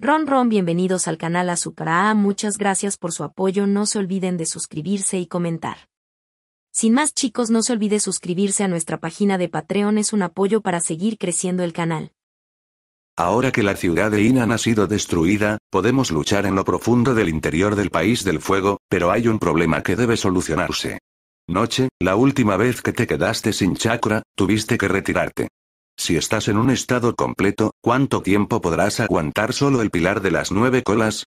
Ron Ron bienvenidos al canal A, muchas gracias por su apoyo no se olviden de suscribirse y comentar. Sin más chicos no se olvide suscribirse a nuestra página de Patreon es un apoyo para seguir creciendo el canal. Ahora que la ciudad de Inan ha sido destruida, podemos luchar en lo profundo del interior del país del fuego, pero hay un problema que debe solucionarse. Noche, la última vez que te quedaste sin chakra, tuviste que retirarte. Si estás en un estado completo, ¿cuánto tiempo podrás aguantar solo el pilar de las nueve colas?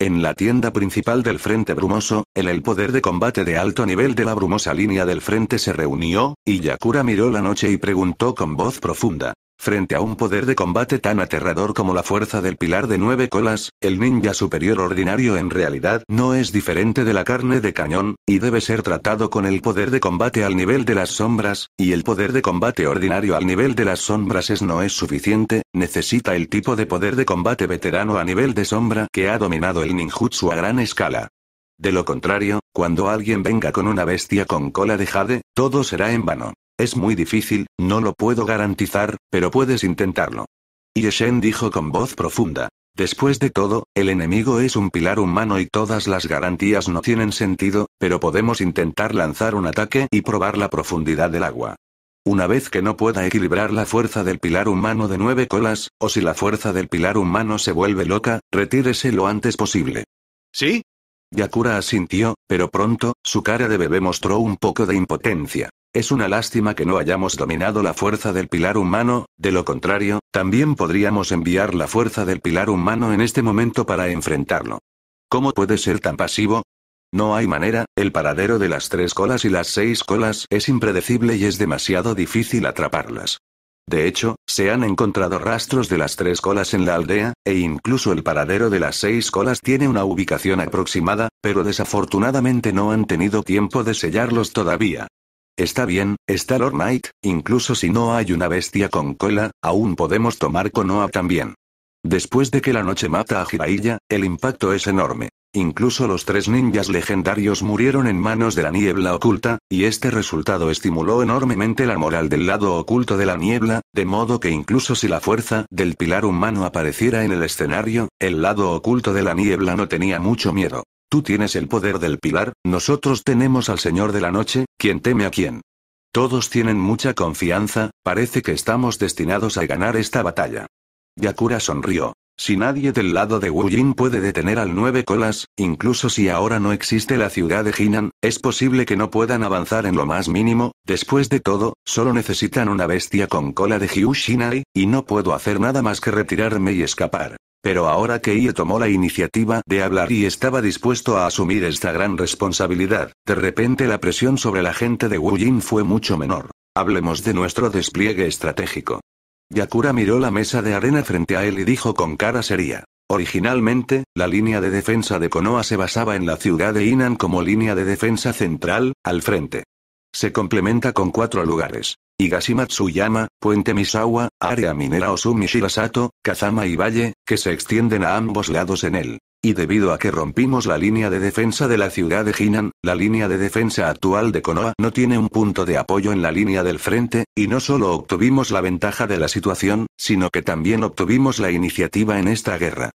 En la tienda principal del Frente Brumoso, el, el poder de combate de alto nivel de la brumosa línea del frente se reunió, y Yakura miró la noche y preguntó con voz profunda. Frente a un poder de combate tan aterrador como la fuerza del pilar de nueve colas, el ninja superior ordinario en realidad no es diferente de la carne de cañón, y debe ser tratado con el poder de combate al nivel de las sombras, y el poder de combate ordinario al nivel de las sombras es no es suficiente, necesita el tipo de poder de combate veterano a nivel de sombra que ha dominado el ninjutsu a gran escala. De lo contrario, cuando alguien venga con una bestia con cola de jade, todo será en vano. Es muy difícil, no lo puedo garantizar, pero puedes intentarlo. Yeshen dijo con voz profunda. Después de todo, el enemigo es un pilar humano y todas las garantías no tienen sentido, pero podemos intentar lanzar un ataque y probar la profundidad del agua. Una vez que no pueda equilibrar la fuerza del pilar humano de nueve colas, o si la fuerza del pilar humano se vuelve loca, retírese lo antes posible. ¿Sí? Yakura asintió, pero pronto, su cara de bebé mostró un poco de impotencia. Es una lástima que no hayamos dominado la fuerza del pilar humano, de lo contrario, también podríamos enviar la fuerza del pilar humano en este momento para enfrentarlo. ¿Cómo puede ser tan pasivo? No hay manera, el paradero de las tres colas y las seis colas es impredecible y es demasiado difícil atraparlas. De hecho, se han encontrado rastros de las tres colas en la aldea, e incluso el paradero de las seis colas tiene una ubicación aproximada, pero desafortunadamente no han tenido tiempo de sellarlos todavía. Está bien, está Lord Knight, incluso si no hay una bestia con cola, aún podemos tomar Konoha también. Después de que la noche mata a Jiraiya, el impacto es enorme. Incluso los tres ninjas legendarios murieron en manos de la niebla oculta, y este resultado estimuló enormemente la moral del lado oculto de la niebla, de modo que incluso si la fuerza del pilar humano apareciera en el escenario, el lado oculto de la niebla no tenía mucho miedo. Tú tienes el poder del pilar, nosotros tenemos al Señor de la Noche, quien teme a quien. Todos tienen mucha confianza, parece que estamos destinados a ganar esta batalla. Yakura sonrió. Si nadie del lado de Wu Jin puede detener al Nueve Colas, incluso si ahora no existe la ciudad de Jinan, es posible que no puedan avanzar en lo más mínimo, después de todo, solo necesitan una bestia con cola de Hyushinai, y no puedo hacer nada más que retirarme y escapar. Pero ahora que Ie tomó la iniciativa de hablar y estaba dispuesto a asumir esta gran responsabilidad, de repente la presión sobre la gente de Wujin fue mucho menor. Hablemos de nuestro despliegue estratégico. Yakura miró la mesa de arena frente a él y dijo con cara seria. Originalmente, la línea de defensa de Konoha se basaba en la ciudad de Inan como línea de defensa central, al frente. Se complementa con cuatro lugares y Puente Misawa, área minera Osumi Shirasato, Kazama y Valle, que se extienden a ambos lados en él. Y debido a que rompimos la línea de defensa de la ciudad de Jinan, la línea de defensa actual de Konoha no tiene un punto de apoyo en la línea del frente, y no solo obtuvimos la ventaja de la situación, sino que también obtuvimos la iniciativa en esta guerra.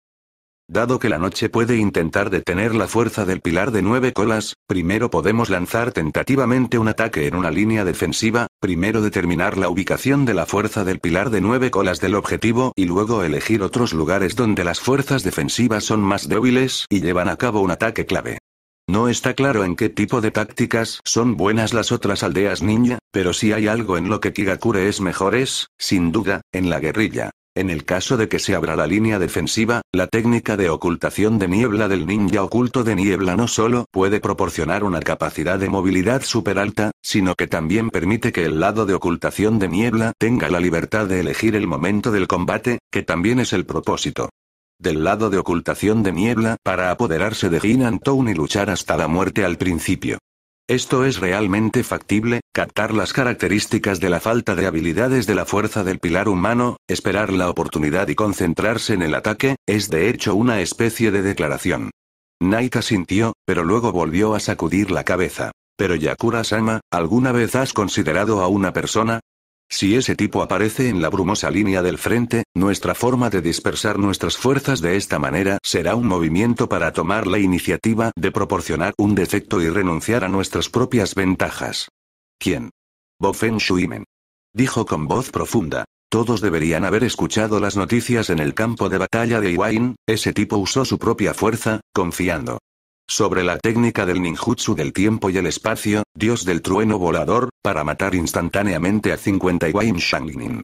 Dado que la noche puede intentar detener la fuerza del pilar de nueve colas, primero podemos lanzar tentativamente un ataque en una línea defensiva, primero determinar la ubicación de la fuerza del pilar de nueve colas del objetivo y luego elegir otros lugares donde las fuerzas defensivas son más débiles y llevan a cabo un ataque clave. No está claro en qué tipo de tácticas son buenas las otras aldeas ninja, pero si hay algo en lo que Kigakure es mejor es, sin duda, en la guerrilla. En el caso de que se abra la línea defensiva, la técnica de ocultación de niebla del ninja oculto de niebla no solo puede proporcionar una capacidad de movilidad super alta, sino que también permite que el lado de ocultación de niebla tenga la libertad de elegir el momento del combate, que también es el propósito. Del lado de ocultación de niebla para apoderarse de Hinan Town y luchar hasta la muerte al principio. Esto es realmente factible, captar las características de la falta de habilidades de la fuerza del pilar humano, esperar la oportunidad y concentrarse en el ataque, es de hecho una especie de declaración. Naika sintió, pero luego volvió a sacudir la cabeza. Pero Yakura-sama, ¿alguna vez has considerado a una persona? Si ese tipo aparece en la brumosa línea del frente, nuestra forma de dispersar nuestras fuerzas de esta manera será un movimiento para tomar la iniciativa de proporcionar un defecto y renunciar a nuestras propias ventajas. ¿Quién? Bofen Shuimen. Dijo con voz profunda. Todos deberían haber escuchado las noticias en el campo de batalla de Iwain, ese tipo usó su propia fuerza, confiando. Sobre la técnica del ninjutsu del tiempo y el espacio, dios del trueno volador, para matar instantáneamente a 50 Iwain nin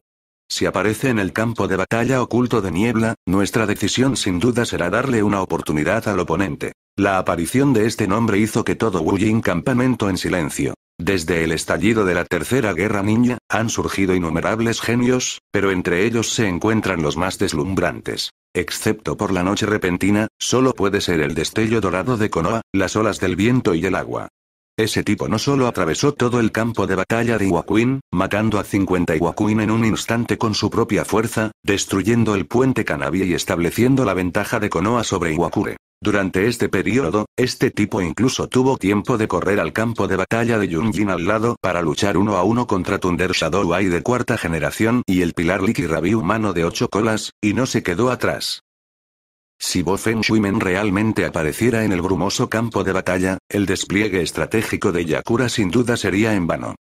Si aparece en el campo de batalla oculto de niebla, nuestra decisión sin duda será darle una oportunidad al oponente. La aparición de este nombre hizo que todo Wuyin campamento en silencio. Desde el estallido de la Tercera Guerra Ninja, han surgido innumerables genios, pero entre ellos se encuentran los más deslumbrantes. Excepto por la noche repentina, solo puede ser el destello dorado de Konoha, las olas del viento y el agua. Ese tipo no solo atravesó todo el campo de batalla de Iwakuin, matando a 50 Iwakuin en un instante con su propia fuerza, destruyendo el puente Canabi y estableciendo la ventaja de Konoha sobre Iwakure. Durante este periodo, este tipo incluso tuvo tiempo de correr al campo de batalla de Yunjin al lado para luchar uno a uno contra Thunder Shadow de cuarta generación y el pilar Liki Rabi humano de ocho colas, y no se quedó atrás. Si Bo Feng Shuimen realmente apareciera en el brumoso campo de batalla, el despliegue estratégico de Yakura sin duda sería en vano.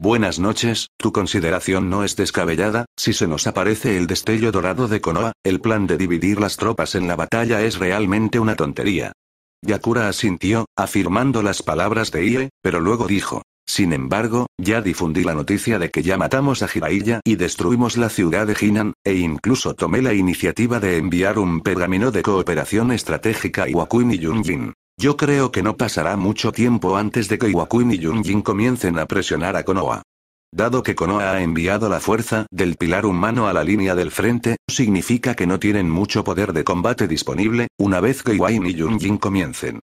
Buenas noches, tu consideración no es descabellada, si se nos aparece el destello dorado de Konoha, el plan de dividir las tropas en la batalla es realmente una tontería. Yakura asintió, afirmando las palabras de Ie, pero luego dijo, sin embargo, ya difundí la noticia de que ya matamos a Jiraiya y destruimos la ciudad de Jinan, e incluso tomé la iniciativa de enviar un pergamino de cooperación estratégica a Iwakuin y Yunjin. Yo creo que no pasará mucho tiempo antes de que Iwakun y Yunjin comiencen a presionar a Konoha. Dado que Konoha ha enviado la fuerza del pilar humano a la línea del frente, significa que no tienen mucho poder de combate disponible, una vez que Iwain y Yunjin comiencen.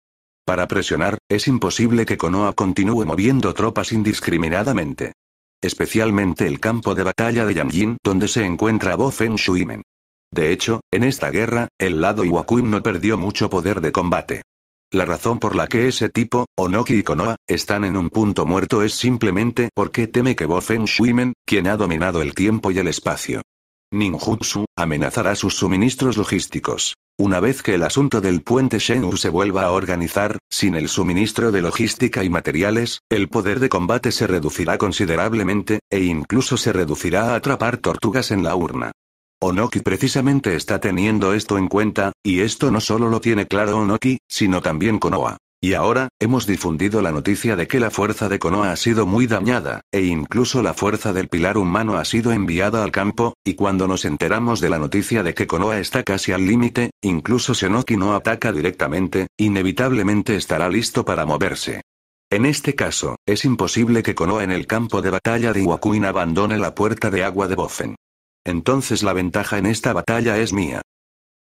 Para presionar, es imposible que Konoha continúe moviendo tropas indiscriminadamente. Especialmente el campo de batalla de Yangjin, donde se encuentra Bo Feng Shuimen. De hecho, en esta guerra, el lado Iwakuin no perdió mucho poder de combate. La razón por la que ese tipo, Onoki y Konoha, están en un punto muerto es simplemente porque teme que Bo Bofen Shuimen, quien ha dominado el tiempo y el espacio, ninjutsu, amenazará sus suministros logísticos. Una vez que el asunto del puente Shenwu se vuelva a organizar, sin el suministro de logística y materiales, el poder de combate se reducirá considerablemente, e incluso se reducirá a atrapar tortugas en la urna. Onoki precisamente está teniendo esto en cuenta, y esto no solo lo tiene claro Onoki, sino también Konoha. Y ahora, hemos difundido la noticia de que la fuerza de Konoha ha sido muy dañada, e incluso la fuerza del pilar humano ha sido enviada al campo, y cuando nos enteramos de la noticia de que Konoha está casi al límite, incluso Noki no ataca directamente, inevitablemente estará listo para moverse. En este caso, es imposible que Konoha en el campo de batalla de Iwakuin abandone la puerta de agua de Bofen. Entonces la ventaja en esta batalla es mía.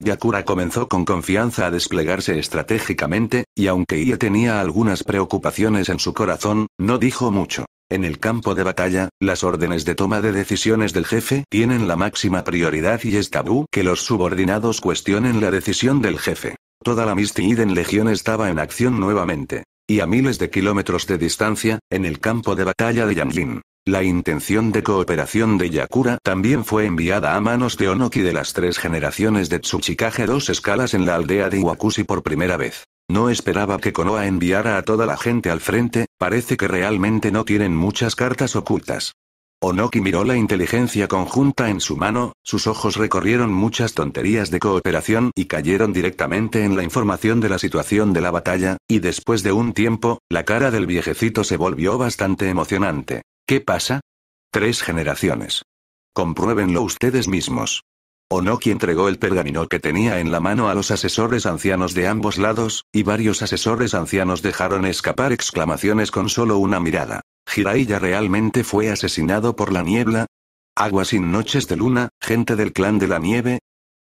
Yakura comenzó con confianza a desplegarse estratégicamente, y aunque Ie tenía algunas preocupaciones en su corazón, no dijo mucho. En el campo de batalla, las órdenes de toma de decisiones del jefe tienen la máxima prioridad y es tabú que los subordinados cuestionen la decisión del jefe. Toda la Misty Eden Legión estaba en acción nuevamente. Y a miles de kilómetros de distancia, en el campo de batalla de Yanjin. La intención de cooperación de Yakura también fue enviada a manos de Onoki de las tres generaciones de Tsuchikage dos escalas en la aldea de Iwakusi por primera vez. No esperaba que Konoha enviara a toda la gente al frente, parece que realmente no tienen muchas cartas ocultas. Onoki miró la inteligencia conjunta en su mano, sus ojos recorrieron muchas tonterías de cooperación y cayeron directamente en la información de la situación de la batalla, y después de un tiempo, la cara del viejecito se volvió bastante emocionante. ¿Qué pasa? Tres generaciones. Compruébenlo ustedes mismos. ¿O no quien entregó el pergamino que tenía en la mano a los asesores ancianos de ambos lados, y varios asesores ancianos dejaron escapar exclamaciones con solo una mirada. ¿Jiraiya realmente fue asesinado por la niebla? ¿Agua sin noches de luna, gente del clan de la nieve?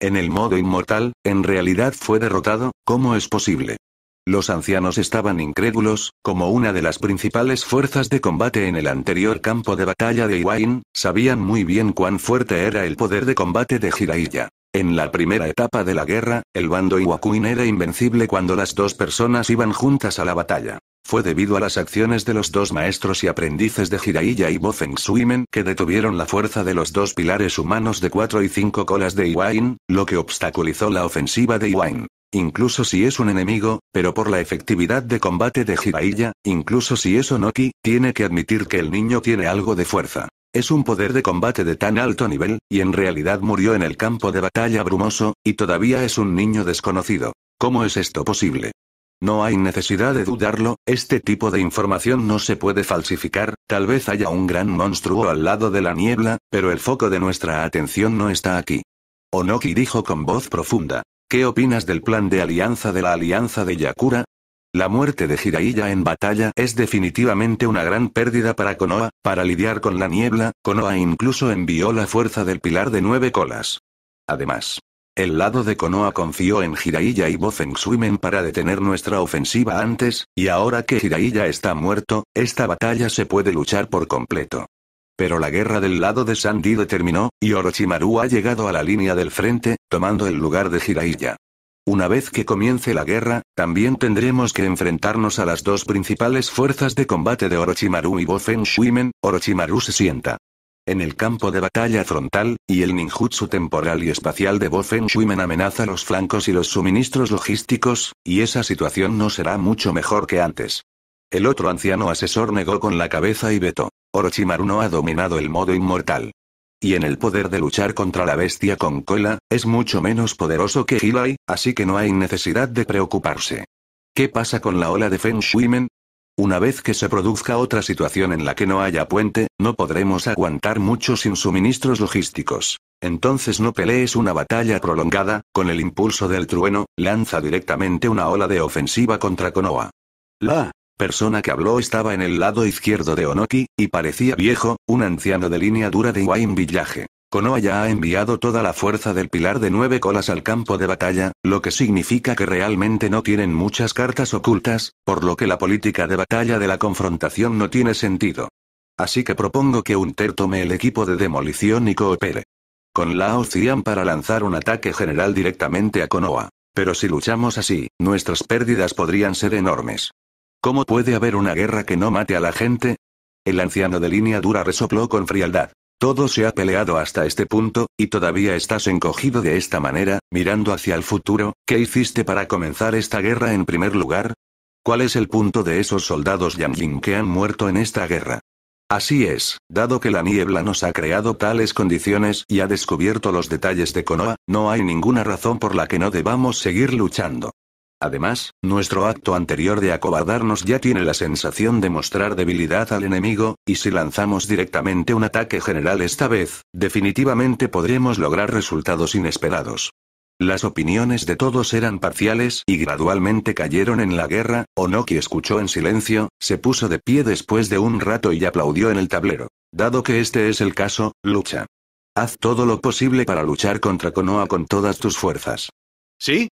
En el modo inmortal, en realidad fue derrotado, ¿cómo es posible? Los ancianos estaban incrédulos, como una de las principales fuerzas de combate en el anterior campo de batalla de Iwain, sabían muy bien cuán fuerte era el poder de combate de Jiraiya. En la primera etapa de la guerra, el bando Iwakuin era invencible cuando las dos personas iban juntas a la batalla. Fue debido a las acciones de los dos maestros y aprendices de Jiraiya y Bozen Suimen que detuvieron la fuerza de los dos pilares humanos de cuatro y cinco colas de Iwain, lo que obstaculizó la ofensiva de Iwain incluso si es un enemigo, pero por la efectividad de combate de Jiraiya, incluso si es Onoki, tiene que admitir que el niño tiene algo de fuerza. Es un poder de combate de tan alto nivel, y en realidad murió en el campo de batalla brumoso, y todavía es un niño desconocido. ¿Cómo es esto posible? No hay necesidad de dudarlo, este tipo de información no se puede falsificar, tal vez haya un gran monstruo al lado de la niebla, pero el foco de nuestra atención no está aquí. Onoki dijo con voz profunda. ¿Qué opinas del plan de alianza de la alianza de Yakura? La muerte de Jiraiya en batalla es definitivamente una gran pérdida para Konoha, para lidiar con la niebla, Konoha incluso envió la fuerza del pilar de nueve colas. Además, el lado de Konoha confió en Jiraiya y Bozen Suimen para detener nuestra ofensiva antes, y ahora que Jiraiya está muerto, esta batalla se puede luchar por completo. Pero la guerra del lado de Sandy terminó, y Orochimaru ha llegado a la línea del frente, tomando el lugar de Jiraiya. Una vez que comience la guerra, también tendremos que enfrentarnos a las dos principales fuerzas de combate de Orochimaru y Bofen Shuimen, Orochimaru se sienta en el campo de batalla frontal, y el ninjutsu temporal y espacial de Bofen Shuimen amenaza los flancos y los suministros logísticos, y esa situación no será mucho mejor que antes. El otro anciano asesor negó con la cabeza y vetó. Orochimaru no ha dominado el modo inmortal. Y en el poder de luchar contra la bestia con cola, es mucho menos poderoso que Hilai, así que no hay necesidad de preocuparse. ¿Qué pasa con la ola de Feng Shuimen? Una vez que se produzca otra situación en la que no haya puente, no podremos aguantar mucho sin suministros logísticos. Entonces no pelees una batalla prolongada, con el impulso del trueno, lanza directamente una ola de ofensiva contra Konoha. La persona que habló estaba en el lado izquierdo de Onoki, y parecía viejo, un anciano de línea dura de Wayne Villaje. Konoha ya ha enviado toda la fuerza del pilar de nueve colas al campo de batalla, lo que significa que realmente no tienen muchas cartas ocultas, por lo que la política de batalla de la confrontación no tiene sentido. Así que propongo que Hunter tome el equipo de demolición y coopere. Con Lao Cian para lanzar un ataque general directamente a Konoha. Pero si luchamos así, nuestras pérdidas podrían ser enormes. ¿Cómo puede haber una guerra que no mate a la gente? El anciano de línea dura resopló con frialdad. Todo se ha peleado hasta este punto, y todavía estás encogido de esta manera, mirando hacia el futuro, ¿qué hiciste para comenzar esta guerra en primer lugar? ¿Cuál es el punto de esos soldados Yanjin que han muerto en esta guerra? Así es, dado que la niebla nos ha creado tales condiciones y ha descubierto los detalles de Konoha, no hay ninguna razón por la que no debamos seguir luchando. Además, nuestro acto anterior de acobardarnos ya tiene la sensación de mostrar debilidad al enemigo, y si lanzamos directamente un ataque general esta vez, definitivamente podremos lograr resultados inesperados. Las opiniones de todos eran parciales y gradualmente cayeron en la guerra, Onoki escuchó en silencio, se puso de pie después de un rato y aplaudió en el tablero. Dado que este es el caso, lucha. Haz todo lo posible para luchar contra Konoha con todas tus fuerzas. ¿Sí?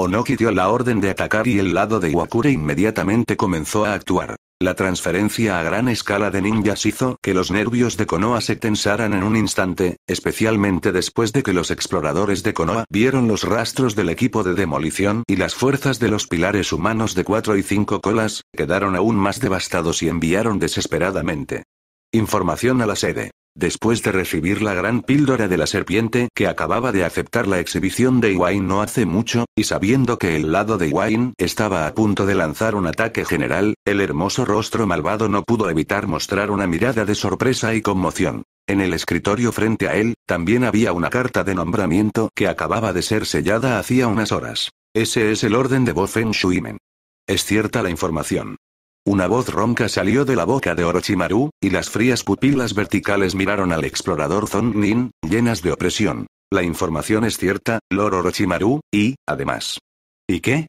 Onoki dio la orden de atacar y el lado de Wakure inmediatamente comenzó a actuar. La transferencia a gran escala de ninjas hizo que los nervios de Konoha se tensaran en un instante, especialmente después de que los exploradores de Konoha vieron los rastros del equipo de demolición y las fuerzas de los pilares humanos de cuatro y cinco colas, quedaron aún más devastados y enviaron desesperadamente información a la sede. Después de recibir la gran píldora de la serpiente que acababa de aceptar la exhibición de Iwain no hace mucho, y sabiendo que el lado de Iwain estaba a punto de lanzar un ataque general, el hermoso rostro malvado no pudo evitar mostrar una mirada de sorpresa y conmoción. En el escritorio frente a él, también había una carta de nombramiento que acababa de ser sellada hacía unas horas. Ese es el orden de Bofen Shuimen. Es cierta la información. Una voz ronca salió de la boca de Orochimaru, y las frías pupilas verticales miraron al explorador Nin, llenas de opresión. La información es cierta, Lord Orochimaru, y, además. ¿Y qué?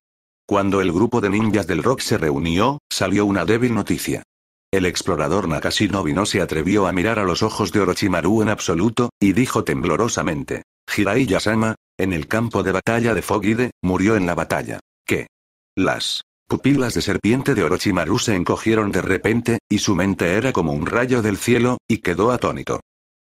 Cuando el grupo de ninjas del rock se reunió, salió una débil noticia. El explorador Nakasino no se atrevió a mirar a los ojos de Orochimaru en absoluto, y dijo temblorosamente. Jiraiya-sama, en el campo de batalla de Fogide, murió en la batalla. ¿Qué? Las pupilas de serpiente de Orochimaru se encogieron de repente, y su mente era como un rayo del cielo, y quedó atónito.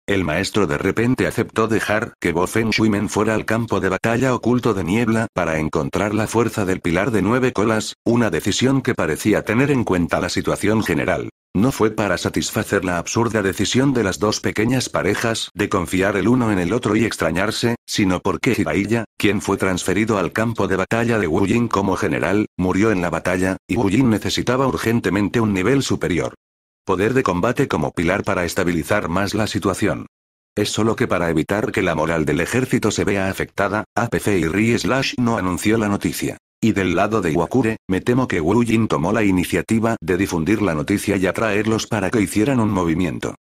El maestro de repente aceptó dejar que Bofen Shuimen fuera al campo de batalla oculto de niebla para encontrar la fuerza del pilar de nueve colas, una decisión que parecía tener en cuenta la situación general. No fue para satisfacer la absurda decisión de las dos pequeñas parejas de confiar el uno en el otro y extrañarse, sino porque Hiraiya, quien fue transferido al campo de batalla de Wujin como general, murió en la batalla, y Wujin necesitaba urgentemente un nivel superior. Poder de combate como pilar para estabilizar más la situación. Es solo que para evitar que la moral del ejército se vea afectada, APC y RI Slash no anunció la noticia. Y del lado de Iwakure, me temo que Wu tomó la iniciativa de difundir la noticia y atraerlos para que hicieran un movimiento.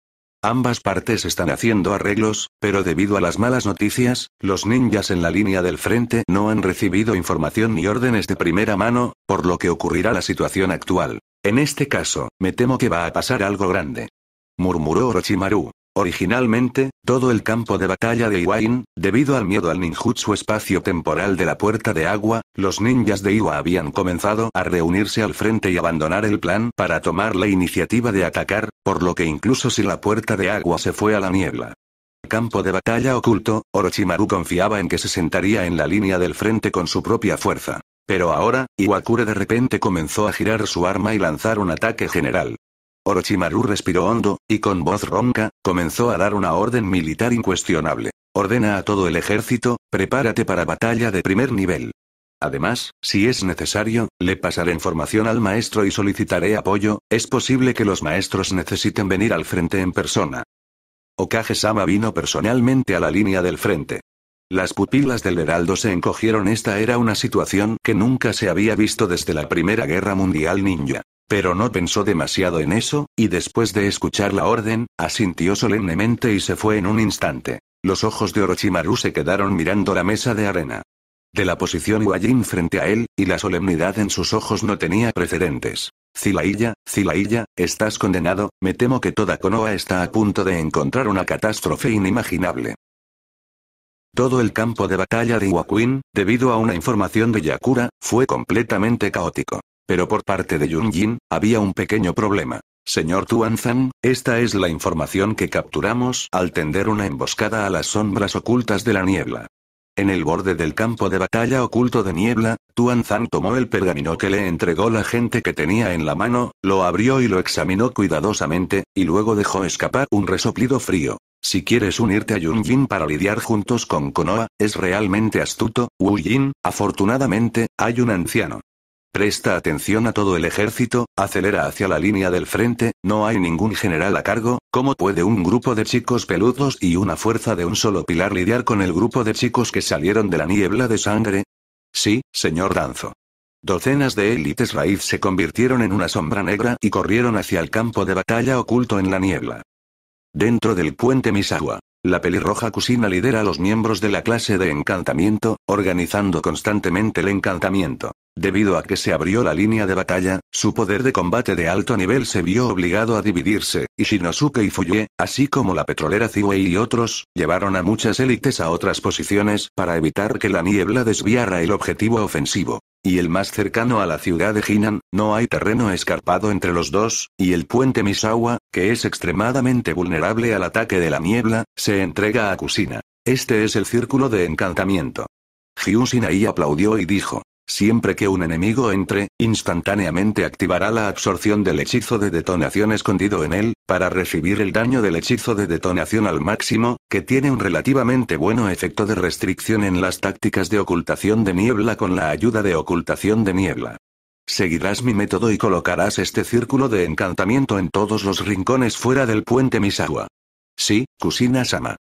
Ambas partes están haciendo arreglos, pero debido a las malas noticias, los ninjas en la línea del frente no han recibido información ni órdenes de primera mano, por lo que ocurrirá la situación actual. En este caso, me temo que va a pasar algo grande. Murmuró Orochimaru. Originalmente, todo el campo de batalla de Iwain, debido al miedo al ninjutsu espacio-temporal de la Puerta de Agua, los ninjas de Iwa habían comenzado a reunirse al frente y abandonar el plan para tomar la iniciativa de atacar, por lo que incluso si la Puerta de Agua se fue a la niebla. Campo de batalla oculto, Orochimaru confiaba en que se sentaría en la línea del frente con su propia fuerza. Pero ahora, Iwakure de repente comenzó a girar su arma y lanzar un ataque general. Orochimaru respiró hondo, y con voz ronca, comenzó a dar una orden militar incuestionable. Ordena a todo el ejército, prepárate para batalla de primer nivel. Además, si es necesario, le pasaré información al maestro y solicitaré apoyo, es posible que los maestros necesiten venir al frente en persona. Okage-sama vino personalmente a la línea del frente. Las pupilas del heraldo se encogieron. Esta era una situación que nunca se había visto desde la Primera Guerra Mundial Ninja. Pero no pensó demasiado en eso, y después de escuchar la orden, asintió solemnemente y se fue en un instante. Los ojos de Orochimaru se quedaron mirando la mesa de arena. De la posición Guayín frente a él, y la solemnidad en sus ojos no tenía precedentes. Zilailla, Zilailla, estás condenado, me temo que toda Konoha está a punto de encontrar una catástrofe inimaginable. Todo el campo de batalla de Iwakuin, debido a una información de Yakura, fue completamente caótico. Pero por parte de Yun Jin, había un pequeño problema. Señor Tuanzan, esta es la información que capturamos al tender una emboscada a las sombras ocultas de la niebla. En el borde del campo de batalla oculto de niebla, Tuanzan tomó el pergamino que le entregó la gente que tenía en la mano, lo abrió y lo examinó cuidadosamente, y luego dejó escapar un resoplido frío. Si quieres unirte a Yunjin para lidiar juntos con Konoha, es realmente astuto, Wu Jin, afortunadamente, hay un anciano. Presta atención a todo el ejército, acelera hacia la línea del frente, no hay ningún general a cargo, ¿cómo puede un grupo de chicos peludos y una fuerza de un solo pilar lidiar con el grupo de chicos que salieron de la niebla de sangre? Sí, señor Danzo. Docenas de élites raíz se convirtieron en una sombra negra y corrieron hacia el campo de batalla oculto en la niebla. Dentro del puente Misagua, La pelirroja Kusina lidera a los miembros de la clase de encantamiento, organizando constantemente el encantamiento. Debido a que se abrió la línea de batalla, su poder de combate de alto nivel se vio obligado a dividirse, y Shinosuke y Fuyue, así como la petrolera Ziwei y otros, llevaron a muchas élites a otras posiciones para evitar que la niebla desviara el objetivo ofensivo. Y el más cercano a la ciudad de Jinan, no hay terreno escarpado entre los dos, y el puente Misawa, que es extremadamente vulnerable al ataque de la niebla, se entrega a Kusina. Este es el círculo de encantamiento. Hyun Sinai aplaudió y dijo, Siempre que un enemigo entre, instantáneamente activará la absorción del hechizo de detonación escondido en él, para recibir el daño del hechizo de detonación al máximo, que tiene un relativamente bueno efecto de restricción en las tácticas de ocultación de niebla con la ayuda de ocultación de niebla. Seguirás mi método y colocarás este círculo de encantamiento en todos los rincones fuera del puente Misagua. Sí, Kusina-sama.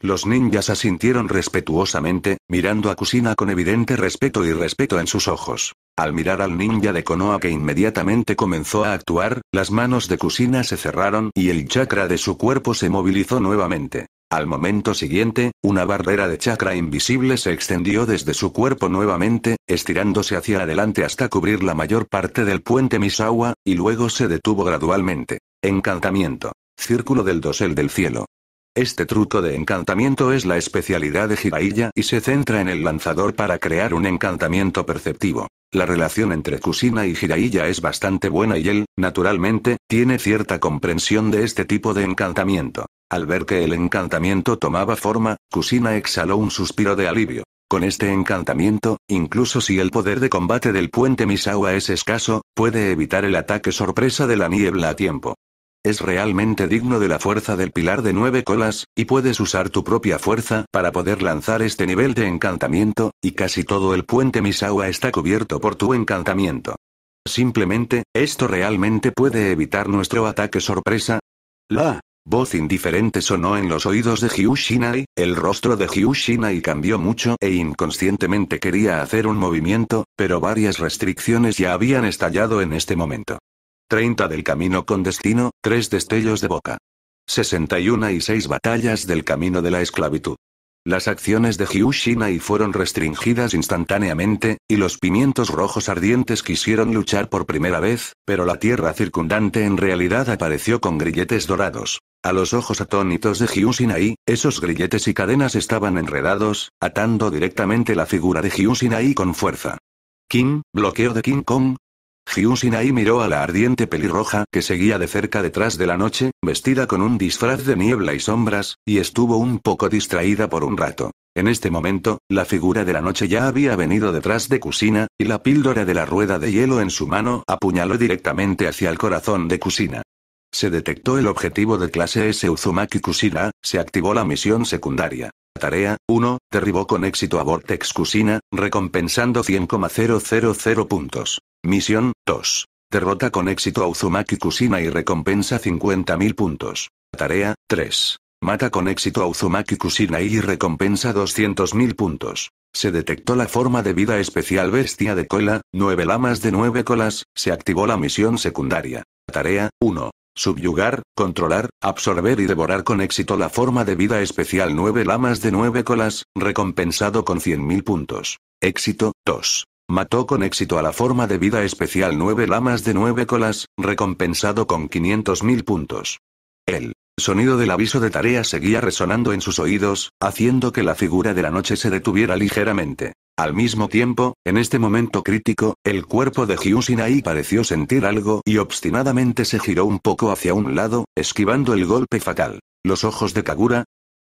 Los ninjas asintieron respetuosamente, mirando a Kusina con evidente respeto y respeto en sus ojos. Al mirar al ninja de Konoha que inmediatamente comenzó a actuar, las manos de Kusina se cerraron y el chakra de su cuerpo se movilizó nuevamente. Al momento siguiente, una barrera de chakra invisible se extendió desde su cuerpo nuevamente, estirándose hacia adelante hasta cubrir la mayor parte del puente Misawa, y luego se detuvo gradualmente. Encantamiento. Círculo del dosel del cielo. Este truco de encantamiento es la especialidad de Jiraiya y se centra en el lanzador para crear un encantamiento perceptivo. La relación entre Kusina y Jiraiya es bastante buena y él, naturalmente, tiene cierta comprensión de este tipo de encantamiento. Al ver que el encantamiento tomaba forma, Kusina exhaló un suspiro de alivio. Con este encantamiento, incluso si el poder de combate del puente Misawa es escaso, puede evitar el ataque sorpresa de la niebla a tiempo. Es realmente digno de la fuerza del pilar de nueve colas, y puedes usar tu propia fuerza para poder lanzar este nivel de encantamiento, y casi todo el puente Misawa está cubierto por tu encantamiento. Simplemente, ¿esto realmente puede evitar nuestro ataque sorpresa? La voz indiferente sonó en los oídos de Hyushinai, el rostro de Hyushinai cambió mucho e inconscientemente quería hacer un movimiento, pero varias restricciones ya habían estallado en este momento. 30 del camino con destino, 3 destellos de boca. 61 y 6 batallas del camino de la esclavitud. Las acciones de Hyushinai fueron restringidas instantáneamente, y los pimientos rojos ardientes quisieron luchar por primera vez, pero la tierra circundante en realidad apareció con grilletes dorados. A los ojos atónitos de Hyushinai, esos grilletes y cadenas estaban enredados, atando directamente la figura de Hyushinai con fuerza. Kim, bloqueo de King Kong, y miró a la ardiente pelirroja que seguía de cerca detrás de la noche, vestida con un disfraz de niebla y sombras, y estuvo un poco distraída por un rato. En este momento, la figura de la noche ya había venido detrás de Kusina, y la píldora de la rueda de hielo en su mano apuñaló directamente hacia el corazón de Kusina. Se detectó el objetivo de clase S Uzumaki Kusina, se activó la misión secundaria. Tarea 1, derribó con éxito a Vortex Kusina, recompensando 100,000 puntos. Misión 2. Derrota con éxito a Uzumaki Kusina y recompensa 50.000 puntos. Tarea 3. Mata con éxito a Uzumaki Kusina y recompensa 200.000 puntos. Se detectó la forma de vida especial bestia de cola, 9 lamas de 9 colas, se activó la misión secundaria. Tarea 1. Subyugar, controlar, absorber y devorar con éxito la forma de vida especial 9 lamas de 9 colas, recompensado con 100.000 puntos. Éxito 2. Mató con éxito a la forma de vida especial nueve lamas de nueve colas, recompensado con 500.000 puntos. El sonido del aviso de tarea seguía resonando en sus oídos, haciendo que la figura de la noche se detuviera ligeramente. Al mismo tiempo, en este momento crítico, el cuerpo de y pareció sentir algo y obstinadamente se giró un poco hacia un lado, esquivando el golpe fatal. Los ojos de Kagura,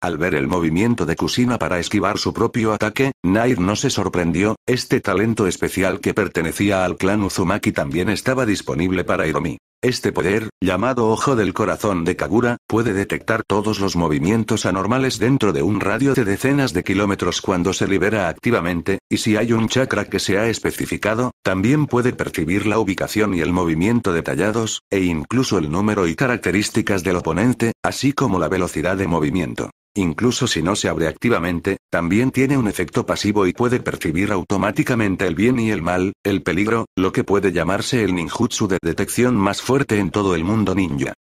al ver el movimiento de Kusina para esquivar su propio ataque, Nair no se sorprendió, este talento especial que pertenecía al clan Uzumaki también estaba disponible para Hiromi. Este poder, llamado Ojo del Corazón de Kagura, puede detectar todos los movimientos anormales dentro de un radio de decenas de kilómetros cuando se libera activamente, y si hay un chakra que se ha especificado, también puede percibir la ubicación y el movimiento detallados, e incluso el número y características del oponente, así como la velocidad de movimiento. Incluso si no se abre activamente, también tiene un efecto pasivo y puede percibir automáticamente el bien y el mal, el peligro, lo que puede llamarse el ninjutsu de detección más fuerte en todo el mundo ninja.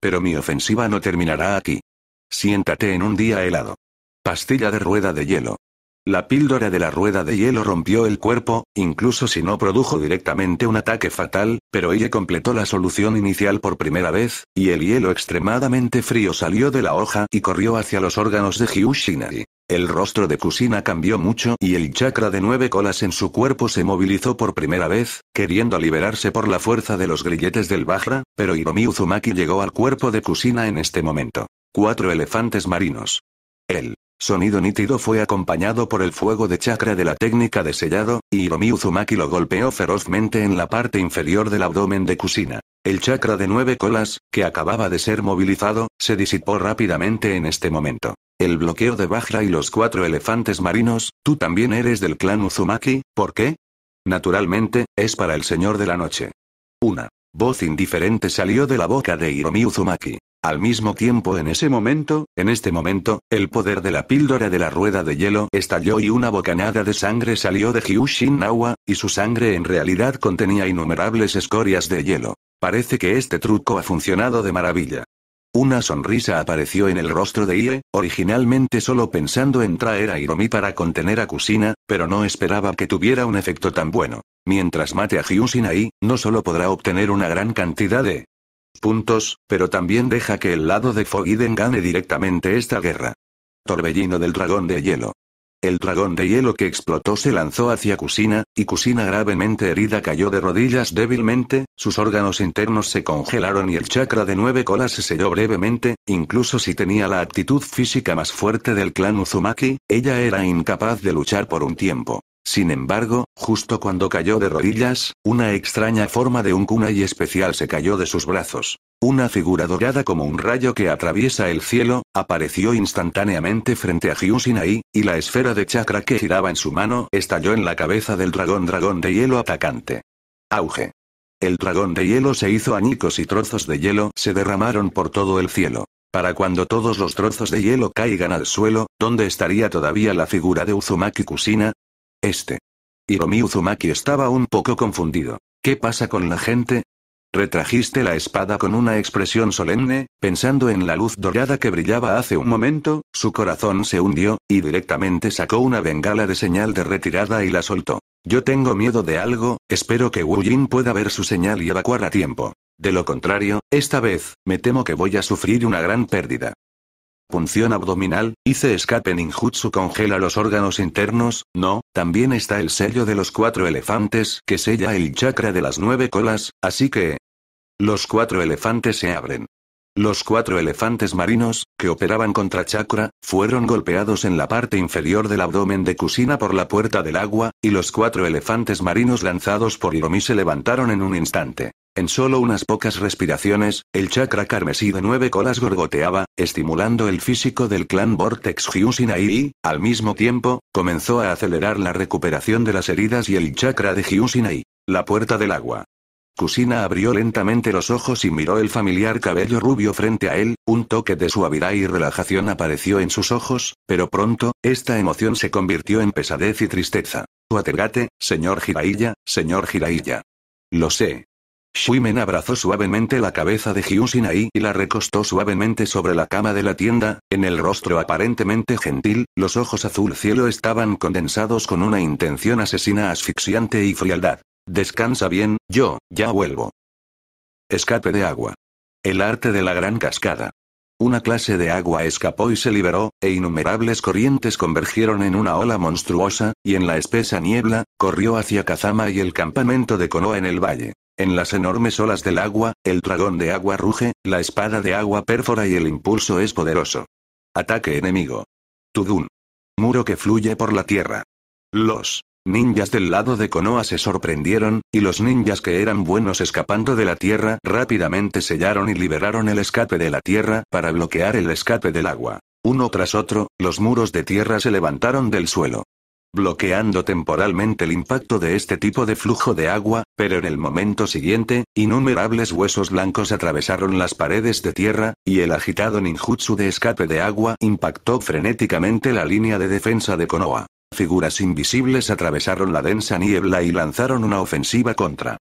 Pero mi ofensiva no terminará aquí. Siéntate en un día helado. Pastilla de rueda de hielo. La píldora de la rueda de hielo rompió el cuerpo, incluso si no produjo directamente un ataque fatal, pero ella completó la solución inicial por primera vez, y el hielo extremadamente frío salió de la hoja y corrió hacia los órganos de Hyushinari. El rostro de Kusina cambió mucho y el chakra de nueve colas en su cuerpo se movilizó por primera vez, queriendo liberarse por la fuerza de los grilletes del Bajra, pero Hiromi Uzumaki llegó al cuerpo de Kusina en este momento. Cuatro elefantes marinos. El sonido nítido fue acompañado por el fuego de chakra de la técnica de sellado, y Hiromi Uzumaki lo golpeó ferozmente en la parte inferior del abdomen de Kusina. El chakra de nueve colas, que acababa de ser movilizado, se disipó rápidamente en este momento. El bloqueo de Bajra y los cuatro elefantes marinos, tú también eres del clan Uzumaki, ¿por qué? Naturalmente, es para el señor de la noche. Una voz indiferente salió de la boca de Hiromi Uzumaki. Al mismo tiempo en ese momento, en este momento, el poder de la píldora de la rueda de hielo estalló y una bocanada de sangre salió de Hyushin Nawa, y su sangre en realidad contenía innumerables escorias de hielo. Parece que este truco ha funcionado de maravilla. Una sonrisa apareció en el rostro de Ie, originalmente solo pensando en traer a Iromi para contener a Kusina, pero no esperaba que tuviera un efecto tan bueno. Mientras mate a no solo podrá obtener una gran cantidad de puntos, pero también deja que el lado de Fogiden gane directamente esta guerra. Torbellino del dragón de hielo. El dragón de hielo que explotó se lanzó hacia Kusina, y Kusina gravemente herida cayó de rodillas débilmente, sus órganos internos se congelaron y el chakra de nueve colas se selló brevemente, incluso si tenía la actitud física más fuerte del clan Uzumaki, ella era incapaz de luchar por un tiempo. Sin embargo, justo cuando cayó de rodillas, una extraña forma de un kunai especial se cayó de sus brazos. Una figura dorada como un rayo que atraviesa el cielo, apareció instantáneamente frente a Hyusinai, y la esfera de chakra que giraba en su mano estalló en la cabeza del dragón dragón de hielo atacante. Auge. El dragón de hielo se hizo añicos y trozos de hielo se derramaron por todo el cielo. Para cuando todos los trozos de hielo caigan al suelo, ¿dónde estaría todavía la figura de Uzumaki Kusina? Este. Hiromi Uzumaki estaba un poco confundido. ¿Qué pasa con la gente? Retrajiste la espada con una expresión solemne, pensando en la luz dorada que brillaba hace un momento, su corazón se hundió, y directamente sacó una bengala de señal de retirada y la soltó. Yo tengo miedo de algo, espero que Wu pueda ver su señal y evacuar a tiempo. De lo contrario, esta vez, me temo que voy a sufrir una gran pérdida punción abdominal, hice escape ninjutsu congela los órganos internos, no, también está el sello de los cuatro elefantes que sella el chakra de las nueve colas, así que... Los cuatro elefantes se abren. Los cuatro elefantes marinos, que operaban contra Chakra, fueron golpeados en la parte inferior del abdomen de Kusina por la puerta del agua, y los cuatro elefantes marinos lanzados por Hiromi se levantaron en un instante. En solo unas pocas respiraciones, el chakra carmesí de nueve colas gorgoteaba, estimulando el físico del clan Vortex Hyusinai y, al mismo tiempo, comenzó a acelerar la recuperación de las heridas y el chakra de Hyusinai. La puerta del agua. Kusina abrió lentamente los ojos y miró el familiar cabello rubio frente a él, un toque de suavidad y relajación apareció en sus ojos, pero pronto, esta emoción se convirtió en pesadez y tristeza. Watergate, señor Jiraiya, señor Jiraiya. Lo sé, Shimen abrazó suavemente la cabeza de Hyun y la recostó suavemente sobre la cama de la tienda, en el rostro aparentemente gentil, los ojos azul cielo estaban condensados con una intención asesina asfixiante y frialdad. Descansa bien, yo, ya vuelvo. Escape de agua. El arte de la gran cascada. Una clase de agua escapó y se liberó, e innumerables corrientes convergieron en una ola monstruosa, y en la espesa niebla, corrió hacia Kazama y el campamento de Konoha en el valle. En las enormes olas del agua, el dragón de agua ruge, la espada de agua perfora y el impulso es poderoso. Ataque enemigo. Tudun. Muro que fluye por la tierra. Los ninjas del lado de Konoha se sorprendieron, y los ninjas que eran buenos escapando de la tierra rápidamente sellaron y liberaron el escape de la tierra para bloquear el escape del agua. Uno tras otro, los muros de tierra se levantaron del suelo bloqueando temporalmente el impacto de este tipo de flujo de agua, pero en el momento siguiente, innumerables huesos blancos atravesaron las paredes de tierra, y el agitado ninjutsu de escape de agua impactó frenéticamente la línea de defensa de Konoha. Figuras invisibles atravesaron la densa niebla y lanzaron una ofensiva contra.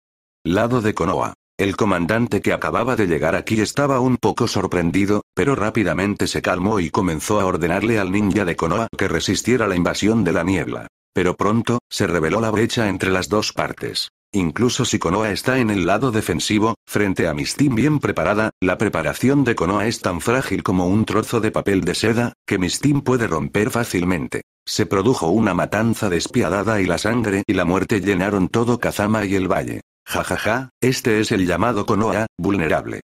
Lado de Konoha. El comandante que acababa de llegar aquí estaba un poco sorprendido, pero rápidamente se calmó y comenzó a ordenarle al ninja de Konoha que resistiera la invasión de la niebla. Pero pronto, se reveló la brecha entre las dos partes. Incluso si Konoha está en el lado defensivo, frente a Mistin bien preparada, la preparación de Konoha es tan frágil como un trozo de papel de seda, que Mistin puede romper fácilmente. Se produjo una matanza despiadada y la sangre y la muerte llenaron todo Kazama y el valle. Jajaja, ja, ja, este es el llamado Konoha, vulnerable.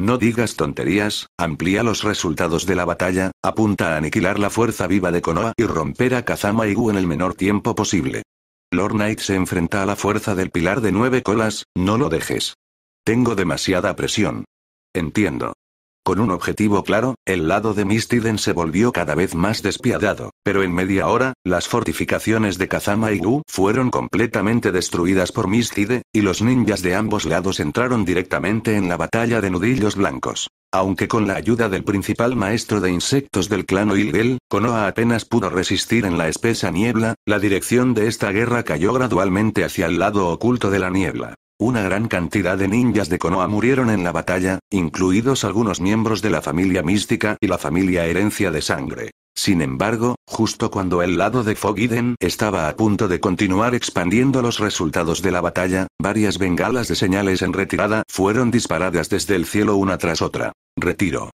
No digas tonterías, amplía los resultados de la batalla, apunta a aniquilar la fuerza viva de Konoha y romper a Kazama Igu en el menor tiempo posible. Lord Knight se enfrenta a la fuerza del pilar de nueve colas, no lo dejes. Tengo demasiada presión. Entiendo. Con un objetivo claro, el lado de Mistiden se volvió cada vez más despiadado, pero en media hora, las fortificaciones de Kazama y Gu fueron completamente destruidas por Mistide, y los ninjas de ambos lados entraron directamente en la batalla de nudillos blancos. Aunque con la ayuda del principal maestro de insectos del clan Oilgel, Konoha apenas pudo resistir en la espesa niebla, la dirección de esta guerra cayó gradualmente hacia el lado oculto de la niebla. Una gran cantidad de ninjas de Konoha murieron en la batalla, incluidos algunos miembros de la familia mística y la familia herencia de sangre. Sin embargo, justo cuando el lado de Fogiden estaba a punto de continuar expandiendo los resultados de la batalla, varias bengalas de señales en retirada fueron disparadas desde el cielo una tras otra. Retiro.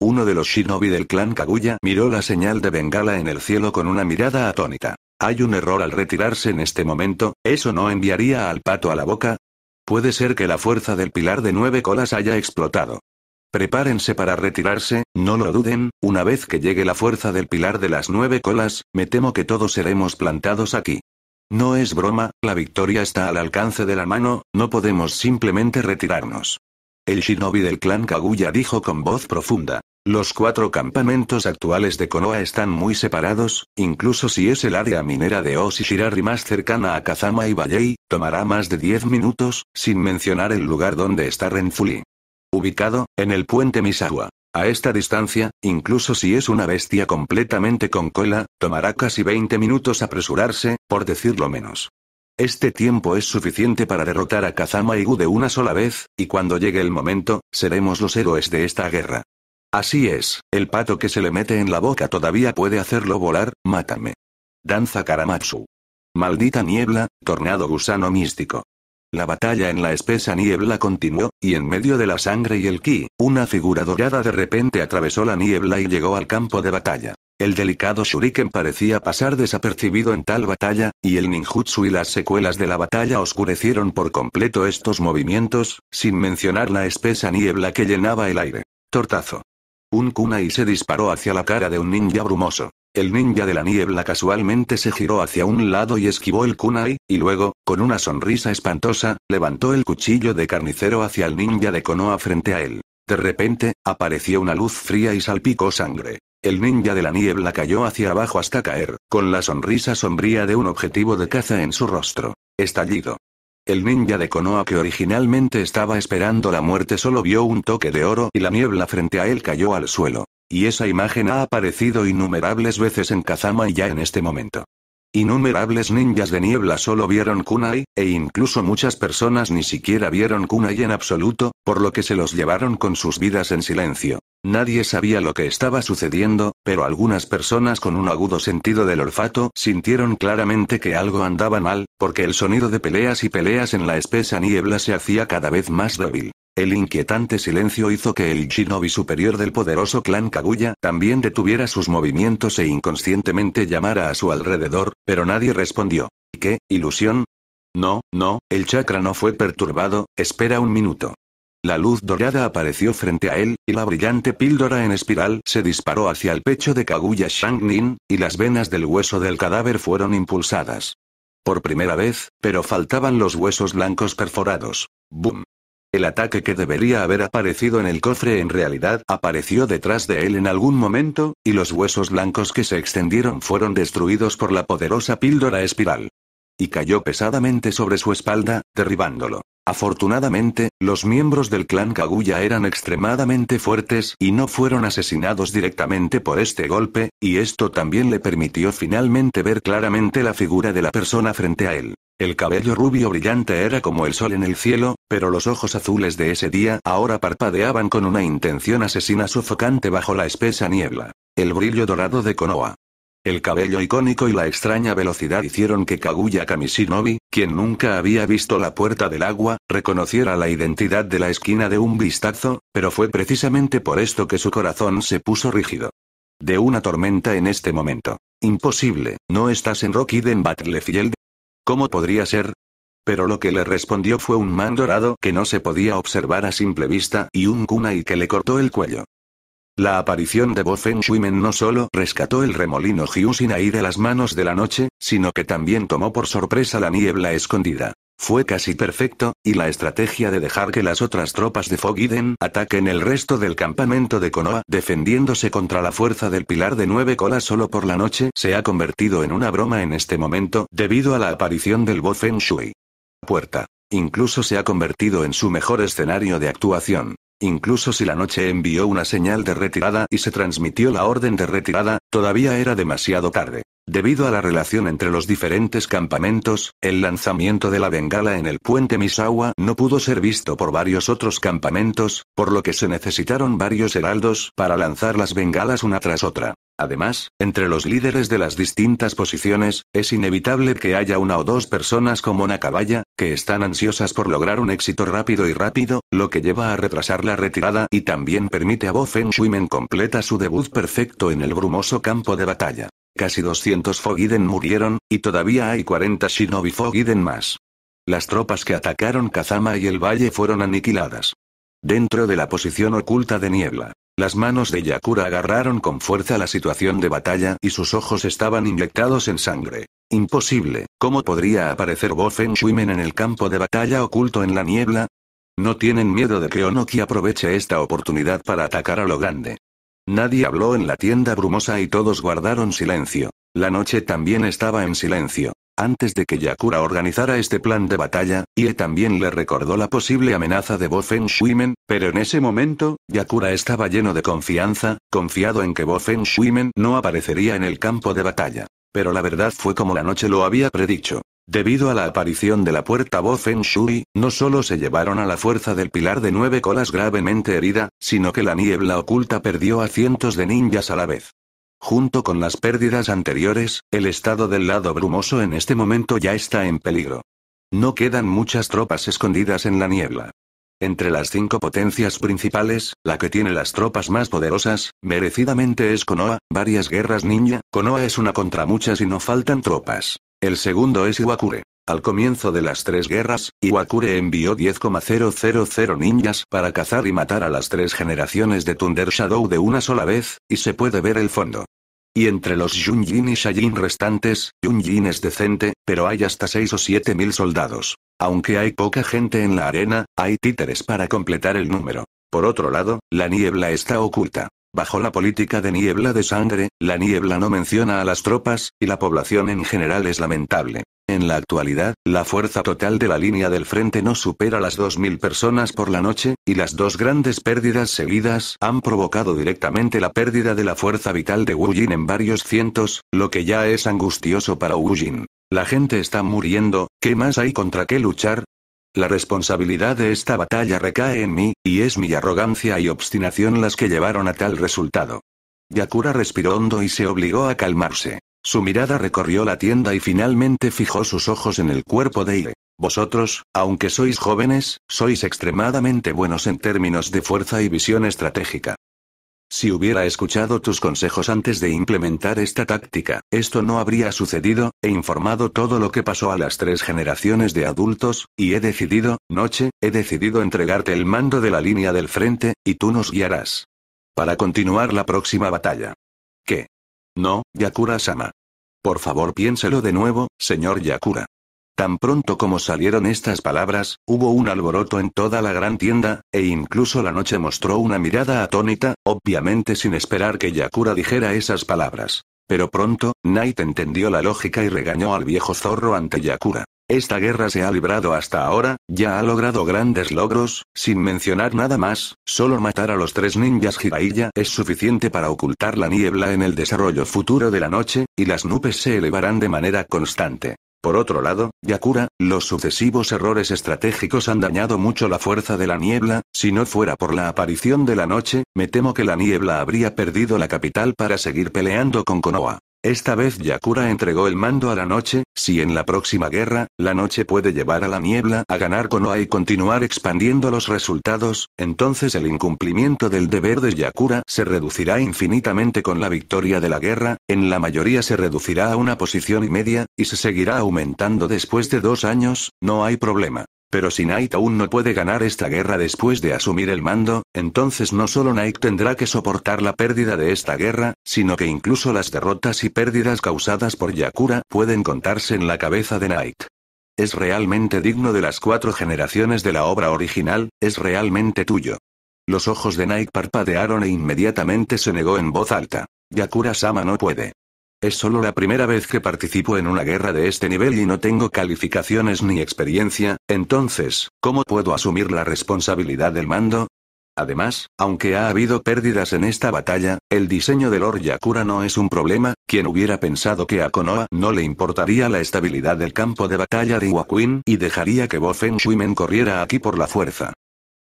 Uno de los shinobi del clan Kaguya miró la señal de bengala en el cielo con una mirada atónita. Hay un error al retirarse en este momento, eso no enviaría al pato a la boca, Puede ser que la fuerza del pilar de nueve colas haya explotado. Prepárense para retirarse, no lo duden, una vez que llegue la fuerza del pilar de las nueve colas, me temo que todos seremos plantados aquí. No es broma, la victoria está al alcance de la mano, no podemos simplemente retirarnos. El shinobi del clan Kaguya dijo con voz profunda. Los cuatro campamentos actuales de Konoha están muy separados, incluso si es el área minera de Oshishirari más cercana a Kazama y Valley, tomará más de 10 minutos, sin mencionar el lugar donde está Renfuli. Ubicado, en el puente Misawa. A esta distancia, incluso si es una bestia completamente con cola, tomará casi 20 minutos apresurarse, por decirlo menos. Este tiempo es suficiente para derrotar a Kazama y de una sola vez, y cuando llegue el momento, seremos los héroes de esta guerra. Así es, el pato que se le mete en la boca todavía puede hacerlo volar, mátame. Danza Karamatsu. Maldita niebla, tornado gusano místico. La batalla en la espesa niebla continuó, y en medio de la sangre y el ki, una figura dorada de repente atravesó la niebla y llegó al campo de batalla. El delicado shuriken parecía pasar desapercibido en tal batalla, y el ninjutsu y las secuelas de la batalla oscurecieron por completo estos movimientos, sin mencionar la espesa niebla que llenaba el aire. Tortazo. Un kunai se disparó hacia la cara de un ninja brumoso. El ninja de la niebla casualmente se giró hacia un lado y esquivó el kunai, y luego, con una sonrisa espantosa, levantó el cuchillo de carnicero hacia el ninja de Konoha frente a él. De repente, apareció una luz fría y salpicó sangre. El ninja de la niebla cayó hacia abajo hasta caer, con la sonrisa sombría de un objetivo de caza en su rostro. Estallido. El ninja de Konoha que originalmente estaba esperando la muerte solo vio un toque de oro y la niebla frente a él cayó al suelo. Y esa imagen ha aparecido innumerables veces en Kazama y ya en este momento. Innumerables ninjas de niebla solo vieron Kunai, e incluso muchas personas ni siquiera vieron Kunai en absoluto, por lo que se los llevaron con sus vidas en silencio. Nadie sabía lo que estaba sucediendo, pero algunas personas con un agudo sentido del olfato sintieron claramente que algo andaba mal, porque el sonido de peleas y peleas en la espesa niebla se hacía cada vez más débil. El inquietante silencio hizo que el shinobi superior del poderoso clan Kaguya también detuviera sus movimientos e inconscientemente llamara a su alrededor, pero nadie respondió. ¿Qué? ¿Ilusión? No, no, el chakra no fue perturbado, espera un minuto. La luz dorada apareció frente a él, y la brillante píldora en espiral se disparó hacia el pecho de Kaguya Shang-Nin, y las venas del hueso del cadáver fueron impulsadas. Por primera vez, pero faltaban los huesos blancos perforados. ¡Bum! El ataque que debería haber aparecido en el cofre en realidad apareció detrás de él en algún momento, y los huesos blancos que se extendieron fueron destruidos por la poderosa píldora espiral y cayó pesadamente sobre su espalda, derribándolo. Afortunadamente, los miembros del clan Kaguya eran extremadamente fuertes y no fueron asesinados directamente por este golpe, y esto también le permitió finalmente ver claramente la figura de la persona frente a él. El cabello rubio brillante era como el sol en el cielo, pero los ojos azules de ese día ahora parpadeaban con una intención asesina sofocante bajo la espesa niebla. El brillo dorado de Konoha. El cabello icónico y la extraña velocidad hicieron que Kaguya Kamishinobi, quien nunca había visto la puerta del agua, reconociera la identidad de la esquina de un vistazo, pero fue precisamente por esto que su corazón se puso rígido. De una tormenta en este momento. Imposible, ¿no estás en Rocky Den Battlefield? ¿Cómo podría ser? Pero lo que le respondió fue un man dorado que no se podía observar a simple vista y un kunai que le cortó el cuello. La aparición de Bo Feng Men no solo rescató el remolino Sinai de las manos de la noche, sino que también tomó por sorpresa la niebla escondida. Fue casi perfecto, y la estrategia de dejar que las otras tropas de Fogiden ataquen el resto del campamento de Konoha defendiéndose contra la fuerza del pilar de nueve colas solo por la noche se ha convertido en una broma en este momento debido a la aparición del Bo Feng Shui. Puerta. Incluso se ha convertido en su mejor escenario de actuación. Incluso si la noche envió una señal de retirada y se transmitió la orden de retirada, todavía era demasiado tarde. Debido a la relación entre los diferentes campamentos, el lanzamiento de la bengala en el puente Misawa no pudo ser visto por varios otros campamentos, por lo que se necesitaron varios heraldos para lanzar las bengalas una tras otra. Además, entre los líderes de las distintas posiciones, es inevitable que haya una o dos personas como Nakabaya, que están ansiosas por lograr un éxito rápido y rápido, lo que lleva a retrasar la retirada y también permite a Bo Feng Shuimen completa su debut perfecto en el brumoso campo de batalla. Casi 200 Fogiden murieron, y todavía hay 40 Shinobi Fogiden más. Las tropas que atacaron Kazama y el valle fueron aniquiladas. Dentro de la posición oculta de niebla, las manos de Yakura agarraron con fuerza la situación de batalla y sus ojos estaban inyectados en sangre. Imposible, ¿cómo podría aparecer Bofen Shuimen en el campo de batalla oculto en la niebla? No tienen miedo de que Onoki aproveche esta oportunidad para atacar a lo grande. Nadie habló en la tienda brumosa y todos guardaron silencio. La noche también estaba en silencio. Antes de que Yakura organizara este plan de batalla, Ie también le recordó la posible amenaza de Bofen Shuimen, pero en ese momento, Yakura estaba lleno de confianza, confiado en que Bofen Shuimen no aparecería en el campo de batalla. Pero la verdad fue como la noche lo había predicho. Debido a la aparición de la puerta Bo Feng Shui, no solo se llevaron a la fuerza del pilar de nueve colas gravemente herida, sino que la niebla oculta perdió a cientos de ninjas a la vez. Junto con las pérdidas anteriores, el estado del lado brumoso en este momento ya está en peligro. No quedan muchas tropas escondidas en la niebla. Entre las cinco potencias principales, la que tiene las tropas más poderosas, merecidamente es Konoha, varias guerras ninja, Konoha es una contra muchas y no faltan tropas. El segundo es Iwakure. Al comienzo de las tres guerras, Iwakure envió 10,000 ninjas para cazar y matar a las tres generaciones de Thunder Shadow de una sola vez, y se puede ver el fondo. Y entre los Yunjin y Shajin restantes, Yunjin es decente, pero hay hasta 6 o 7 mil soldados. Aunque hay poca gente en la arena, hay títeres para completar el número. Por otro lado, la niebla está oculta. Bajo la política de niebla de sangre, la niebla no menciona a las tropas, y la población en general es lamentable en la actualidad, la fuerza total de la línea del frente no supera las 2.000 personas por la noche, y las dos grandes pérdidas seguidas han provocado directamente la pérdida de la fuerza vital de Wu Jin en varios cientos, lo que ya es angustioso para Wu Jin. La gente está muriendo, ¿qué más hay contra qué luchar? La responsabilidad de esta batalla recae en mí, y es mi arrogancia y obstinación las que llevaron a tal resultado. Yakura respiró hondo y se obligó a calmarse. Su mirada recorrió la tienda y finalmente fijó sus ojos en el cuerpo de Ire. Vosotros, aunque sois jóvenes, sois extremadamente buenos en términos de fuerza y visión estratégica. Si hubiera escuchado tus consejos antes de implementar esta táctica, esto no habría sucedido, he informado todo lo que pasó a las tres generaciones de adultos, y he decidido, noche, he decidido entregarte el mando de la línea del frente, y tú nos guiarás. Para continuar la próxima batalla. ¿Qué? No, Yakura-sama. Por favor piénselo de nuevo, señor Yakura. Tan pronto como salieron estas palabras, hubo un alboroto en toda la gran tienda, e incluso la noche mostró una mirada atónita, obviamente sin esperar que Yakura dijera esas palabras. Pero pronto, Knight entendió la lógica y regañó al viejo zorro ante Yakura. Esta guerra se ha librado hasta ahora, ya ha logrado grandes logros, sin mencionar nada más, solo matar a los tres ninjas Jiraiya es suficiente para ocultar la niebla en el desarrollo futuro de la noche, y las nubes se elevarán de manera constante. Por otro lado, Yakura, los sucesivos errores estratégicos han dañado mucho la fuerza de la niebla, si no fuera por la aparición de la noche, me temo que la niebla habría perdido la capital para seguir peleando con Konoha. Esta vez Yakura entregó el mando a la noche, si en la próxima guerra, la noche puede llevar a la niebla a ganar Konoha y continuar expandiendo los resultados, entonces el incumplimiento del deber de Yakura se reducirá infinitamente con la victoria de la guerra, en la mayoría se reducirá a una posición y media, y se seguirá aumentando después de dos años, no hay problema. Pero si Knight aún no puede ganar esta guerra después de asumir el mando, entonces no solo Knight tendrá que soportar la pérdida de esta guerra, sino que incluso las derrotas y pérdidas causadas por Yakura pueden contarse en la cabeza de Knight. Es realmente digno de las cuatro generaciones de la obra original, es realmente tuyo. Los ojos de Knight parpadearon e inmediatamente se negó en voz alta. Yakura-sama no puede. Es solo la primera vez que participo en una guerra de este nivel y no tengo calificaciones ni experiencia, entonces, ¿cómo puedo asumir la responsabilidad del mando? Además, aunque ha habido pérdidas en esta batalla, el diseño de Lord Yakura no es un problema, quien hubiera pensado que a Konoha no le importaría la estabilidad del campo de batalla de Iwakuin y dejaría que Bo Feng Shuimen corriera aquí por la fuerza.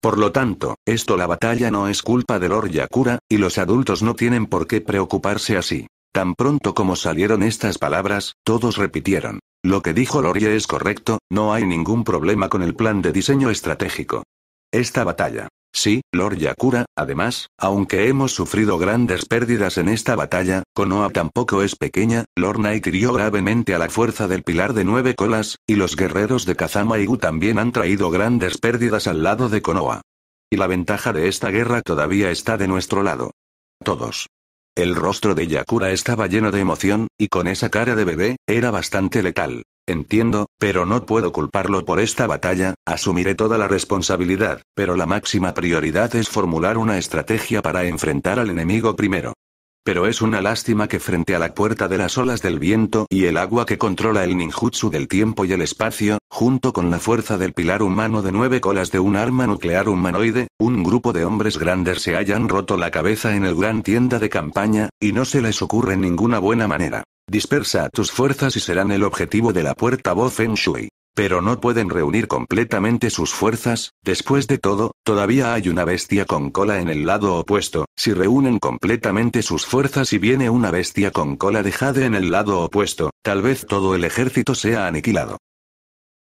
Por lo tanto, esto la batalla no es culpa del Lord Yakura, y los adultos no tienen por qué preocuparse así. Tan pronto como salieron estas palabras, todos repitieron. Lo que dijo Lorie es correcto, no hay ningún problema con el plan de diseño estratégico. Esta batalla. Sí, Lord Yakura, además, aunque hemos sufrido grandes pérdidas en esta batalla, Konoha tampoco es pequeña, Lord Knight gravemente a la fuerza del pilar de nueve colas, y los guerreros de Kazama y Gu también han traído grandes pérdidas al lado de Konoha. Y la ventaja de esta guerra todavía está de nuestro lado. Todos. El rostro de Yakura estaba lleno de emoción, y con esa cara de bebé, era bastante letal. Entiendo, pero no puedo culparlo por esta batalla, asumiré toda la responsabilidad, pero la máxima prioridad es formular una estrategia para enfrentar al enemigo primero. Pero es una lástima que frente a la puerta de las olas del viento y el agua que controla el ninjutsu del tiempo y el espacio, junto con la fuerza del pilar humano de nueve colas de un arma nuclear humanoide, un grupo de hombres grandes se hayan roto la cabeza en el gran tienda de campaña, y no se les ocurre ninguna buena manera. Dispersa tus fuerzas y serán el objetivo de la puerta voz Feng Shui. Pero no pueden reunir completamente sus fuerzas, después de todo, todavía hay una bestia con cola en el lado opuesto, si reúnen completamente sus fuerzas y viene una bestia con cola dejada en el lado opuesto, tal vez todo el ejército sea aniquilado.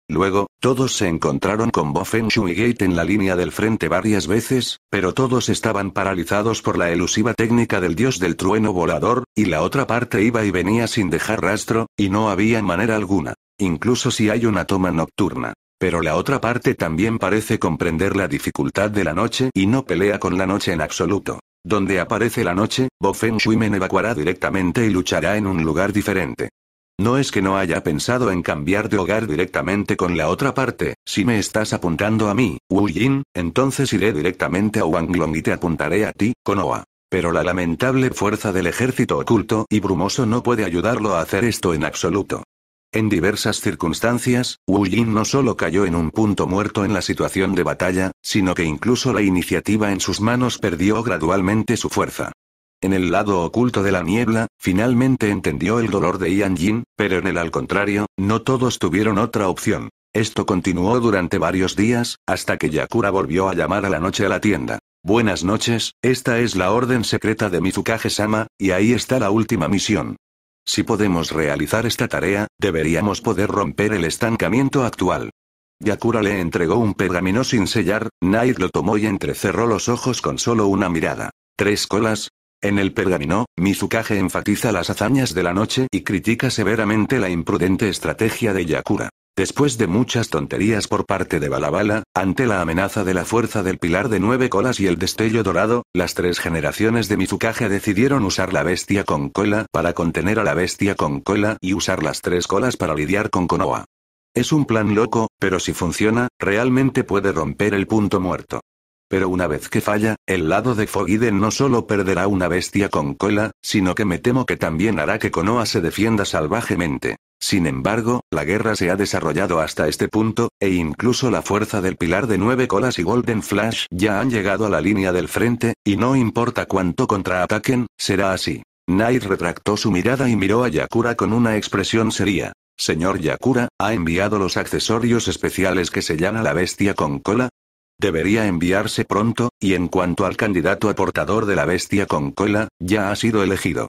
Luego, todos se encontraron con Bofen Gate en la línea del frente varias veces, pero todos estaban paralizados por la elusiva técnica del dios del trueno volador, y la otra parte iba y venía sin dejar rastro, y no había manera alguna incluso si hay una toma nocturna. Pero la otra parte también parece comprender la dificultad de la noche y no pelea con la noche en absoluto. Donde aparece la noche, Bo Feng men evacuará directamente y luchará en un lugar diferente. No es que no haya pensado en cambiar de hogar directamente con la otra parte, si me estás apuntando a mí, Wu Yin, entonces iré directamente a Long y te apuntaré a ti, Konoa. Pero la lamentable fuerza del ejército oculto y brumoso no puede ayudarlo a hacer esto en absoluto. En diversas circunstancias, Wu Yin no solo cayó en un punto muerto en la situación de batalla, sino que incluso la iniciativa en sus manos perdió gradualmente su fuerza. En el lado oculto de la niebla, finalmente entendió el dolor de Yan Jin, pero en el al contrario, no todos tuvieron otra opción. Esto continuó durante varios días, hasta que Yakura volvió a llamar a la noche a la tienda. Buenas noches, esta es la orden secreta de Mizukage-sama, y ahí está la última misión. Si podemos realizar esta tarea, deberíamos poder romper el estancamiento actual. Yakura le entregó un pergamino sin sellar, Knight lo tomó y entrecerró los ojos con solo una mirada. ¿Tres colas? En el pergamino, Mizukage enfatiza las hazañas de la noche y critica severamente la imprudente estrategia de Yakura. Después de muchas tonterías por parte de Balabala, ante la amenaza de la fuerza del pilar de nueve colas y el destello dorado, las tres generaciones de Mizukage decidieron usar la bestia con cola para contener a la bestia con cola y usar las tres colas para lidiar con Konoha. Es un plan loco, pero si funciona, realmente puede romper el punto muerto. Pero una vez que falla, el lado de Fogiden no solo perderá una bestia con cola, sino que me temo que también hará que Konoha se defienda salvajemente. Sin embargo, la guerra se ha desarrollado hasta este punto, e incluso la fuerza del Pilar de Nueve Colas y Golden Flash ya han llegado a la línea del frente, y no importa cuánto contraataquen, será así. Knight retractó su mirada y miró a Yakura con una expresión seria. Señor Yakura, ¿ha enviado los accesorios especiales que sellan a la bestia con cola? Debería enviarse pronto, y en cuanto al candidato a portador de la bestia con cola, ya ha sido elegido.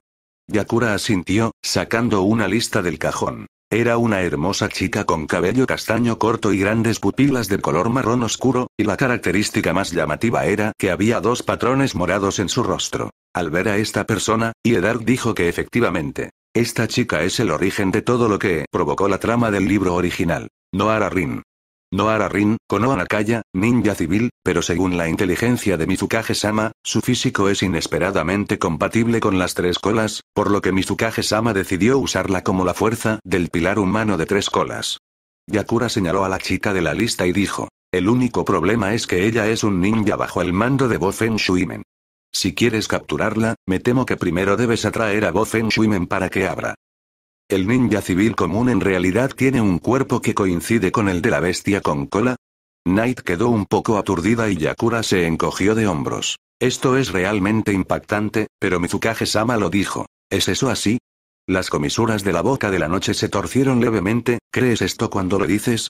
Yakura asintió, sacando una lista del cajón. Era una hermosa chica con cabello castaño corto y grandes pupilas de color marrón oscuro, y la característica más llamativa era que había dos patrones morados en su rostro. Al ver a esta persona, Iedark dijo que efectivamente, esta chica es el origen de todo lo que provocó la trama del libro original. Noara Rin. Noara Rin, Konoha Nakaya, ninja civil, pero según la inteligencia de Mizukage-sama, su físico es inesperadamente compatible con las tres colas, por lo que Mizukage-sama decidió usarla como la fuerza del pilar humano de tres colas. Yakura señaló a la chica de la lista y dijo, el único problema es que ella es un ninja bajo el mando de Bofen Shuimen. Si quieres capturarla, me temo que primero debes atraer a Bofen Shuimen para que abra el ninja civil común en realidad tiene un cuerpo que coincide con el de la bestia con cola. Knight quedó un poco aturdida y Yakura se encogió de hombros. Esto es realmente impactante, pero Mizukage-sama lo dijo. ¿Es eso así? Las comisuras de la boca de la noche se torcieron levemente, ¿crees esto cuando lo dices?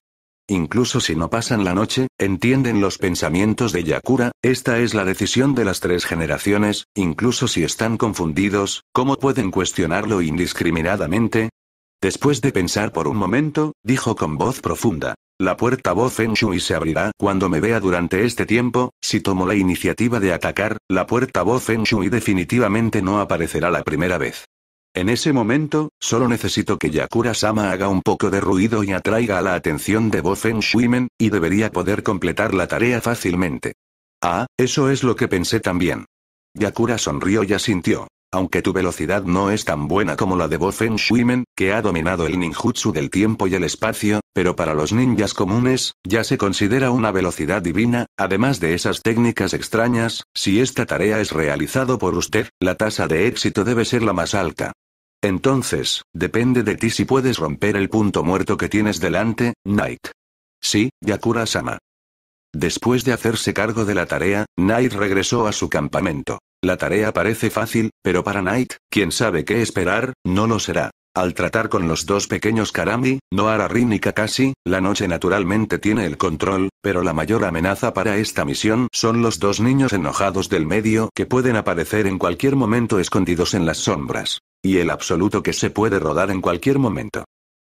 Incluso si no pasan la noche, entienden los pensamientos de Yakura, esta es la decisión de las tres generaciones, incluso si están confundidos, ¿cómo pueden cuestionarlo indiscriminadamente? Después de pensar por un momento, dijo con voz profunda. La puerta voz en Shui se abrirá cuando me vea durante este tiempo, si tomo la iniciativa de atacar, la puerta voz Feng Shui definitivamente no aparecerá la primera vez. En ese momento, solo necesito que Yakura-sama haga un poco de ruido y atraiga la atención de Bofen Shuimen, y debería poder completar la tarea fácilmente. Ah, eso es lo que pensé también. Yakura sonrió y asintió. Aunque tu velocidad no es tan buena como la de Bofen Shuimen, que ha dominado el ninjutsu del tiempo y el espacio, pero para los ninjas comunes, ya se considera una velocidad divina, además de esas técnicas extrañas, si esta tarea es realizado por usted, la tasa de éxito debe ser la más alta. Entonces, depende de ti si puedes romper el punto muerto que tienes delante, Knight. Sí, Yakura-sama. Después de hacerse cargo de la tarea, Knight regresó a su campamento. La tarea parece fácil, pero para Knight, quien sabe qué esperar, no lo será. Al tratar con los dos pequeños Karami, Noara Rin y Kakashi, la noche naturalmente tiene el control, pero la mayor amenaza para esta misión son los dos niños enojados del medio que pueden aparecer en cualquier momento escondidos en las sombras. Y el absoluto que se puede rodar en cualquier momento.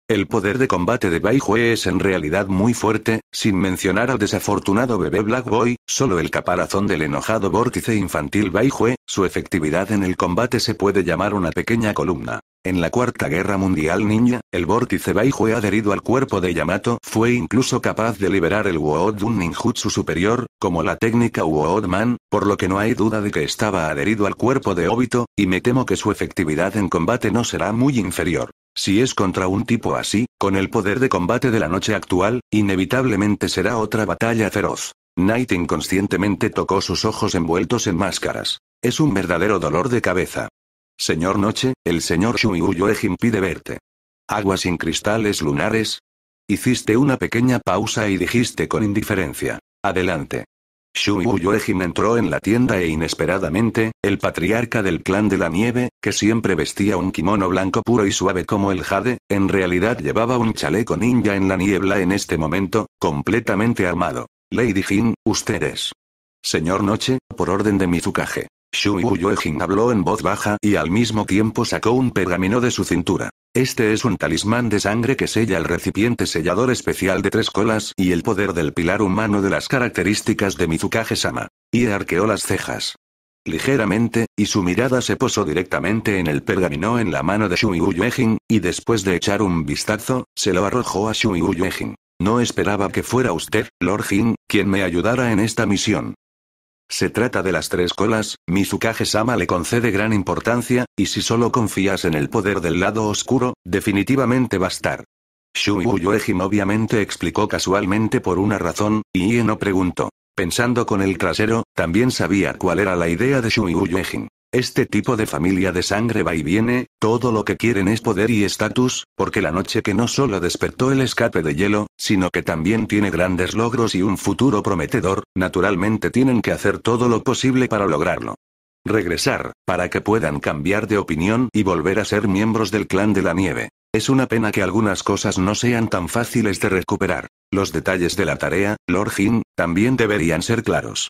El poder de combate de Bai es en realidad muy fuerte, sin mencionar al desafortunado bebé Black Boy, solo el caparazón del enojado vórtice infantil Baijue, su efectividad en el combate se puede llamar una pequeña columna. En la Cuarta Guerra Mundial Ninja, el vórtice Baijue adherido al cuerpo de Yamato fue incluso capaz de liberar el Wood un ninjutsu superior, como la técnica Wood Man, por lo que no hay duda de que estaba adherido al cuerpo de Obito, y me temo que su efectividad en combate no será muy inferior. Si es contra un tipo así, con el poder de combate de la noche actual, inevitablemente será otra batalla feroz. Knight inconscientemente tocó sus ojos envueltos en máscaras. Es un verdadero dolor de cabeza. Señor Noche, el señor Shuiyuej impide verte. Agua sin cristales lunares. Hiciste una pequeña pausa y dijiste con indiferencia. Adelante. Shuyuejin entró en la tienda e inesperadamente, el patriarca del clan de la nieve, que siempre vestía un kimono blanco puro y suave como el jade, en realidad llevaba un chaleco ninja en la niebla en este momento, completamente armado. Lady Jin, ustedes. Señor Noche, por orden de Mizukage. Shuyuejin habló en voz baja y al mismo tiempo sacó un pergamino de su cintura. Este es un talismán de sangre que sella el recipiente sellador especial de tres colas y el poder del pilar humano de las características de Mizukage-sama. Y arqueó las cejas. Ligeramente, y su mirada se posó directamente en el pergamino en la mano de Yuejin, y después de echar un vistazo, se lo arrojó a Yuejin. No esperaba que fuera usted, Lord Jin, quien me ayudara en esta misión. Se trata de las tres colas, Mizukage-sama le concede gran importancia, y si solo confías en el poder del lado oscuro, definitivamente va a estar. Shuyuejin obviamente explicó casualmente por una razón, y no preguntó. Pensando con el trasero, también sabía cuál era la idea de Shuyuyuejin. Este tipo de familia de sangre va y viene, todo lo que quieren es poder y estatus, porque la noche que no solo despertó el escape de hielo, sino que también tiene grandes logros y un futuro prometedor, naturalmente tienen que hacer todo lo posible para lograrlo. Regresar, para que puedan cambiar de opinión y volver a ser miembros del clan de la nieve. Es una pena que algunas cosas no sean tan fáciles de recuperar. Los detalles de la tarea, Lord Jin, también deberían ser claros.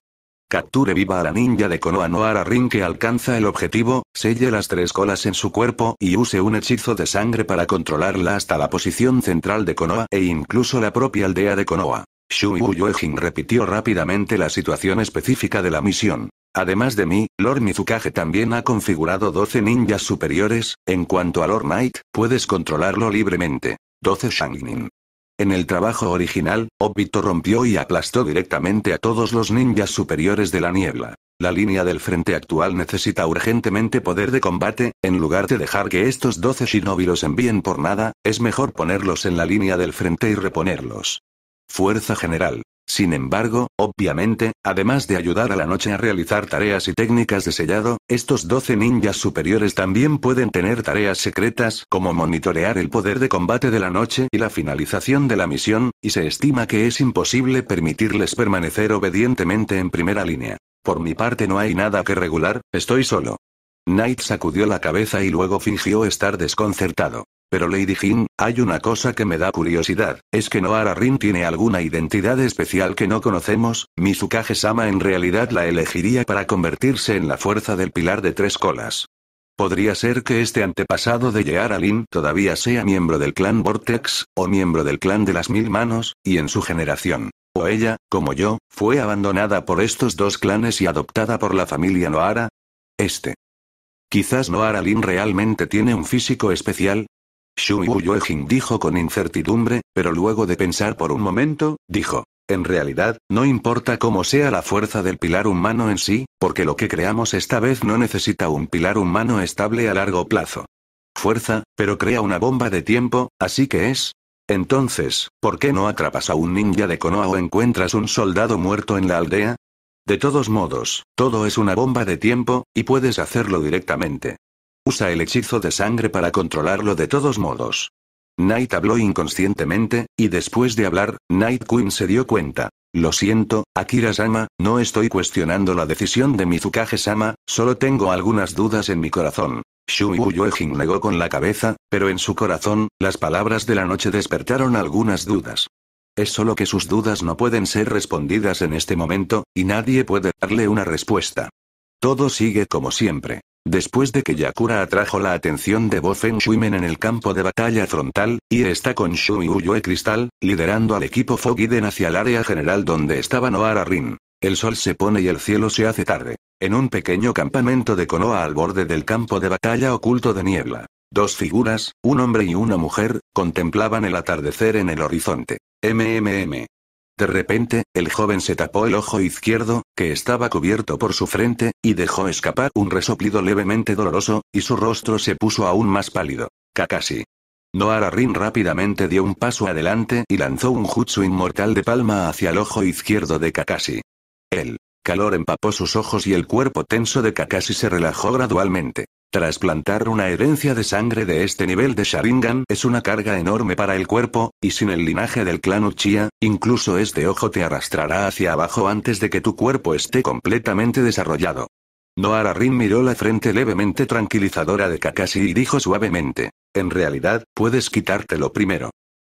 Capture viva a la ninja de Konoha noara Rin que alcanza el objetivo, selle las tres colas en su cuerpo y use un hechizo de sangre para controlarla hasta la posición central de Konoha e incluso la propia aldea de Konoha. Shui Yuejin repitió rápidamente la situación específica de la misión. Además de mí, Lord Mizukage también ha configurado 12 ninjas superiores, en cuanto a Lord Knight, puedes controlarlo libremente. 12 Shangnin. En el trabajo original, Obito rompió y aplastó directamente a todos los ninjas superiores de la niebla. La línea del frente actual necesita urgentemente poder de combate, en lugar de dejar que estos 12 shinobi los envíen por nada, es mejor ponerlos en la línea del frente y reponerlos. Fuerza general. Sin embargo, obviamente, además de ayudar a la noche a realizar tareas y técnicas de sellado, estos 12 ninjas superiores también pueden tener tareas secretas como monitorear el poder de combate de la noche y la finalización de la misión, y se estima que es imposible permitirles permanecer obedientemente en primera línea. Por mi parte no hay nada que regular, estoy solo. Knight sacudió la cabeza y luego fingió estar desconcertado. Pero Lady Jin, hay una cosa que me da curiosidad, es que Noara Rin tiene alguna identidad especial que no conocemos, Mizukage-sama en realidad la elegiría para convertirse en la fuerza del pilar de tres colas. Podría ser que este antepasado de Yeara Lin todavía sea miembro del clan Vortex, o miembro del clan de las Mil Manos, y en su generación. O ella, como yo, fue abandonada por estos dos clanes y adoptada por la familia Noara. Este. Quizás Noara Lin realmente tiene un físico especial, Shu jin dijo con incertidumbre, pero luego de pensar por un momento, dijo. En realidad, no importa cómo sea la fuerza del pilar humano en sí, porque lo que creamos esta vez no necesita un pilar humano estable a largo plazo. Fuerza, pero crea una bomba de tiempo, así que es, entonces, ¿por qué no atrapas a un ninja de Konoha o encuentras un soldado muerto en la aldea? De todos modos, todo es una bomba de tiempo, y puedes hacerlo directamente. Usa el hechizo de sangre para controlarlo de todos modos. Knight habló inconscientemente, y después de hablar, Night Queen se dio cuenta. Lo siento, Akira-sama, no estoy cuestionando la decisión de Mizukage-sama, solo tengo algunas dudas en mi corazón. Shuyu Yoejin negó con la cabeza, pero en su corazón, las palabras de la noche despertaron algunas dudas. Es solo que sus dudas no pueden ser respondidas en este momento, y nadie puede darle una respuesta. Todo sigue como siempre. Después de que Yakura atrajo la atención de Bofen Shuimen en el campo de batalla frontal, y está con Shu y Uyue Cristal, liderando al equipo Fogiden hacia el área general donde estaba Noara Rin. El sol se pone y el cielo se hace tarde. En un pequeño campamento de Konoha al borde del campo de batalla oculto de niebla. Dos figuras, un hombre y una mujer, contemplaban el atardecer en el horizonte. MMM. De repente, el joven se tapó el ojo izquierdo, que estaba cubierto por su frente, y dejó escapar un resoplido levemente doloroso, y su rostro se puso aún más pálido. Kakashi. Noara Rin rápidamente dio un paso adelante y lanzó un jutsu inmortal de palma hacia el ojo izquierdo de Kakashi. El calor empapó sus ojos y el cuerpo tenso de Kakashi se relajó gradualmente. Trasplantar una herencia de sangre de este nivel de Sharingan es una carga enorme para el cuerpo, y sin el linaje del clan Uchiha, incluso este ojo te arrastrará hacia abajo antes de que tu cuerpo esté completamente desarrollado. Noara Rin miró la frente levemente tranquilizadora de Kakashi y dijo suavemente. En realidad, puedes quitártelo primero.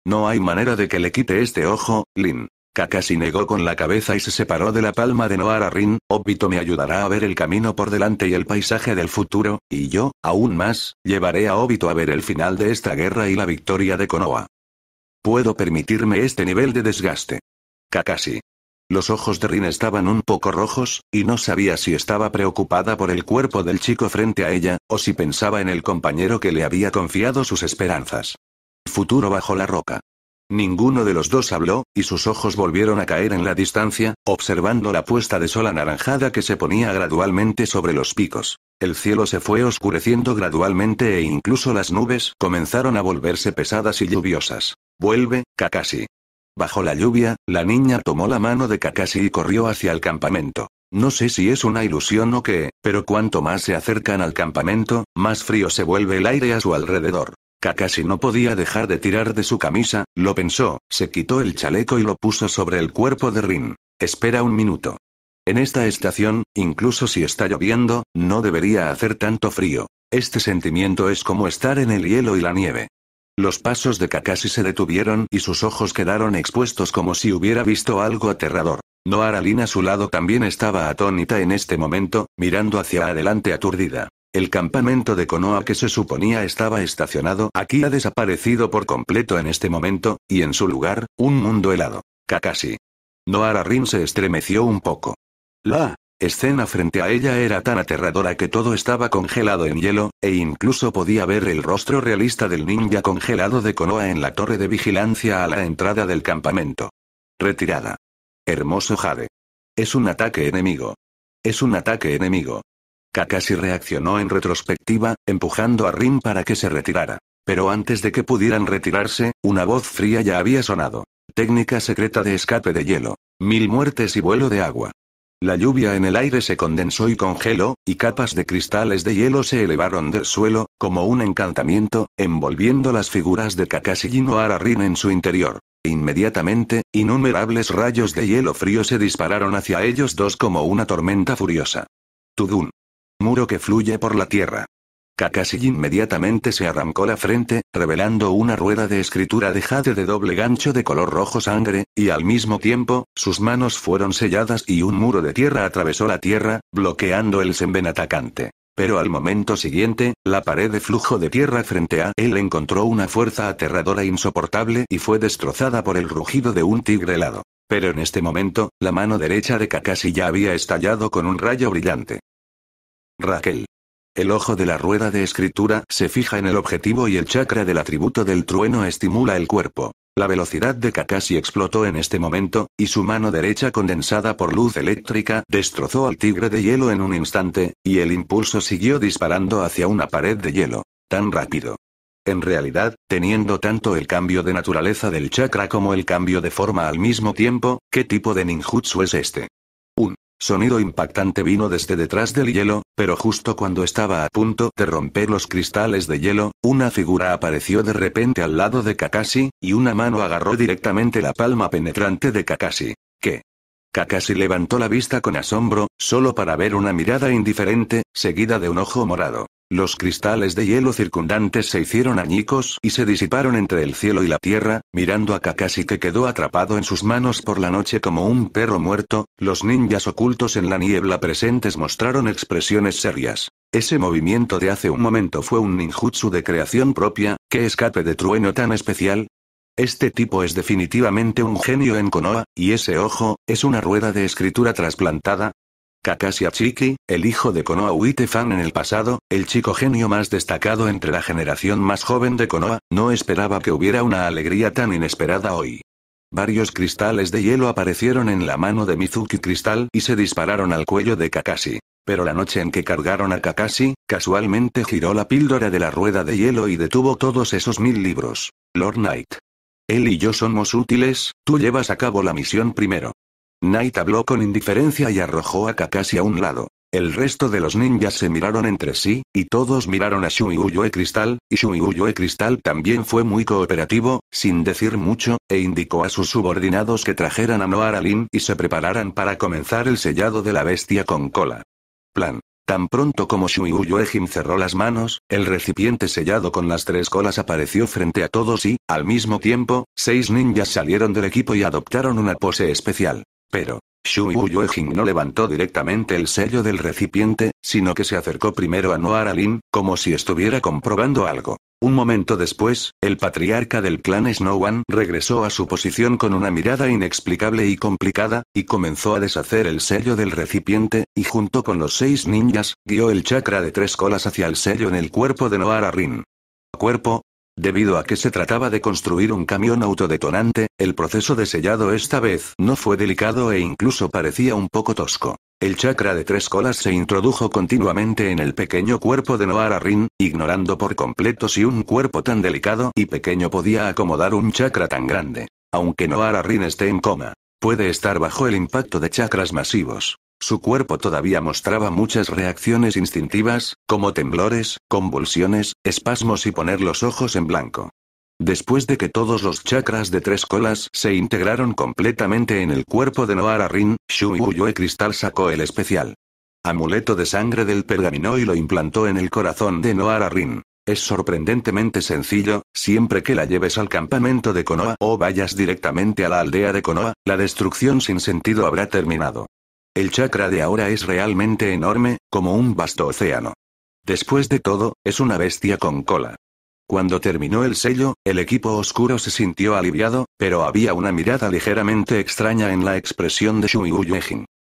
No hay manera de que le quite este ojo, Lin. Kakashi negó con la cabeza y se separó de la palma de Noara Rin, Obito me ayudará a ver el camino por delante y el paisaje del futuro, y yo, aún más, llevaré a Obito a ver el final de esta guerra y la victoria de Konoha. Puedo permitirme este nivel de desgaste. Kakashi. Los ojos de Rin estaban un poco rojos, y no sabía si estaba preocupada por el cuerpo del chico frente a ella, o si pensaba en el compañero que le había confiado sus esperanzas. Futuro bajo la roca. Ninguno de los dos habló, y sus ojos volvieron a caer en la distancia, observando la puesta de sol anaranjada que se ponía gradualmente sobre los picos. El cielo se fue oscureciendo gradualmente e incluso las nubes comenzaron a volverse pesadas y lluviosas. Vuelve, Kakashi. Bajo la lluvia, la niña tomó la mano de Kakashi y corrió hacia el campamento. No sé si es una ilusión o qué, pero cuanto más se acercan al campamento, más frío se vuelve el aire a su alrededor. Kakashi no podía dejar de tirar de su camisa, lo pensó, se quitó el chaleco y lo puso sobre el cuerpo de Rin. Espera un minuto. En esta estación, incluso si está lloviendo, no debería hacer tanto frío. Este sentimiento es como estar en el hielo y la nieve. Los pasos de Kakashi se detuvieron y sus ojos quedaron expuestos como si hubiera visto algo aterrador. Noaralin a su lado también estaba atónita en este momento, mirando hacia adelante aturdida. El campamento de Konoa que se suponía estaba estacionado aquí ha desaparecido por completo en este momento, y en su lugar, un mundo helado. Kakashi. Noara Rin se estremeció un poco. La escena frente a ella era tan aterradora que todo estaba congelado en hielo, e incluso podía ver el rostro realista del ninja congelado de Konoha en la torre de vigilancia a la entrada del campamento. Retirada. Hermoso Jade. Es un ataque enemigo. Es un ataque enemigo. Kakashi reaccionó en retrospectiva, empujando a Rin para que se retirara. Pero antes de que pudieran retirarse, una voz fría ya había sonado. Técnica secreta de escape de hielo. Mil muertes y vuelo de agua. La lluvia en el aire se condensó y congeló, y capas de cristales de hielo se elevaron del suelo, como un encantamiento, envolviendo las figuras de Kakashi y Noara Rin en su interior. Inmediatamente, innumerables rayos de hielo frío se dispararon hacia ellos dos como una tormenta furiosa. Tudun muro que fluye por la tierra. Kakashi inmediatamente se arrancó la frente, revelando una rueda de escritura de jade de doble gancho de color rojo sangre, y al mismo tiempo, sus manos fueron selladas y un muro de tierra atravesó la tierra, bloqueando el senben atacante. Pero al momento siguiente, la pared de flujo de tierra frente a él encontró una fuerza aterradora insoportable y fue destrozada por el rugido de un tigre helado. Pero en este momento, la mano derecha de Kakashi ya había estallado con un rayo brillante. Raquel. El ojo de la rueda de escritura se fija en el objetivo y el chakra del atributo del trueno estimula el cuerpo. La velocidad de Kakashi explotó en este momento, y su mano derecha condensada por luz eléctrica destrozó al tigre de hielo en un instante, y el impulso siguió disparando hacia una pared de hielo. Tan rápido. En realidad, teniendo tanto el cambio de naturaleza del chakra como el cambio de forma al mismo tiempo, ¿qué tipo de ninjutsu es este? Sonido impactante vino desde detrás del hielo, pero justo cuando estaba a punto de romper los cristales de hielo, una figura apareció de repente al lado de Kakashi, y una mano agarró directamente la palma penetrante de Kakashi. ¿Qué? Kakashi levantó la vista con asombro, solo para ver una mirada indiferente, seguida de un ojo morado. Los cristales de hielo circundantes se hicieron añicos y se disiparon entre el cielo y la tierra, mirando a Kakashi que quedó atrapado en sus manos por la noche como un perro muerto, los ninjas ocultos en la niebla presentes mostraron expresiones serias. Ese movimiento de hace un momento fue un ninjutsu de creación propia, qué escape de trueno tan especial. Este tipo es definitivamente un genio en Konoha, y ese ojo, es una rueda de escritura trasplantada, Kakashi Achiki, el hijo de Konoha Uitefan en el pasado, el chico genio más destacado entre la generación más joven de Konoha, no esperaba que hubiera una alegría tan inesperada hoy. Varios cristales de hielo aparecieron en la mano de Mizuki Cristal y se dispararon al cuello de Kakashi. Pero la noche en que cargaron a Kakashi, casualmente giró la píldora de la rueda de hielo y detuvo todos esos mil libros. Lord Knight. Él y yo somos útiles, tú llevas a cabo la misión primero. Night habló con indiferencia y arrojó a Kakashi a un lado. El resto de los ninjas se miraron entre sí, y todos miraron a Uyue Cristal, y Uyue Cristal también fue muy cooperativo, sin decir mucho, e indicó a sus subordinados que trajeran a Noara Lin y se prepararan para comenzar el sellado de la bestia con cola. Plan. Tan pronto como Uyue Jim cerró las manos, el recipiente sellado con las tres colas apareció frente a todos y, al mismo tiempo, seis ninjas salieron del equipo y adoptaron una pose especial. Pero, Shui Jing no levantó directamente el sello del recipiente, sino que se acercó primero a Noar Lin, como si estuviera comprobando algo. Un momento después, el patriarca del clan One regresó a su posición con una mirada inexplicable y complicada, y comenzó a deshacer el sello del recipiente, y junto con los seis ninjas, guió el chakra de tres colas hacia el sello en el cuerpo de Noara Rin. Cuerpo, Debido a que se trataba de construir un camión autodetonante, el proceso de sellado esta vez no fue delicado e incluso parecía un poco tosco. El chakra de tres colas se introdujo continuamente en el pequeño cuerpo de Noara Rin, ignorando por completo si un cuerpo tan delicado y pequeño podía acomodar un chakra tan grande. Aunque Noara Rin esté en coma, puede estar bajo el impacto de chakras masivos. Su cuerpo todavía mostraba muchas reacciones instintivas, como temblores, convulsiones, espasmos y poner los ojos en blanco. Después de que todos los chakras de tres colas se integraron completamente en el cuerpo de Noara Rin, Yue Cristal sacó el especial amuleto de sangre del pergamino y lo implantó en el corazón de Noara Rin. Es sorprendentemente sencillo, siempre que la lleves al campamento de Konoha o vayas directamente a la aldea de Konoha, la destrucción sin sentido habrá terminado. El chakra de ahora es realmente enorme, como un vasto océano. Después de todo, es una bestia con cola. Cuando terminó el sello, el equipo oscuro se sintió aliviado, pero había una mirada ligeramente extraña en la expresión de Shui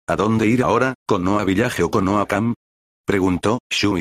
¿A dónde ir ahora, con Noah Villaje o con noa Camp? Preguntó, Shui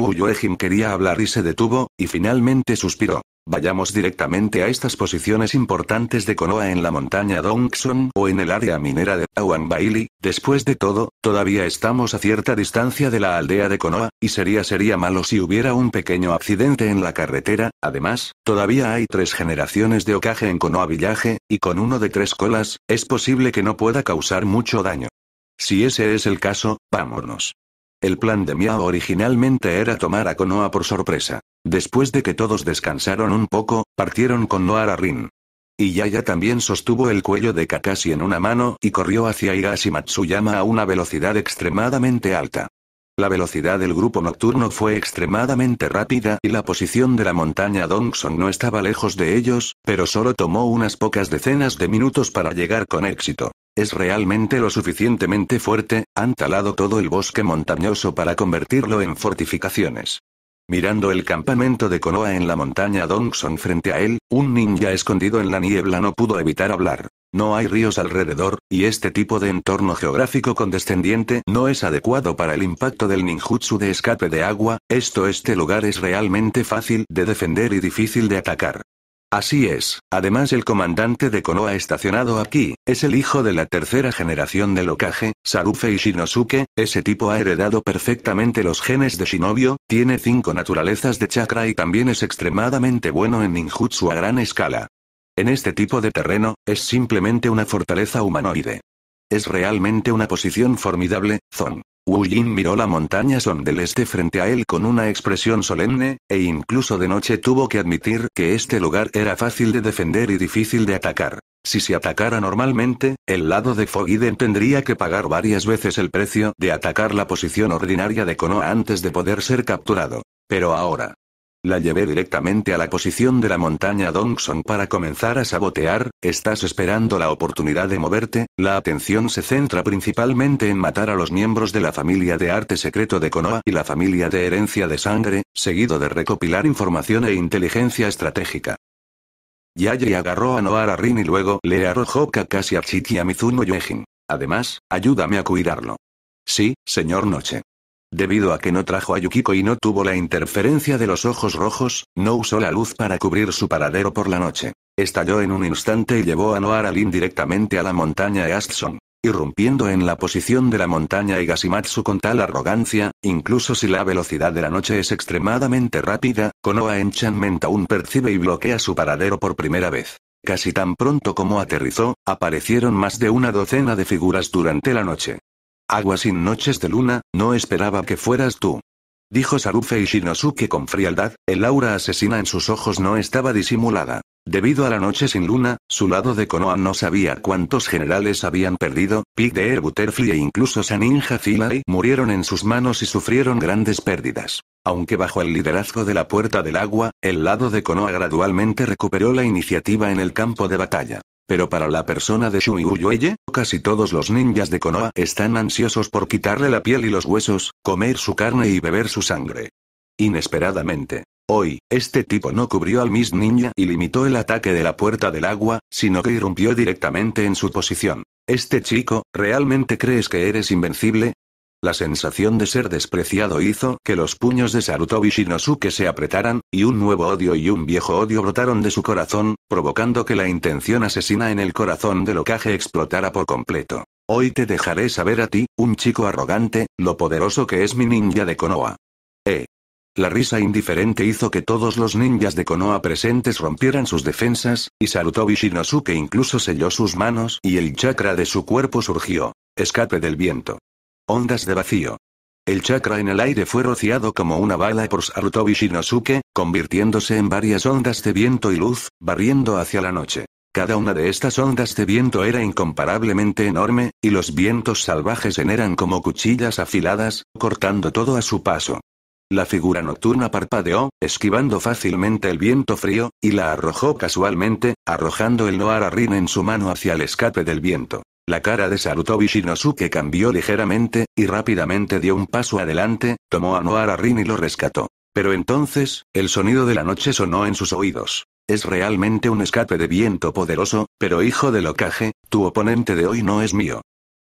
quería hablar y se detuvo, y finalmente suspiró. Vayamos directamente a estas posiciones importantes de Konoha en la montaña Dongson o en el área minera de Awanbaili, después de todo, todavía estamos a cierta distancia de la aldea de Konoha, y sería sería malo si hubiera un pequeño accidente en la carretera, además, todavía hay tres generaciones de ocaje en Konoha Village, y con uno de tres colas, es posible que no pueda causar mucho daño. Si ese es el caso, vámonos. El plan de Miao originalmente era tomar a Konoha por sorpresa. Después de que todos descansaron un poco, partieron con Noara Rin. Y Yaya también sostuvo el cuello de Kakashi en una mano y corrió hacia Higashi Matsuyama a una velocidad extremadamente alta. La velocidad del grupo nocturno fue extremadamente rápida y la posición de la montaña Dongson no estaba lejos de ellos, pero solo tomó unas pocas decenas de minutos para llegar con éxito. Es realmente lo suficientemente fuerte, han talado todo el bosque montañoso para convertirlo en fortificaciones. Mirando el campamento de Konoha en la montaña Dongson frente a él, un ninja escondido en la niebla no pudo evitar hablar. No hay ríos alrededor, y este tipo de entorno geográfico condescendiente no es adecuado para el impacto del ninjutsu de escape de agua, esto este lugar es realmente fácil de defender y difícil de atacar. Así es, además el comandante de Konoha estacionado aquí, es el hijo de la tercera generación de Lokage, Sarufe y Shinosuke, ese tipo ha heredado perfectamente los genes de Shinobio, tiene cinco naturalezas de chakra y también es extremadamente bueno en ninjutsu a gran escala. En este tipo de terreno, es simplemente una fortaleza humanoide. Es realmente una posición formidable, Zon. Wu Jin miró la montaña Son del Este frente a él con una expresión solemne, e incluso de noche tuvo que admitir que este lugar era fácil de defender y difícil de atacar. Si se atacara normalmente, el lado de Fogiden tendría que pagar varias veces el precio de atacar la posición ordinaria de Konoha antes de poder ser capturado. Pero ahora, la llevé directamente a la posición de la montaña Dongson para comenzar a sabotear, estás esperando la oportunidad de moverte, la atención se centra principalmente en matar a los miembros de la familia de arte secreto de Konoha y la familia de herencia de sangre, seguido de recopilar información e inteligencia estratégica. Yaye agarró a Noara Rin y luego le arrojó Kakashi a y a Mizuno Yuejin. Además, ayúdame a cuidarlo. Sí, señor Noche. Debido a que no trajo a Yukiko y no tuvo la interferencia de los ojos rojos, no usó la luz para cubrir su paradero por la noche. Estalló en un instante y llevó a Noara Lin directamente a la montaña Ashton. Irrumpiendo en la posición de la montaña Igasimatsu con tal arrogancia, incluso si la velocidad de la noche es extremadamente rápida, Konoha Enchantment aún percibe y bloquea su paradero por primera vez. Casi tan pronto como aterrizó, aparecieron más de una docena de figuras durante la noche. Agua sin noches de luna, no esperaba que fueras tú. Dijo Sarufe y Shinosuke con frialdad, el aura asesina en sus ojos no estaba disimulada. Debido a la noche sin luna, su lado de Konoha no sabía cuántos generales habían perdido, Pig de Air Butterfly e incluso Saninja Philae murieron en sus manos y sufrieron grandes pérdidas. Aunque bajo el liderazgo de la Puerta del Agua, el lado de Konoha gradualmente recuperó la iniciativa en el campo de batalla. Pero para la persona de Uyueye, casi todos los ninjas de Konoha están ansiosos por quitarle la piel y los huesos, comer su carne y beber su sangre. Inesperadamente. Hoy, este tipo no cubrió al Miss Ninja y limitó el ataque de la puerta del agua, sino que irrumpió directamente en su posición. Este chico, ¿realmente crees que eres invencible? la sensación de ser despreciado hizo que los puños de Sarutobi Shinosuke se apretaran, y un nuevo odio y un viejo odio brotaron de su corazón, provocando que la intención asesina en el corazón de Lokage explotara por completo. Hoy te dejaré saber a ti, un chico arrogante, lo poderoso que es mi ninja de Konoha. Eh. La risa indiferente hizo que todos los ninjas de Konoha presentes rompieran sus defensas, y Sarutobi Shinosuke incluso selló sus manos y el chakra de su cuerpo surgió. Escape del viento. Ondas de vacío. El chakra en el aire fue rociado como una bala por Sarutobi Shinosuke, convirtiéndose en varias ondas de viento y luz, barriendo hacia la noche. Cada una de estas ondas de viento era incomparablemente enorme, y los vientos salvajes en eran como cuchillas afiladas, cortando todo a su paso. La figura nocturna parpadeó, esquivando fácilmente el viento frío, y la arrojó casualmente, arrojando el Noararin en su mano hacia el escape del viento. La cara de Sarutobi Shinosuke cambió ligeramente, y rápidamente dio un paso adelante, tomó a Noara Rin y lo rescató. Pero entonces, el sonido de la noche sonó en sus oídos. Es realmente un escape de viento poderoso, pero hijo de locaje, tu oponente de hoy no es mío.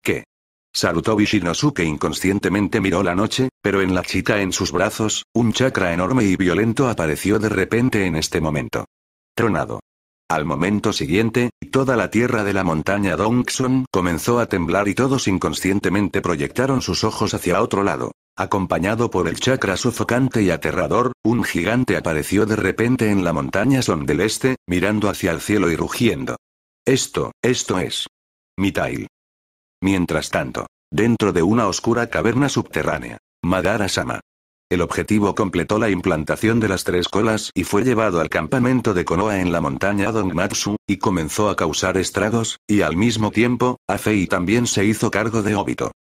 ¿Qué? Sarutobi Shinosuke inconscientemente miró la noche, pero en la chica en sus brazos, un chakra enorme y violento apareció de repente en este momento. Tronado. Al momento siguiente, toda la tierra de la montaña Dongson comenzó a temblar y todos inconscientemente proyectaron sus ojos hacia otro lado. Acompañado por el chakra sofocante y aterrador, un gigante apareció de repente en la montaña Son del Este, mirando hacia el cielo y rugiendo. Esto, esto es. Mitail. Mientras tanto, dentro de una oscura caverna subterránea, Madara Sama, el objetivo completó la implantación de las tres colas y fue llevado al campamento de Konoha en la montaña Dongmatsu, y comenzó a causar estragos, y al mismo tiempo, Afei también se hizo cargo de Obito.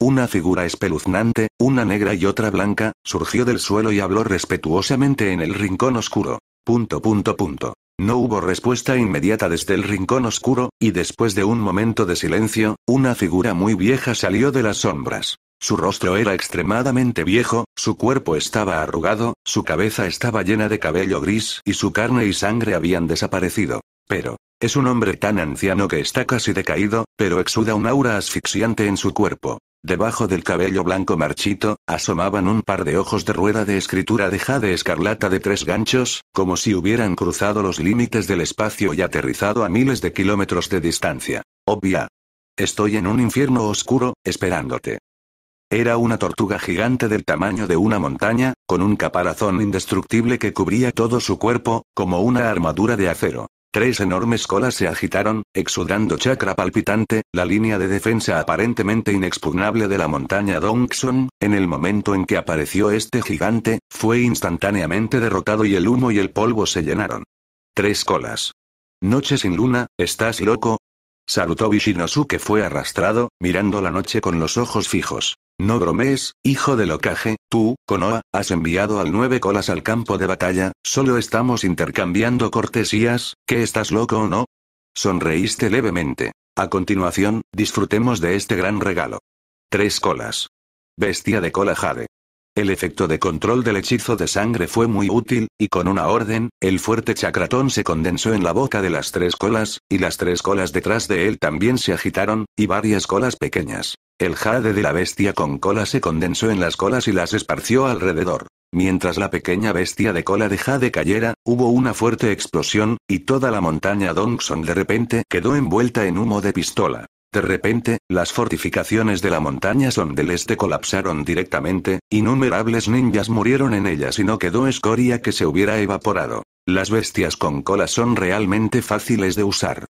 Una figura espeluznante, una negra y otra blanca, surgió del suelo y habló respetuosamente en el rincón oscuro. Punto punto punto. No hubo respuesta inmediata desde el rincón oscuro, y después de un momento de silencio, una figura muy vieja salió de las sombras. Su rostro era extremadamente viejo, su cuerpo estaba arrugado, su cabeza estaba llena de cabello gris y su carne y sangre habían desaparecido. Pero, es un hombre tan anciano que está casi decaído, pero exuda un aura asfixiante en su cuerpo. Debajo del cabello blanco marchito, asomaban un par de ojos de rueda de escritura de escarlata de tres ganchos, como si hubieran cruzado los límites del espacio y aterrizado a miles de kilómetros de distancia. Obvia. Estoy en un infierno oscuro, esperándote. Era una tortuga gigante del tamaño de una montaña, con un caparazón indestructible que cubría todo su cuerpo, como una armadura de acero. Tres enormes colas se agitaron, exudando chakra palpitante, la línea de defensa aparentemente inexpugnable de la montaña Dongson, en el momento en que apareció este gigante, fue instantáneamente derrotado y el humo y el polvo se llenaron. Tres colas. Noche sin luna, ¿estás loco? Sarutobi que fue arrastrado, mirando la noche con los ojos fijos. No bromees, hijo de locaje, tú, Konoa, has enviado al nueve colas al campo de batalla, solo estamos intercambiando cortesías, ¿Qué estás loco o no? Sonreíste levemente. A continuación, disfrutemos de este gran regalo. Tres colas. Bestia de cola jade. El efecto de control del hechizo de sangre fue muy útil, y con una orden, el fuerte chacratón se condensó en la boca de las tres colas, y las tres colas detrás de él también se agitaron, y varias colas pequeñas. El jade de la bestia con cola se condensó en las colas y las esparció alrededor. Mientras la pequeña bestia de cola de jade cayera, hubo una fuerte explosión, y toda la montaña Dongson de repente quedó envuelta en humo de pistola. De repente, las fortificaciones de la montaña son del este colapsaron directamente, innumerables ninjas murieron en ellas y no quedó escoria que se hubiera evaporado. Las bestias con cola son realmente fáciles de usar.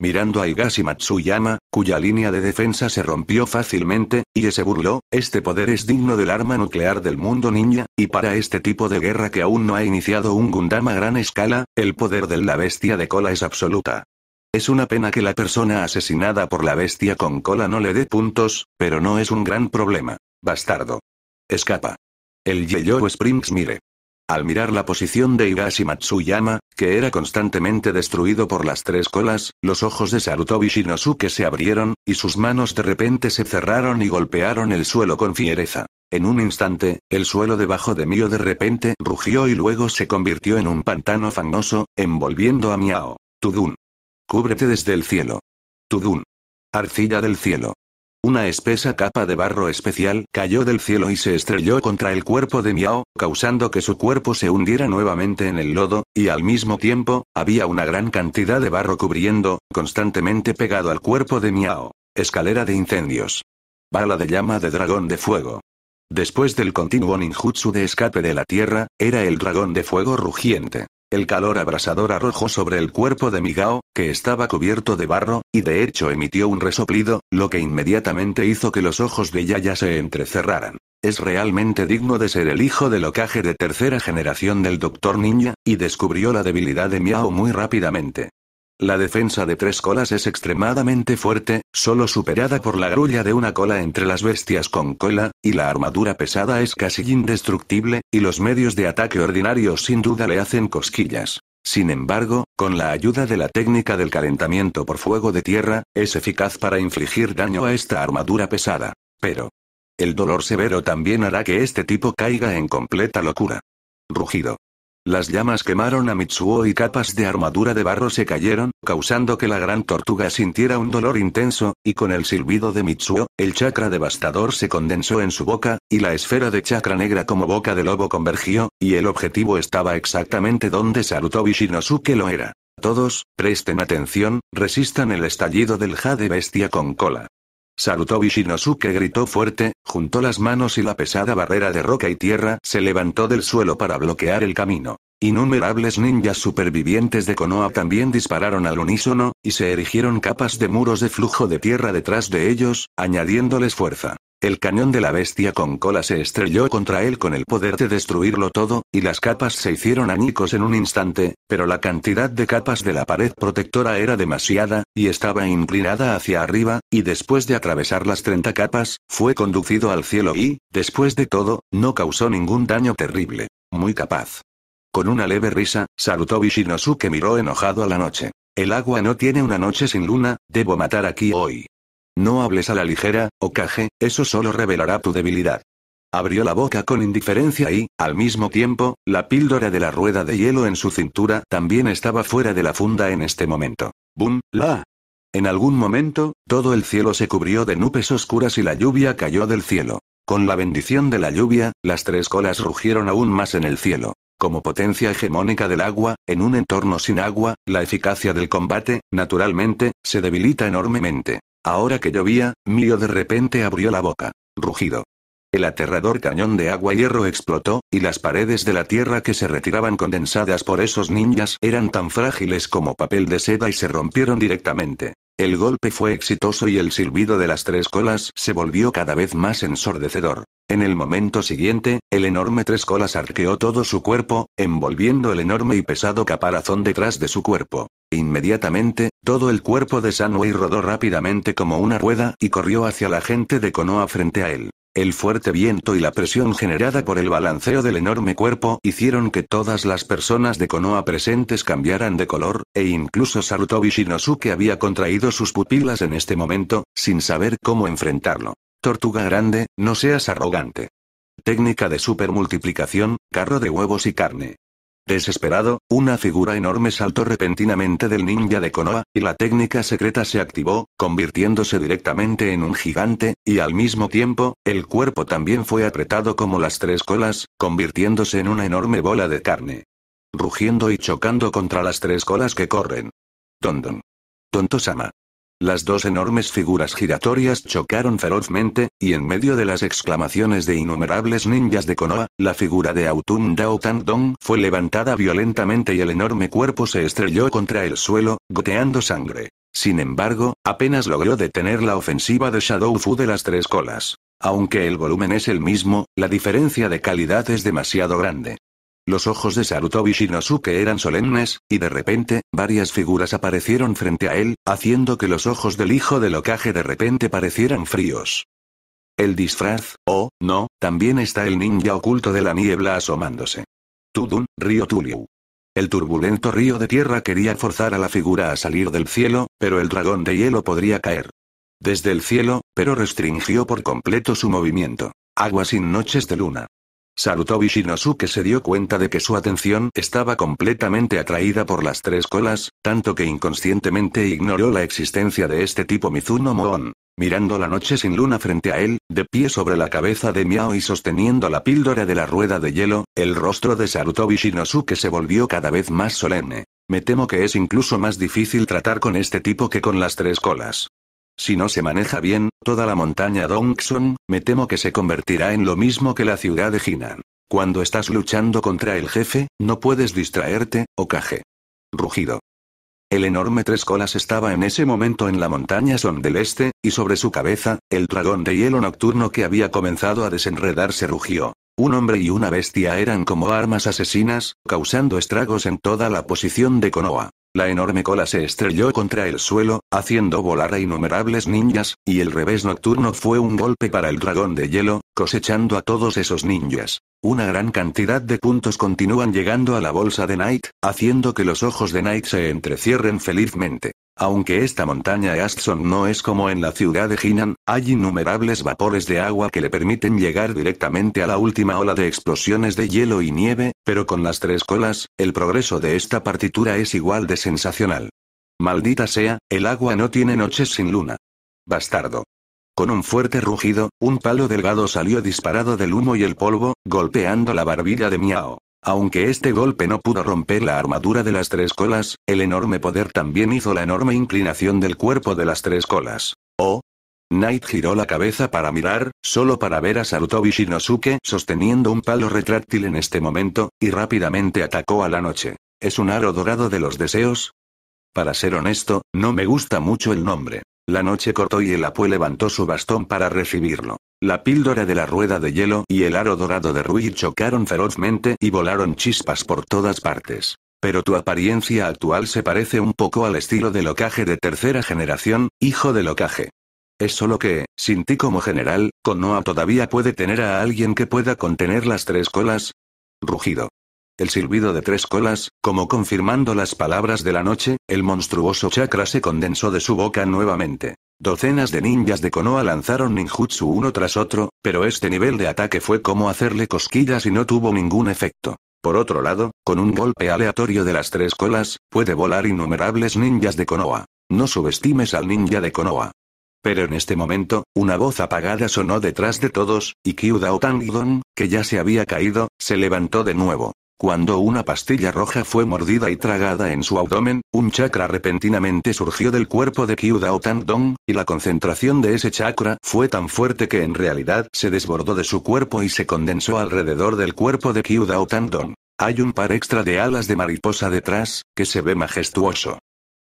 Mirando a Higashi Matsuyama, cuya línea de defensa se rompió fácilmente, y se burló, este poder es digno del arma nuclear del mundo ninja, y para este tipo de guerra que aún no ha iniciado un Gundam a gran escala, el poder de la bestia de cola es absoluta. Es una pena que la persona asesinada por la bestia con cola no le dé puntos, pero no es un gran problema. Bastardo. Escapa. El Yellow Springs mire. Al mirar la posición de Higashi Matsuyama, que era constantemente destruido por las tres colas, los ojos de Sarutobi Shinosuke se abrieron, y sus manos de repente se cerraron y golpearon el suelo con fiereza. En un instante, el suelo debajo de Mio de repente rugió y luego se convirtió en un pantano fangoso, envolviendo a Miao. Tudun. Cúbrete desde el cielo. Tudun. Arcilla del cielo. Una espesa capa de barro especial cayó del cielo y se estrelló contra el cuerpo de Miao, causando que su cuerpo se hundiera nuevamente en el lodo, y al mismo tiempo, había una gran cantidad de barro cubriendo, constantemente pegado al cuerpo de Miao. Escalera de incendios. Bala de llama de dragón de fuego. Después del continuo ninjutsu de escape de la tierra, era el dragón de fuego rugiente. El calor abrasador arrojó sobre el cuerpo de Migao, que estaba cubierto de barro, y de hecho emitió un resoplido, lo que inmediatamente hizo que los ojos de Yaya se entrecerraran. Es realmente digno de ser el hijo del ocaje de tercera generación del Doctor Ninja, y descubrió la debilidad de Miao muy rápidamente. La defensa de tres colas es extremadamente fuerte, solo superada por la grulla de una cola entre las bestias con cola, y la armadura pesada es casi indestructible, y los medios de ataque ordinarios sin duda le hacen cosquillas. Sin embargo, con la ayuda de la técnica del calentamiento por fuego de tierra, es eficaz para infligir daño a esta armadura pesada. Pero... El dolor severo también hará que este tipo caiga en completa locura. Rugido. Las llamas quemaron a Mitsuo y capas de armadura de barro se cayeron, causando que la gran tortuga sintiera un dolor intenso, y con el silbido de Mitsuo, el chakra devastador se condensó en su boca, y la esfera de chakra negra como boca de lobo convergió, y el objetivo estaba exactamente donde Sarutobi Shinosuke lo era. Todos, presten atención, resistan el estallido del de bestia con cola. Sarutobi Shinosuke gritó fuerte, juntó las manos y la pesada barrera de roca y tierra se levantó del suelo para bloquear el camino. Innumerables ninjas supervivientes de Konoha también dispararon al unísono, y se erigieron capas de muros de flujo de tierra detrás de ellos, añadiéndoles fuerza. El cañón de la bestia con cola se estrelló contra él con el poder de destruirlo todo, y las capas se hicieron añicos en un instante, pero la cantidad de capas de la pared protectora era demasiada, y estaba inclinada hacia arriba, y después de atravesar las 30 capas, fue conducido al cielo y, después de todo, no causó ningún daño terrible. Muy capaz. Con una leve risa, Sarutobi Shinosuke miró enojado a la noche. El agua no tiene una noche sin luna, debo matar aquí hoy. No hables a la ligera, Okage, eso solo revelará tu debilidad. Abrió la boca con indiferencia y, al mismo tiempo, la píldora de la rueda de hielo en su cintura también estaba fuera de la funda en este momento. ¡Bum! ¡La! En algún momento, todo el cielo se cubrió de nubes oscuras y la lluvia cayó del cielo. Con la bendición de la lluvia, las tres colas rugieron aún más en el cielo. Como potencia hegemónica del agua, en un entorno sin agua, la eficacia del combate, naturalmente, se debilita enormemente. Ahora que llovía, Mio de repente abrió la boca. Rugido. El aterrador cañón de agua hierro explotó, y las paredes de la tierra que se retiraban condensadas por esos ninjas eran tan frágiles como papel de seda y se rompieron directamente. El golpe fue exitoso y el silbido de las tres colas se volvió cada vez más ensordecedor. En el momento siguiente, el enorme tres colas arqueó todo su cuerpo, envolviendo el enorme y pesado caparazón detrás de su cuerpo. Inmediatamente, todo el cuerpo de Sanway rodó rápidamente como una rueda y corrió hacia la gente de Konoha frente a él. El fuerte viento y la presión generada por el balanceo del enorme cuerpo hicieron que todas las personas de Konoha presentes cambiaran de color, e incluso Sarutobi Shinosuke había contraído sus pupilas en este momento, sin saber cómo enfrentarlo tortuga grande, no seas arrogante. Técnica de supermultiplicación, carro de huevos y carne. Desesperado, una figura enorme saltó repentinamente del ninja de Konoha, y la técnica secreta se activó, convirtiéndose directamente en un gigante, y al mismo tiempo, el cuerpo también fue apretado como las tres colas, convirtiéndose en una enorme bola de carne. Rugiendo y chocando contra las tres colas que corren. Tondon. Tontosama. Las dos enormes figuras giratorias chocaron ferozmente, y en medio de las exclamaciones de innumerables ninjas de Konoha, la figura de Autun Dao Dong fue levantada violentamente y el enorme cuerpo se estrelló contra el suelo, goteando sangre. Sin embargo, apenas logró detener la ofensiva de Shadow Fu de las tres colas. Aunque el volumen es el mismo, la diferencia de calidad es demasiado grande. Los ojos de Sarutobi Shinosuke eran solemnes, y de repente, varias figuras aparecieron frente a él, haciendo que los ojos del hijo del ocaje de repente parecieran fríos. El disfraz, oh, no, también está el ninja oculto de la niebla asomándose. Tudun, río Tuliu. El turbulento río de tierra quería forzar a la figura a salir del cielo, pero el dragón de hielo podría caer. Desde el cielo, pero restringió por completo su movimiento. Agua sin noches de luna. Sarutobi Shinosuke se dio cuenta de que su atención estaba completamente atraída por las tres colas, tanto que inconscientemente ignoró la existencia de este tipo Mizuno Moon. Mirando la noche sin luna frente a él, de pie sobre la cabeza de Miao y sosteniendo la píldora de la rueda de hielo, el rostro de Sarutobi Shinosuke se volvió cada vez más solemne. Me temo que es incluso más difícil tratar con este tipo que con las tres colas. Si no se maneja bien, toda la montaña Son, me temo que se convertirá en lo mismo que la ciudad de Jinan. Cuando estás luchando contra el jefe, no puedes distraerte, Okage. Rugido. El enorme tres colas estaba en ese momento en la montaña Son del Este, y sobre su cabeza, el dragón de hielo nocturno que había comenzado a desenredarse rugió. Un hombre y una bestia eran como armas asesinas, causando estragos en toda la posición de Konoha. La enorme cola se estrelló contra el suelo, haciendo volar a innumerables ninjas, y el revés nocturno fue un golpe para el dragón de hielo, cosechando a todos esos ninjas. Una gran cantidad de puntos continúan llegando a la bolsa de Knight, haciendo que los ojos de Knight se entrecierren felizmente. Aunque esta montaña Ashton no es como en la ciudad de Jinan, hay innumerables vapores de agua que le permiten llegar directamente a la última ola de explosiones de hielo y nieve, pero con las tres colas, el progreso de esta partitura es igual de sensacional. Maldita sea, el agua no tiene noches sin luna. Bastardo. Con un fuerte rugido, un palo delgado salió disparado del humo y el polvo, golpeando la barbilla de Miao. Aunque este golpe no pudo romper la armadura de las tres colas, el enorme poder también hizo la enorme inclinación del cuerpo de las tres colas. Oh, Knight giró la cabeza para mirar, solo para ver a Sarutobi Shinosuke sosteniendo un palo retráctil en este momento, y rápidamente atacó a la noche. Es un aro dorado de los deseos, para ser honesto, no me gusta mucho el nombre. La noche cortó y el Apue levantó su bastón para recibirlo. La píldora de la rueda de hielo y el aro dorado de Rui chocaron ferozmente y volaron chispas por todas partes. Pero tu apariencia actual se parece un poco al estilo de locaje de tercera generación, hijo de locaje. Es solo que, sin ti como general, ¿Konoa todavía puede tener a alguien que pueda contener las tres colas. Rugido. El silbido de tres colas, como confirmando las palabras de la noche, el monstruoso chakra se condensó de su boca nuevamente. Docenas de ninjas de Konoha lanzaron ninjutsu uno tras otro, pero este nivel de ataque fue como hacerle cosquillas y no tuvo ningún efecto. Por otro lado, con un golpe aleatorio de las tres colas, puede volar innumerables ninjas de Konoha. No subestimes al ninja de Konoha. Pero en este momento, una voz apagada sonó detrás de todos, y y que ya se había caído, se levantó de nuevo. Cuando una pastilla roja fue mordida y tragada en su abdomen, un chakra repentinamente surgió del cuerpo de Kyudao Tandong, y la concentración de ese chakra fue tan fuerte que en realidad se desbordó de su cuerpo y se condensó alrededor del cuerpo de Kyudao Tandong. Hay un par extra de alas de mariposa detrás, que se ve majestuoso.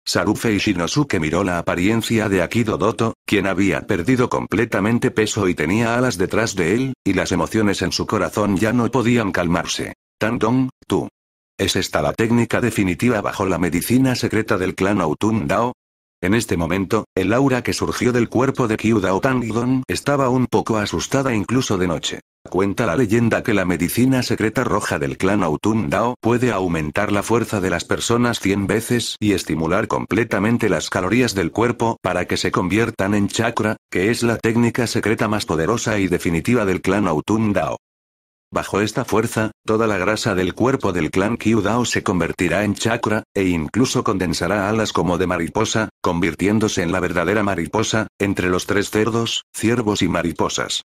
Sarufei Shinosuke miró la apariencia de Akido Doto, quien había perdido completamente peso y tenía alas detrás de él, y las emociones en su corazón ya no podían calmarse. Dong, tú. ¿Es esta la técnica definitiva bajo la medicina secreta del clan autun Dao? En este momento, el aura que surgió del cuerpo de Kyu Dao Dong estaba un poco asustada incluso de noche. Cuenta la leyenda que la medicina secreta roja del clan Autun Dao puede aumentar la fuerza de las personas 100 veces y estimular completamente las calorías del cuerpo para que se conviertan en chakra, que es la técnica secreta más poderosa y definitiva del clan Autun Dao. Bajo esta fuerza, toda la grasa del cuerpo del clan Dao se convertirá en chakra, e incluso condensará alas como de mariposa, convirtiéndose en la verdadera mariposa, entre los tres cerdos, ciervos y mariposas.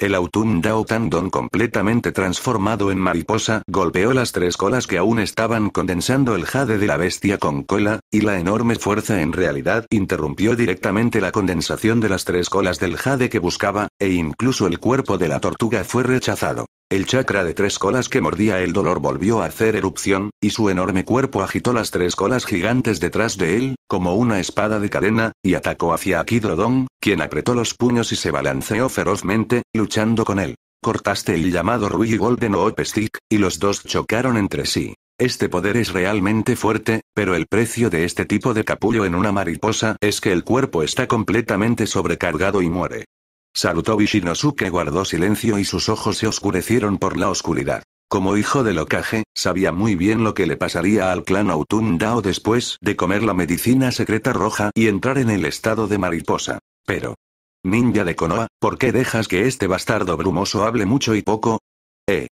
El Autun Dao Tandon completamente transformado en mariposa golpeó las tres colas que aún estaban condensando el jade de la bestia con cola, y la enorme fuerza en realidad interrumpió directamente la condensación de las tres colas del jade que buscaba, e incluso el cuerpo de la tortuga fue rechazado. El chakra de tres colas que mordía el dolor volvió a hacer erupción, y su enorme cuerpo agitó las tres colas gigantes detrás de él, como una espada de cadena, y atacó hacia Akidrodon, quien apretó los puños y se balanceó ferozmente, luchando con él. Cortaste el llamado Rui Golden Ope Stick, y los dos chocaron entre sí. Este poder es realmente fuerte, pero el precio de este tipo de capullo en una mariposa es que el cuerpo está completamente sobrecargado y muere. Sarutobi Shinosuke guardó silencio y sus ojos se oscurecieron por la oscuridad. Como hijo de locaje, sabía muy bien lo que le pasaría al clan Autumn Dao después de comer la medicina secreta roja y entrar en el estado de mariposa. Pero... Ninja de Konoha, ¿por qué dejas que este bastardo brumoso hable mucho y poco? Eh,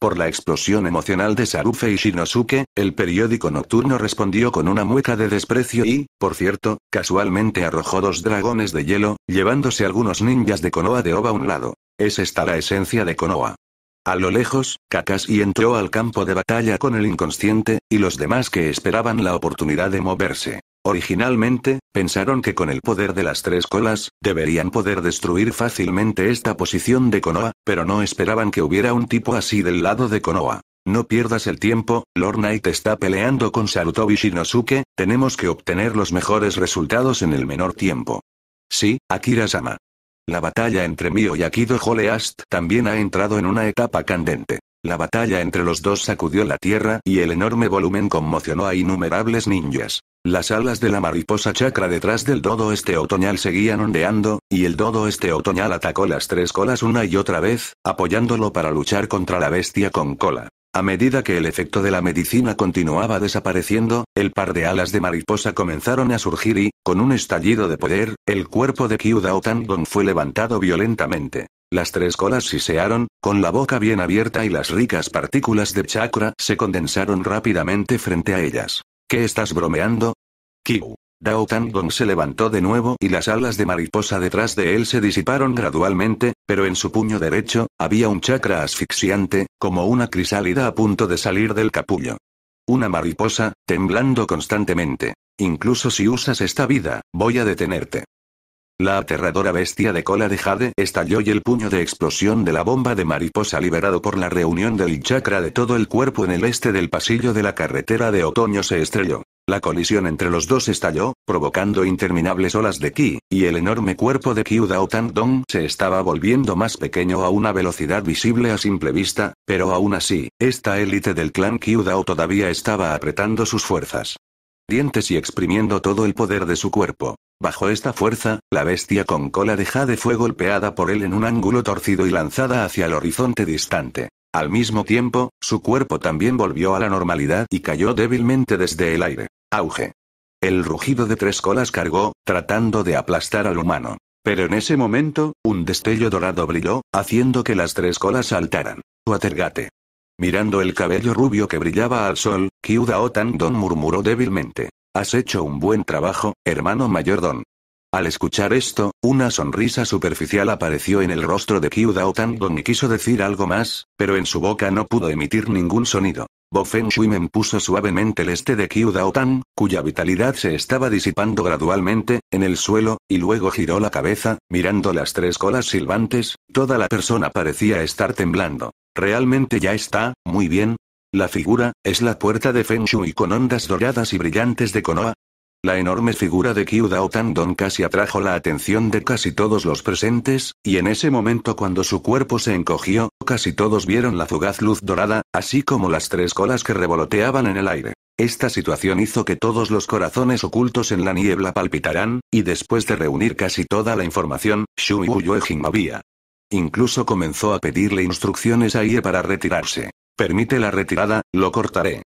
por la explosión emocional de Sarufe y Shinosuke, el periódico nocturno respondió con una mueca de desprecio y, por cierto, casualmente arrojó dos dragones de hielo, llevándose algunos ninjas de Konoha de Oba a un lado. Es esta la esencia de Konoha. A lo lejos, Kakashi entró al campo de batalla con el inconsciente, y los demás que esperaban la oportunidad de moverse. Originalmente, pensaron que con el poder de las tres colas, deberían poder destruir fácilmente esta posición de Konoha, pero no esperaban que hubiera un tipo así del lado de Konoha. No pierdas el tiempo, Lord Knight está peleando con Sarutobi Shinosuke, tenemos que obtener los mejores resultados en el menor tiempo. Sí, Akira-sama. La batalla entre Mio y Akido Joleast también ha entrado en una etapa candente. La batalla entre los dos sacudió la tierra y el enorme volumen conmocionó a innumerables ninjas. Las alas de la mariposa chakra detrás del dodo este otoñal seguían ondeando, y el dodo este otoñal atacó las tres colas una y otra vez, apoyándolo para luchar contra la bestia con cola. A medida que el efecto de la medicina continuaba desapareciendo, el par de alas de mariposa comenzaron a surgir y, con un estallido de poder, el cuerpo de Kyuda Otangon fue levantado violentamente. Las tres colas sisearon, con la boca bien abierta y las ricas partículas de chakra se condensaron rápidamente frente a ellas. ¿Qué estás bromeando? Kiu. Dao Dong se levantó de nuevo y las alas de mariposa detrás de él se disiparon gradualmente, pero en su puño derecho, había un chakra asfixiante, como una crisálida a punto de salir del capullo. Una mariposa, temblando constantemente. Incluso si usas esta vida, voy a detenerte. La aterradora bestia de cola de Jade estalló y el puño de explosión de la bomba de mariposa liberado por la reunión del chakra de todo el cuerpo en el este del pasillo de la carretera de otoño se estrelló. La colisión entre los dos estalló, provocando interminables olas de ki, y el enorme cuerpo de Kyu Tandong se estaba volviendo más pequeño a una velocidad visible a simple vista, pero aún así, esta élite del clan Kiudao todavía estaba apretando sus fuerzas dientes y exprimiendo todo el poder de su cuerpo. Bajo esta fuerza, la bestia con cola de jade fue golpeada por él en un ángulo torcido y lanzada hacia el horizonte distante. Al mismo tiempo, su cuerpo también volvió a la normalidad y cayó débilmente desde el aire. Auge. El rugido de tres colas cargó, tratando de aplastar al humano. Pero en ese momento, un destello dorado brilló, haciendo que las tres colas saltaran. Watergate. Mirando el cabello rubio que brillaba al sol, Kyudao Don murmuró débilmente. Has hecho un buen trabajo, hermano Don. Al escuchar esto, una sonrisa superficial apareció en el rostro de Kyudao Don y quiso decir algo más, pero en su boca no pudo emitir ningún sonido. Shui men puso suavemente el este de Kyudao cuya vitalidad se estaba disipando gradualmente, en el suelo, y luego giró la cabeza, mirando las tres colas silbantes, toda la persona parecía estar temblando. Realmente ya está, muy bien. La figura, es la puerta de Feng Shui con ondas doradas y brillantes de Konoha. La enorme figura de Kyu Dao Don casi atrajo la atención de casi todos los presentes, y en ese momento cuando su cuerpo se encogió, casi todos vieron la fugaz luz dorada, así como las tres colas que revoloteaban en el aire. Esta situación hizo que todos los corazones ocultos en la niebla palpitaran, y después de reunir casi toda la información, Shui Yue había Incluso comenzó a pedirle instrucciones a Ie para retirarse. Permite la retirada, lo cortaré.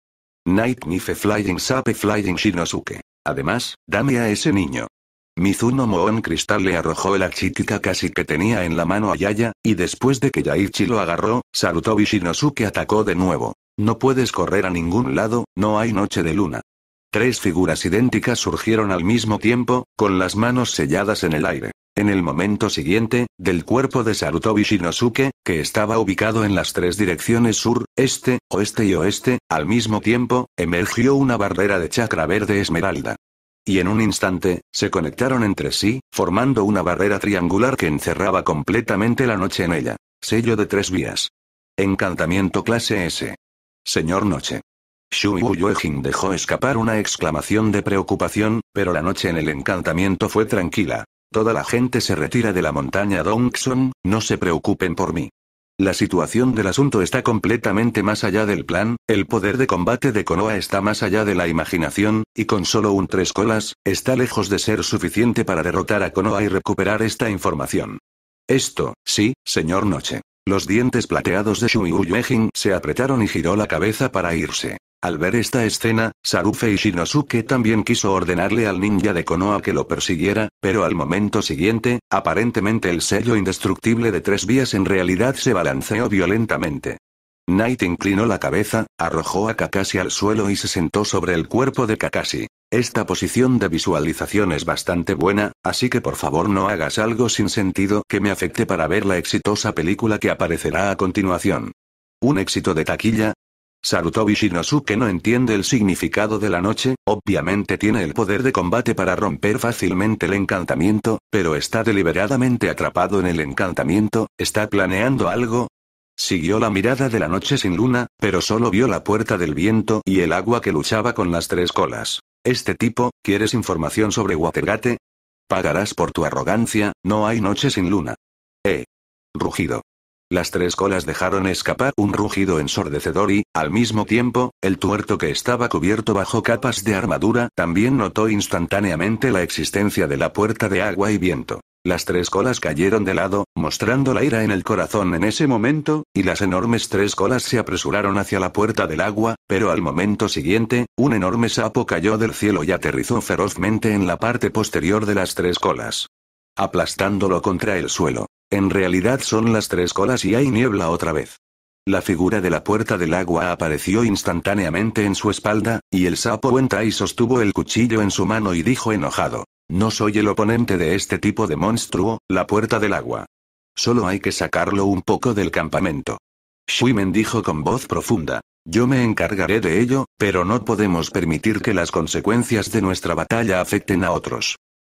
Night Nife Flying Sape Flying Shinosuke. Además, dame a ese niño. Mizuno Moon Cristal le arrojó el achitika casi que tenía en la mano a Yaya, y después de que Yaichi lo agarró, Sarutobi Shinosuke atacó de nuevo. No puedes correr a ningún lado, no hay noche de luna. Tres figuras idénticas surgieron al mismo tiempo, con las manos selladas en el aire. En el momento siguiente, del cuerpo de Sarutobi Shinosuke, que estaba ubicado en las tres direcciones sur, este, oeste y oeste, al mismo tiempo, emergió una barrera de chakra verde esmeralda. Y en un instante, se conectaron entre sí, formando una barrera triangular que encerraba completamente la noche en ella. Sello de tres vías. Encantamiento clase S. Señor Noche. Yu Yuejin dejó escapar una exclamación de preocupación, pero la noche en el encantamiento fue tranquila. Toda la gente se retira de la montaña Dongson, no se preocupen por mí. La situación del asunto está completamente más allá del plan, el poder de combate de Konoha está más allá de la imaginación, y con solo un tres colas, está lejos de ser suficiente para derrotar a Konoha y recuperar esta información. Esto, sí, señor Noche. Los dientes plateados de Shuyu se apretaron y giró la cabeza para irse. Al ver esta escena, Sarufe Shinosuke también quiso ordenarle al ninja de Konoha que lo persiguiera, pero al momento siguiente, aparentemente el sello indestructible de tres vías en realidad se balanceó violentamente. Knight inclinó la cabeza, arrojó a Kakashi al suelo y se sentó sobre el cuerpo de Kakashi. Esta posición de visualización es bastante buena, así que por favor no hagas algo sin sentido que me afecte para ver la exitosa película que aparecerá a continuación. Un éxito de taquilla, Sarutobi que no entiende el significado de la noche, obviamente tiene el poder de combate para romper fácilmente el encantamiento, pero está deliberadamente atrapado en el encantamiento, está planeando algo. Siguió la mirada de la noche sin luna, pero solo vio la puerta del viento y el agua que luchaba con las tres colas. Este tipo, ¿quieres información sobre Watergate? Pagarás por tu arrogancia, no hay noche sin luna. Eh. Rugido. Las tres colas dejaron escapar un rugido ensordecedor y, al mismo tiempo, el tuerto que estaba cubierto bajo capas de armadura también notó instantáneamente la existencia de la puerta de agua y viento. Las tres colas cayeron de lado, mostrando la ira en el corazón en ese momento, y las enormes tres colas se apresuraron hacia la puerta del agua, pero al momento siguiente, un enorme sapo cayó del cielo y aterrizó ferozmente en la parte posterior de las tres colas, aplastándolo contra el suelo. En realidad son las tres colas y hay niebla otra vez. La figura de la puerta del agua apareció instantáneamente en su espalda, y el sapo Wenta y sostuvo el cuchillo en su mano y dijo enojado. No soy el oponente de este tipo de monstruo, la puerta del agua. Solo hay que sacarlo un poco del campamento. Shuimen dijo con voz profunda. Yo me encargaré de ello, pero no podemos permitir que las consecuencias de nuestra batalla afecten a otros.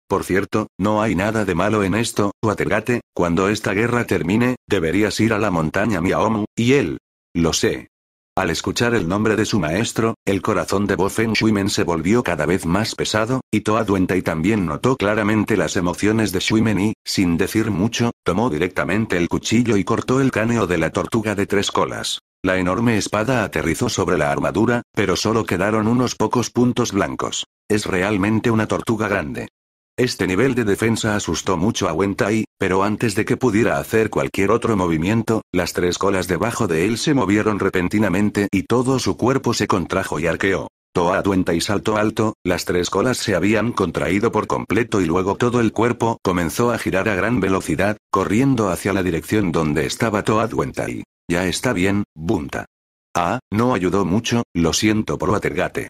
Por cierto, no hay nada de malo en esto, Watergate, cuando esta guerra termine, deberías ir a la montaña Miaomu, y él. Lo sé. Al escuchar el nombre de su maestro, el corazón de Bo Feng se volvió cada vez más pesado, y Toa Duentei también notó claramente las emociones de Shuimen y, sin decir mucho, tomó directamente el cuchillo y cortó el cáneo de la tortuga de tres colas. La enorme espada aterrizó sobre la armadura, pero solo quedaron unos pocos puntos blancos. Es realmente una tortuga grande. Este nivel de defensa asustó mucho a Wentai, pero antes de que pudiera hacer cualquier otro movimiento, las tres colas debajo de él se movieron repentinamente y todo su cuerpo se contrajo y arqueó. Toa Wentai saltó alto, las tres colas se habían contraído por completo y luego todo el cuerpo comenzó a girar a gran velocidad, corriendo hacia la dirección donde estaba Toad Wentai. Ya está bien, Bunta. Ah, no ayudó mucho, lo siento por Watergate.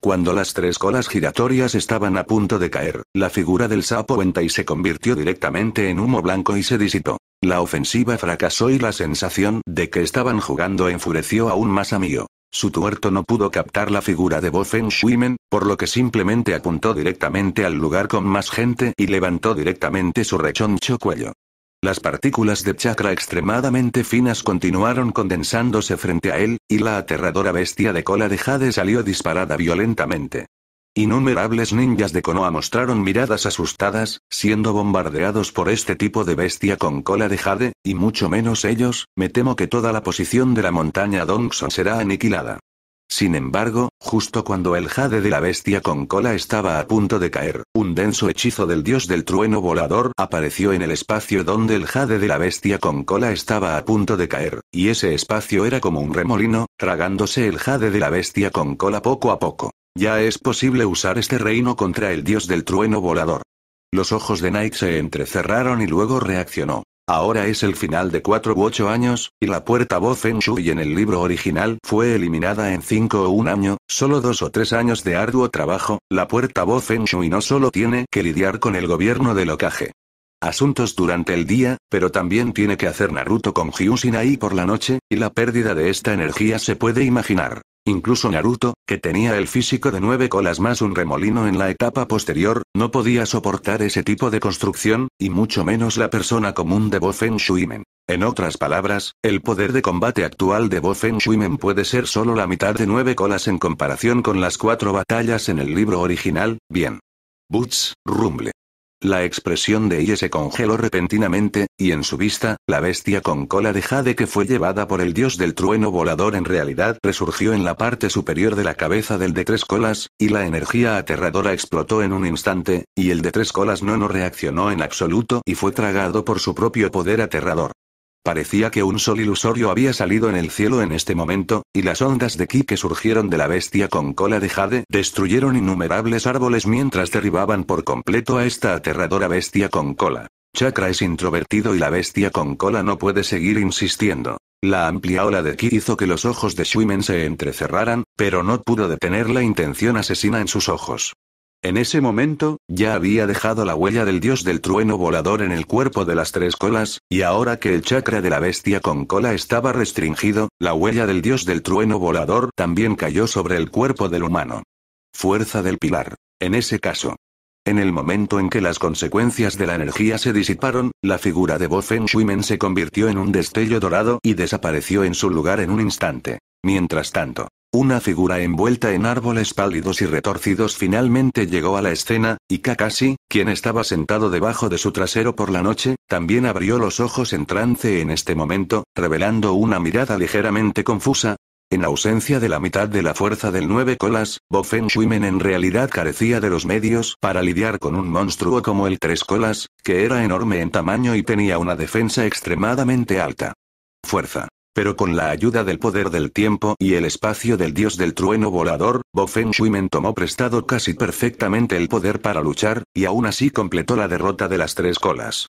Cuando las tres colas giratorias estaban a punto de caer, la figura del sapo y se convirtió directamente en humo blanco y se disipó. La ofensiva fracasó y la sensación de que estaban jugando enfureció aún más a Mio. Su tuerto no pudo captar la figura de Bofen Schwimmen, por lo que simplemente apuntó directamente al lugar con más gente y levantó directamente su rechoncho cuello. Las partículas de chakra extremadamente finas continuaron condensándose frente a él, y la aterradora bestia de cola de Jade salió disparada violentamente. Innumerables ninjas de Konoha mostraron miradas asustadas, siendo bombardeados por este tipo de bestia con cola de jade, y mucho menos ellos, me temo que toda la posición de la montaña Dongson será aniquilada. Sin embargo, justo cuando el jade de la bestia con cola estaba a punto de caer, un denso hechizo del dios del trueno volador apareció en el espacio donde el jade de la bestia con cola estaba a punto de caer, y ese espacio era como un remolino, tragándose el jade de la bestia con cola poco a poco. Ya es posible usar este reino contra el dios del trueno volador. Los ojos de Knight se entrecerraron y luego reaccionó. Ahora es el final de 4 u 8 años, y la puerta voz en Shui en el libro original fue eliminada en 5 o 1 año, solo 2 o 3 años de arduo trabajo, la puerta voz en Shui no solo tiene que lidiar con el gobierno de locaje asuntos durante el día, pero también tiene que hacer Naruto con Hyushin ahí por la noche, y la pérdida de esta energía se puede imaginar. Incluso Naruto, que tenía el físico de nueve colas más un remolino en la etapa posterior, no podía soportar ese tipo de construcción, y mucho menos la persona común de Bofen Shuimen. En otras palabras, el poder de combate actual de Bofen Shuimen puede ser solo la mitad de nueve colas en comparación con las cuatro batallas en el libro original, bien. boots, Rumble, la expresión de ella se congeló repentinamente, y en su vista, la bestia con cola de jade que fue llevada por el dios del trueno volador en realidad resurgió en la parte superior de la cabeza del de tres colas, y la energía aterradora explotó en un instante, y el de tres colas no no reaccionó en absoluto y fue tragado por su propio poder aterrador. Parecía que un sol ilusorio había salido en el cielo en este momento, y las ondas de ki que surgieron de la bestia con cola de jade destruyeron innumerables árboles mientras derribaban por completo a esta aterradora bestia con cola. Chakra es introvertido y la bestia con cola no puede seguir insistiendo. La amplia ola de ki hizo que los ojos de Shuimen se entrecerraran, pero no pudo detener la intención asesina en sus ojos. En ese momento, ya había dejado la huella del dios del trueno volador en el cuerpo de las tres colas, y ahora que el chakra de la bestia con cola estaba restringido, la huella del dios del trueno volador también cayó sobre el cuerpo del humano. Fuerza del pilar. En ese caso. En el momento en que las consecuencias de la energía se disiparon, la figura de Bofen Shuimen se convirtió en un destello dorado y desapareció en su lugar en un instante. Mientras tanto, una figura envuelta en árboles pálidos y retorcidos finalmente llegó a la escena, y Kakashi, quien estaba sentado debajo de su trasero por la noche, también abrió los ojos en trance en este momento, revelando una mirada ligeramente confusa. En ausencia de la mitad de la fuerza del nueve colas, Bofen Shuimen en realidad carecía de los medios para lidiar con un monstruo como el tres colas, que era enorme en tamaño y tenía una defensa extremadamente alta. Fuerza. Pero con la ayuda del poder del tiempo y el espacio del dios del trueno volador, Bo Feng men tomó prestado casi perfectamente el poder para luchar, y aún así completó la derrota de las tres colas.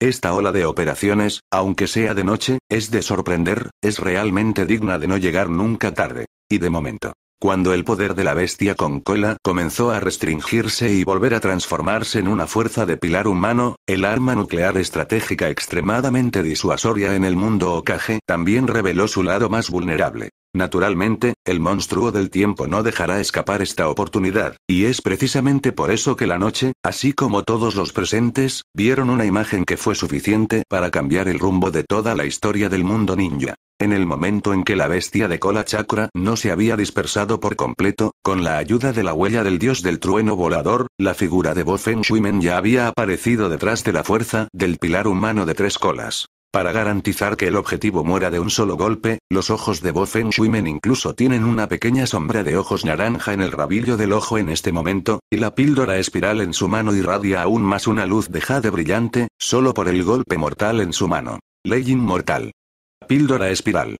Esta ola de operaciones, aunque sea de noche, es de sorprender, es realmente digna de no llegar nunca tarde. Y de momento, cuando el poder de la bestia con cola comenzó a restringirse y volver a transformarse en una fuerza de pilar humano, el arma nuclear estratégica extremadamente disuasoria en el mundo Okage también reveló su lado más vulnerable. Naturalmente, el monstruo del tiempo no dejará escapar esta oportunidad, y es precisamente por eso que la noche, así como todos los presentes, vieron una imagen que fue suficiente para cambiar el rumbo de toda la historia del mundo ninja. En el momento en que la bestia de cola chakra no se había dispersado por completo, con la ayuda de la huella del dios del trueno volador, la figura de Bofen Shuimen ya había aparecido detrás de la fuerza del pilar humano de tres colas. Para garantizar que el objetivo muera de un solo golpe, los ojos de Bo Schwimmen incluso tienen una pequeña sombra de ojos naranja en el rabillo del ojo en este momento, y la píldora espiral en su mano irradia aún más una luz de brillante, solo por el golpe mortal en su mano. Ley inmortal. Píldora espiral.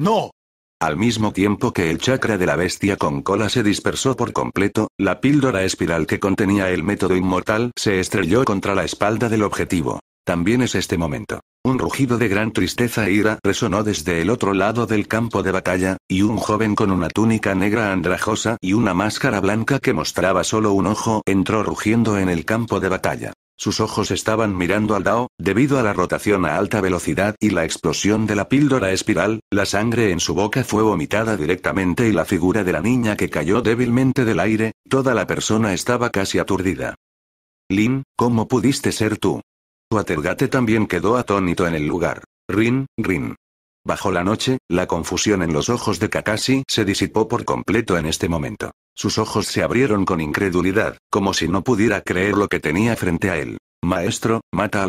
¡No! Al mismo tiempo que el chakra de la bestia con cola se dispersó por completo, la píldora espiral que contenía el método inmortal se estrelló contra la espalda del objetivo. También es este momento. Un rugido de gran tristeza e ira resonó desde el otro lado del campo de batalla, y un joven con una túnica negra andrajosa y una máscara blanca que mostraba solo un ojo entró rugiendo en el campo de batalla. Sus ojos estaban mirando al Dao, debido a la rotación a alta velocidad y la explosión de la píldora espiral, la sangre en su boca fue vomitada directamente y la figura de la niña que cayó débilmente del aire, toda la persona estaba casi aturdida. Lin, ¿cómo pudiste ser tú? Atergate también quedó atónito en el lugar. Rin, rin. Bajo la noche, la confusión en los ojos de Kakashi se disipó por completo en este momento. Sus ojos se abrieron con incredulidad, como si no pudiera creer lo que tenía frente a él. Maestro, mata a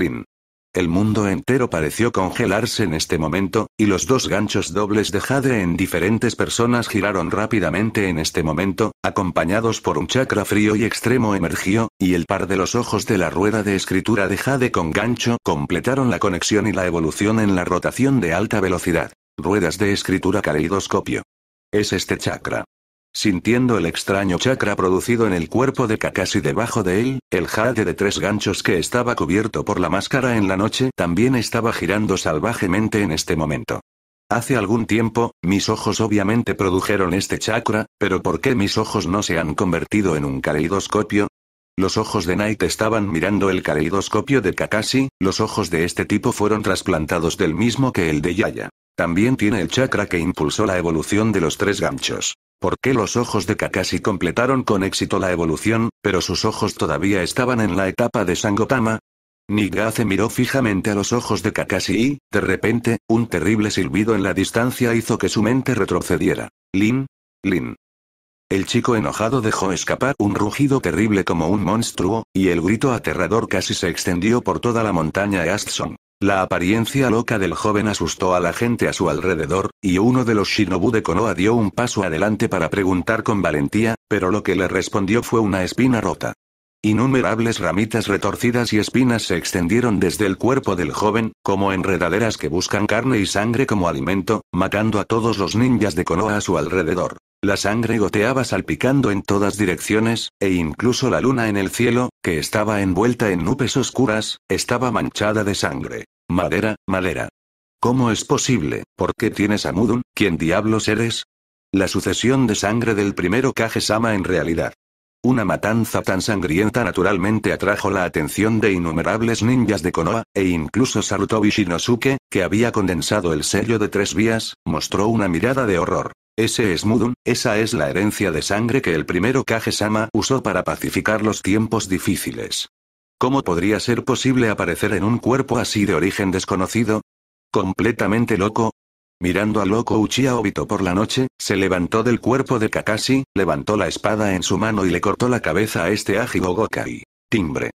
el mundo entero pareció congelarse en este momento, y los dos ganchos dobles de Jade en diferentes personas giraron rápidamente en este momento, acompañados por un chakra frío y extremo emergió, y el par de los ojos de la rueda de escritura de Jade con gancho completaron la conexión y la evolución en la rotación de alta velocidad. Ruedas de escritura caleidoscopio. Es este chakra. Sintiendo el extraño chakra producido en el cuerpo de Kakashi debajo de él, el jade de tres ganchos que estaba cubierto por la máscara en la noche también estaba girando salvajemente en este momento. Hace algún tiempo, mis ojos obviamente produjeron este chakra, pero ¿por qué mis ojos no se han convertido en un caleidoscopio? Los ojos de Knight estaban mirando el caleidoscopio de Kakashi, los ojos de este tipo fueron trasplantados del mismo que el de Yaya. También tiene el chakra que impulsó la evolución de los tres ganchos. ¿Por qué los ojos de Kakashi completaron con éxito la evolución, pero sus ojos todavía estaban en la etapa de Sangotama. se miró fijamente a los ojos de Kakashi y, de repente, un terrible silbido en la distancia hizo que su mente retrocediera. Lin. Lin. El chico enojado dejó escapar un rugido terrible como un monstruo, y el grito aterrador casi se extendió por toda la montaña Astson. La apariencia loca del joven asustó a la gente a su alrededor, y uno de los shinobu de Konoha dio un paso adelante para preguntar con valentía, pero lo que le respondió fue una espina rota. Innumerables ramitas retorcidas y espinas se extendieron desde el cuerpo del joven, como enredaderas que buscan carne y sangre como alimento, matando a todos los ninjas de Konoha a su alrededor. La sangre goteaba salpicando en todas direcciones, e incluso la luna en el cielo, que estaba envuelta en nubes oscuras, estaba manchada de sangre. Madera, madera. ¿Cómo es posible? ¿Por qué tienes a Mudun? ¿Quién diablos eres? La sucesión de sangre del primero kage en realidad una matanza tan sangrienta naturalmente atrajo la atención de innumerables ninjas de Konoha, e incluso Sarutobi Shinosuke, que había condensado el sello de tres vías, mostró una mirada de horror. Ese es Mudun, esa es la herencia de sangre que el primero kage usó para pacificar los tiempos difíciles. ¿Cómo podría ser posible aparecer en un cuerpo así de origen desconocido? Completamente loco, Mirando a Loco Uchiha Obito por la noche, se levantó del cuerpo de Kakashi, levantó la espada en su mano y le cortó la cabeza a este ágil Gokai. Timbre.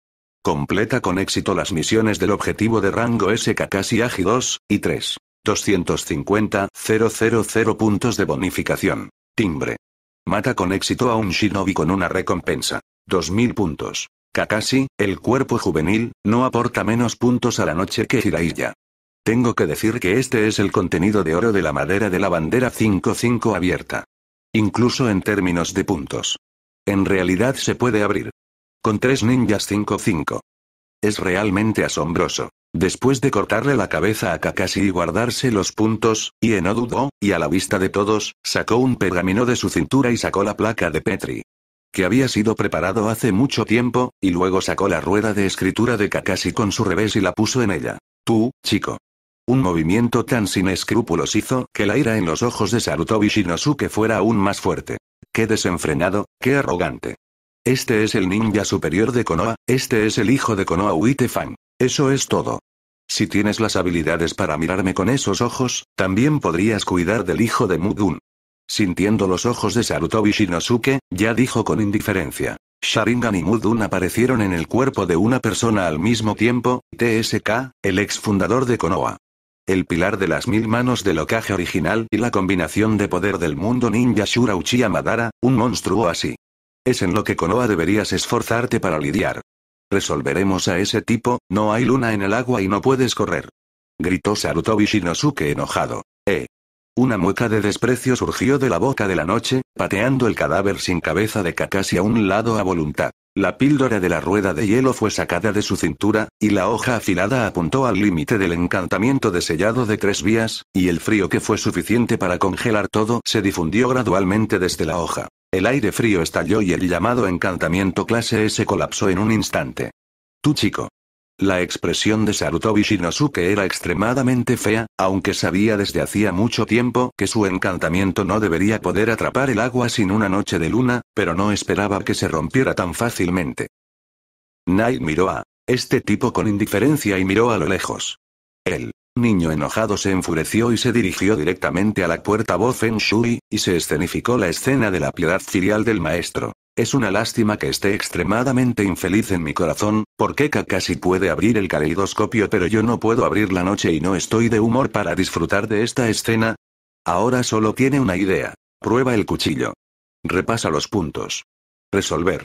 Completa con éxito las misiones del objetivo de rango S Kakashi Agi 2 y 3. 250-000 puntos de bonificación. Timbre. Mata con éxito a un shinobi con una recompensa. 2000 puntos. Kakashi, el cuerpo juvenil, no aporta menos puntos a la noche que Hiraiya. Tengo que decir que este es el contenido de oro de la madera de la bandera 5-5 abierta. Incluso en términos de puntos. En realidad se puede abrir. Con tres ninjas 5-5. Es realmente asombroso. Después de cortarle la cabeza a Kakashi y guardarse los puntos, y no dudó, y a la vista de todos, sacó un pergamino de su cintura y sacó la placa de Petri. Que había sido preparado hace mucho tiempo, y luego sacó la rueda de escritura de Kakashi con su revés y la puso en ella. Tú, chico. Un movimiento tan sin escrúpulos hizo que la ira en los ojos de Sarutobi Shinosuke fuera aún más fuerte. ¡Qué desenfrenado, qué arrogante! Este es el ninja superior de Konoha, este es el hijo de Konoha Uitefan. Eso es todo. Si tienes las habilidades para mirarme con esos ojos, también podrías cuidar del hijo de Mudun. Sintiendo los ojos de Sarutobi Shinosuke, ya dijo con indiferencia. Sharingan y Mudun aparecieron en el cuerpo de una persona al mismo tiempo, TSK, el ex fundador de Konoha el pilar de las mil manos del locaje original y la combinación de poder del mundo ninja Shura Uchiha Madara, un monstruo así. Es en lo que Konoha deberías esforzarte para lidiar. Resolveremos a ese tipo, no hay luna en el agua y no puedes correr. Gritó Sarutobi Shinosuke enojado. ¡Eh! Una mueca de desprecio surgió de la boca de la noche, pateando el cadáver sin cabeza de Kakashi a un lado a voluntad. La píldora de la rueda de hielo fue sacada de su cintura, y la hoja afilada apuntó al límite del encantamiento de sellado de tres vías, y el frío que fue suficiente para congelar todo se difundió gradualmente desde la hoja. El aire frío estalló y el llamado encantamiento clase S colapsó en un instante. Tú chico, la expresión de Sarutobi Shinosuke era extremadamente fea, aunque sabía desde hacía mucho tiempo que su encantamiento no debería poder atrapar el agua sin una noche de luna, pero no esperaba que se rompiera tan fácilmente. Nai miró a este tipo con indiferencia y miró a lo lejos. El niño enojado se enfureció y se dirigió directamente a la puerta voz en Shui, y se escenificó la escena de la piedad filial del maestro. Es una lástima que esté extremadamente infeliz en mi corazón, porque Kakashi puede abrir el caleidoscopio pero yo no puedo abrir la noche y no estoy de humor para disfrutar de esta escena. Ahora solo tiene una idea. Prueba el cuchillo. Repasa los puntos. Resolver.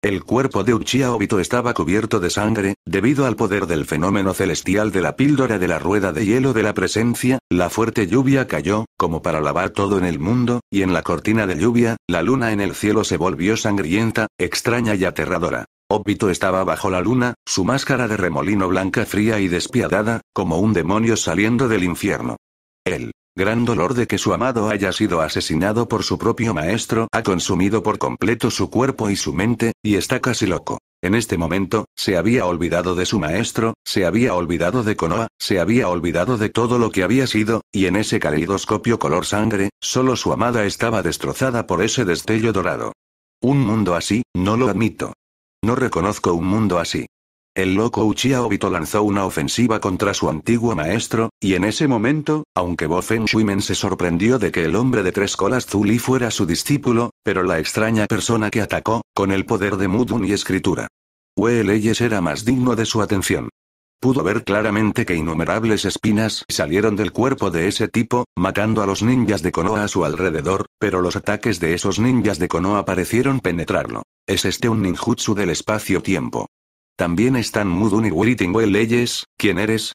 El cuerpo de Uchiha Obito estaba cubierto de sangre, debido al poder del fenómeno celestial de la píldora de la rueda de hielo de la presencia, la fuerte lluvia cayó, como para lavar todo en el mundo, y en la cortina de lluvia, la luna en el cielo se volvió sangrienta, extraña y aterradora. Obito estaba bajo la luna, su máscara de remolino blanca fría y despiadada, como un demonio saliendo del infierno. Él gran dolor de que su amado haya sido asesinado por su propio maestro, ha consumido por completo su cuerpo y su mente, y está casi loco. En este momento, se había olvidado de su maestro, se había olvidado de Konoha, se había olvidado de todo lo que había sido, y en ese caleidoscopio color sangre, solo su amada estaba destrozada por ese destello dorado. Un mundo así, no lo admito. No reconozco un mundo así el loco Uchiha Obito lanzó una ofensiva contra su antiguo maestro, y en ese momento, aunque Bo Feng Shuimen se sorprendió de que el hombre de tres colas Zuli fuera su discípulo, pero la extraña persona que atacó, con el poder de Mudun y escritura. Weleyes era más digno de su atención. Pudo ver claramente que innumerables espinas salieron del cuerpo de ese tipo, matando a los ninjas de Konoha a su alrededor, pero los ataques de esos ninjas de Konoha parecieron penetrarlo. ¿Es este un ninjutsu del espacio-tiempo? También están Mudun y Leyes, ¿quién eres?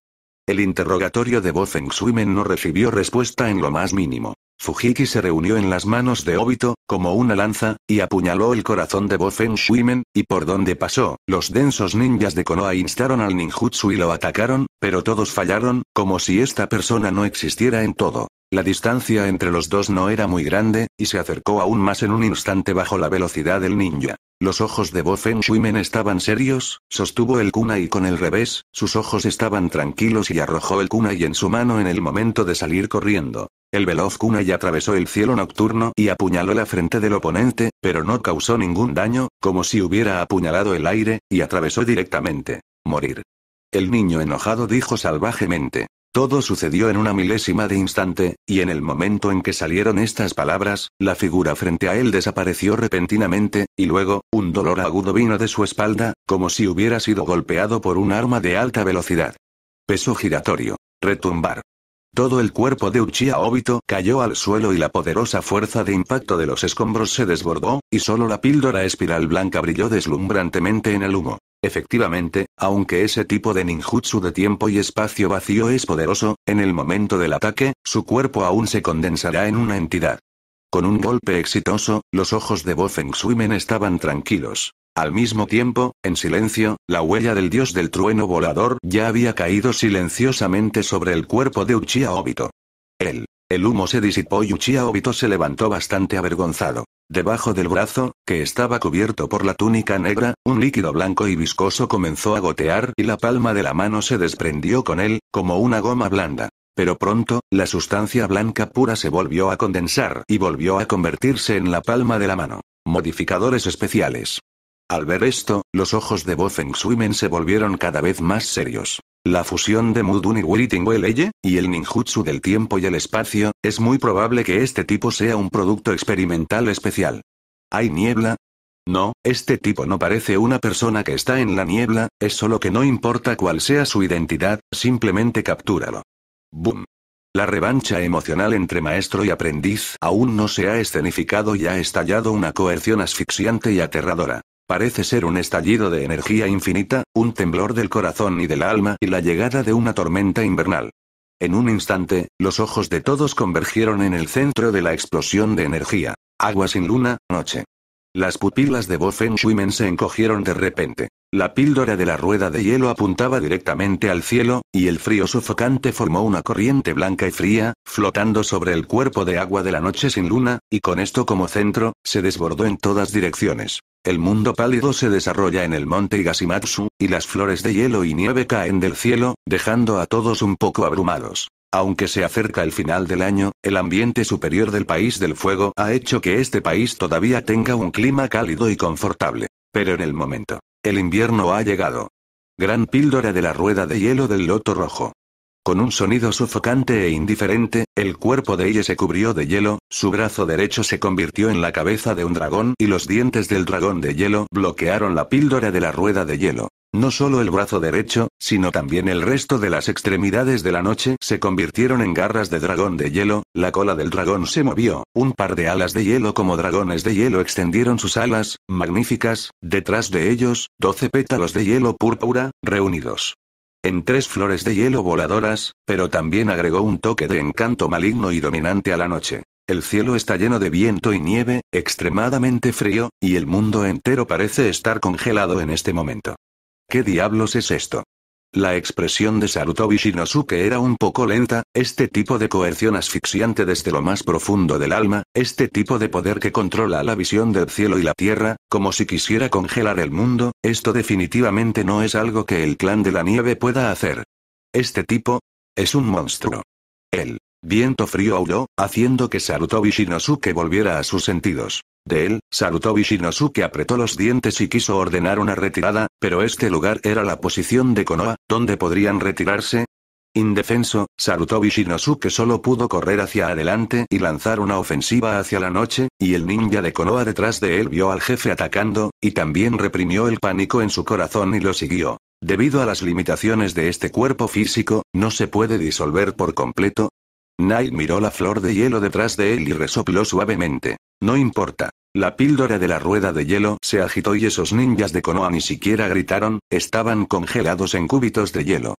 El interrogatorio de Bozen no recibió respuesta en lo más mínimo. Fujiki se reunió en las manos de Obito, como una lanza, y apuñaló el corazón de Shui y por donde pasó, los densos ninjas de Konoha instaron al ninjutsu y lo atacaron, pero todos fallaron, como si esta persona no existiera en todo. La distancia entre los dos no era muy grande, y se acercó aún más en un instante bajo la velocidad del ninja. Los ojos de Bo Feng Shuimen estaban serios, sostuvo el kunai con el revés, sus ojos estaban tranquilos y arrojó el kunai en su mano en el momento de salir corriendo. El veloz kunai atravesó el cielo nocturno y apuñaló la frente del oponente, pero no causó ningún daño, como si hubiera apuñalado el aire, y atravesó directamente. Morir. El niño enojado dijo salvajemente. Todo sucedió en una milésima de instante, y en el momento en que salieron estas palabras, la figura frente a él desapareció repentinamente, y luego, un dolor agudo vino de su espalda, como si hubiera sido golpeado por un arma de alta velocidad. Peso giratorio. Retumbar. Todo el cuerpo de Uchiha Obito cayó al suelo y la poderosa fuerza de impacto de los escombros se desbordó, y solo la píldora espiral blanca brilló deslumbrantemente en el humo. Efectivamente, aunque ese tipo de ninjutsu de tiempo y espacio vacío es poderoso, en el momento del ataque, su cuerpo aún se condensará en una entidad. Con un golpe exitoso, los ojos de Bo Feng estaban tranquilos. Al mismo tiempo, en silencio, la huella del dios del trueno volador ya había caído silenciosamente sobre el cuerpo de Uchiha Obito. Él. El humo se disipó y Uchiha Obito se levantó bastante avergonzado. Debajo del brazo, que estaba cubierto por la túnica negra, un líquido blanco y viscoso comenzó a gotear y la palma de la mano se desprendió con él, como una goma blanda. Pero pronto, la sustancia blanca pura se volvió a condensar y volvió a convertirse en la palma de la mano. Modificadores especiales. Al ver esto, los ojos de Bofeng se volvieron cada vez más serios. La fusión de Mudun y Leye, y el ninjutsu del tiempo y el espacio, es muy probable que este tipo sea un producto experimental especial. ¿Hay niebla? No, este tipo no parece una persona que está en la niebla, es solo que no importa cuál sea su identidad, simplemente captúralo. Boom. La revancha emocional entre maestro y aprendiz aún no se ha escenificado y ha estallado una coerción asfixiante y aterradora. Parece ser un estallido de energía infinita, un temblor del corazón y del alma y la llegada de una tormenta invernal. En un instante, los ojos de todos convergieron en el centro de la explosión de energía. Agua sin luna, noche. Las pupilas de Bofen Schwimmen se encogieron de repente. La píldora de la rueda de hielo apuntaba directamente al cielo, y el frío sofocante formó una corriente blanca y fría, flotando sobre el cuerpo de agua de la noche sin luna, y con esto como centro, se desbordó en todas direcciones. El mundo pálido se desarrolla en el monte Igasimatsu, y las flores de hielo y nieve caen del cielo, dejando a todos un poco abrumados. Aunque se acerca el final del año, el ambiente superior del país del fuego ha hecho que este país todavía tenga un clima cálido y confortable. Pero en el momento, el invierno ha llegado. Gran píldora de la rueda de hielo del loto rojo. Con un sonido sofocante e indiferente, el cuerpo de ella se cubrió de hielo, su brazo derecho se convirtió en la cabeza de un dragón y los dientes del dragón de hielo bloquearon la píldora de la rueda de hielo. No solo el brazo derecho, sino también el resto de las extremidades de la noche se convirtieron en garras de dragón de hielo, la cola del dragón se movió, un par de alas de hielo como dragones de hielo extendieron sus alas, magníficas, detrás de ellos, doce pétalos de hielo púrpura, reunidos en tres flores de hielo voladoras, pero también agregó un toque de encanto maligno y dominante a la noche. El cielo está lleno de viento y nieve, extremadamente frío, y el mundo entero parece estar congelado en este momento. ¿Qué diablos es esto? La expresión de Sarutobi Shinosuke era un poco lenta, este tipo de coerción asfixiante desde lo más profundo del alma, este tipo de poder que controla la visión del cielo y la tierra, como si quisiera congelar el mundo, esto definitivamente no es algo que el clan de la nieve pueda hacer. Este tipo, es un monstruo. El viento frío aulló, haciendo que Sarutobi Shinosuke volviera a sus sentidos de él, Sarutobi Shinosuke apretó los dientes y quiso ordenar una retirada, pero este lugar era la posición de Konoha, donde podrían retirarse. Indefenso, Sarutobi Shinosuke solo pudo correr hacia adelante y lanzar una ofensiva hacia la noche, y el ninja de Konoha detrás de él vio al jefe atacando, y también reprimió el pánico en su corazón y lo siguió. Debido a las limitaciones de este cuerpo físico, no se puede disolver por completo. Nai miró la flor de hielo detrás de él y resopló suavemente. No importa. La píldora de la rueda de hielo se agitó y esos ninjas de Konoha ni siquiera gritaron, estaban congelados en cúbitos de hielo.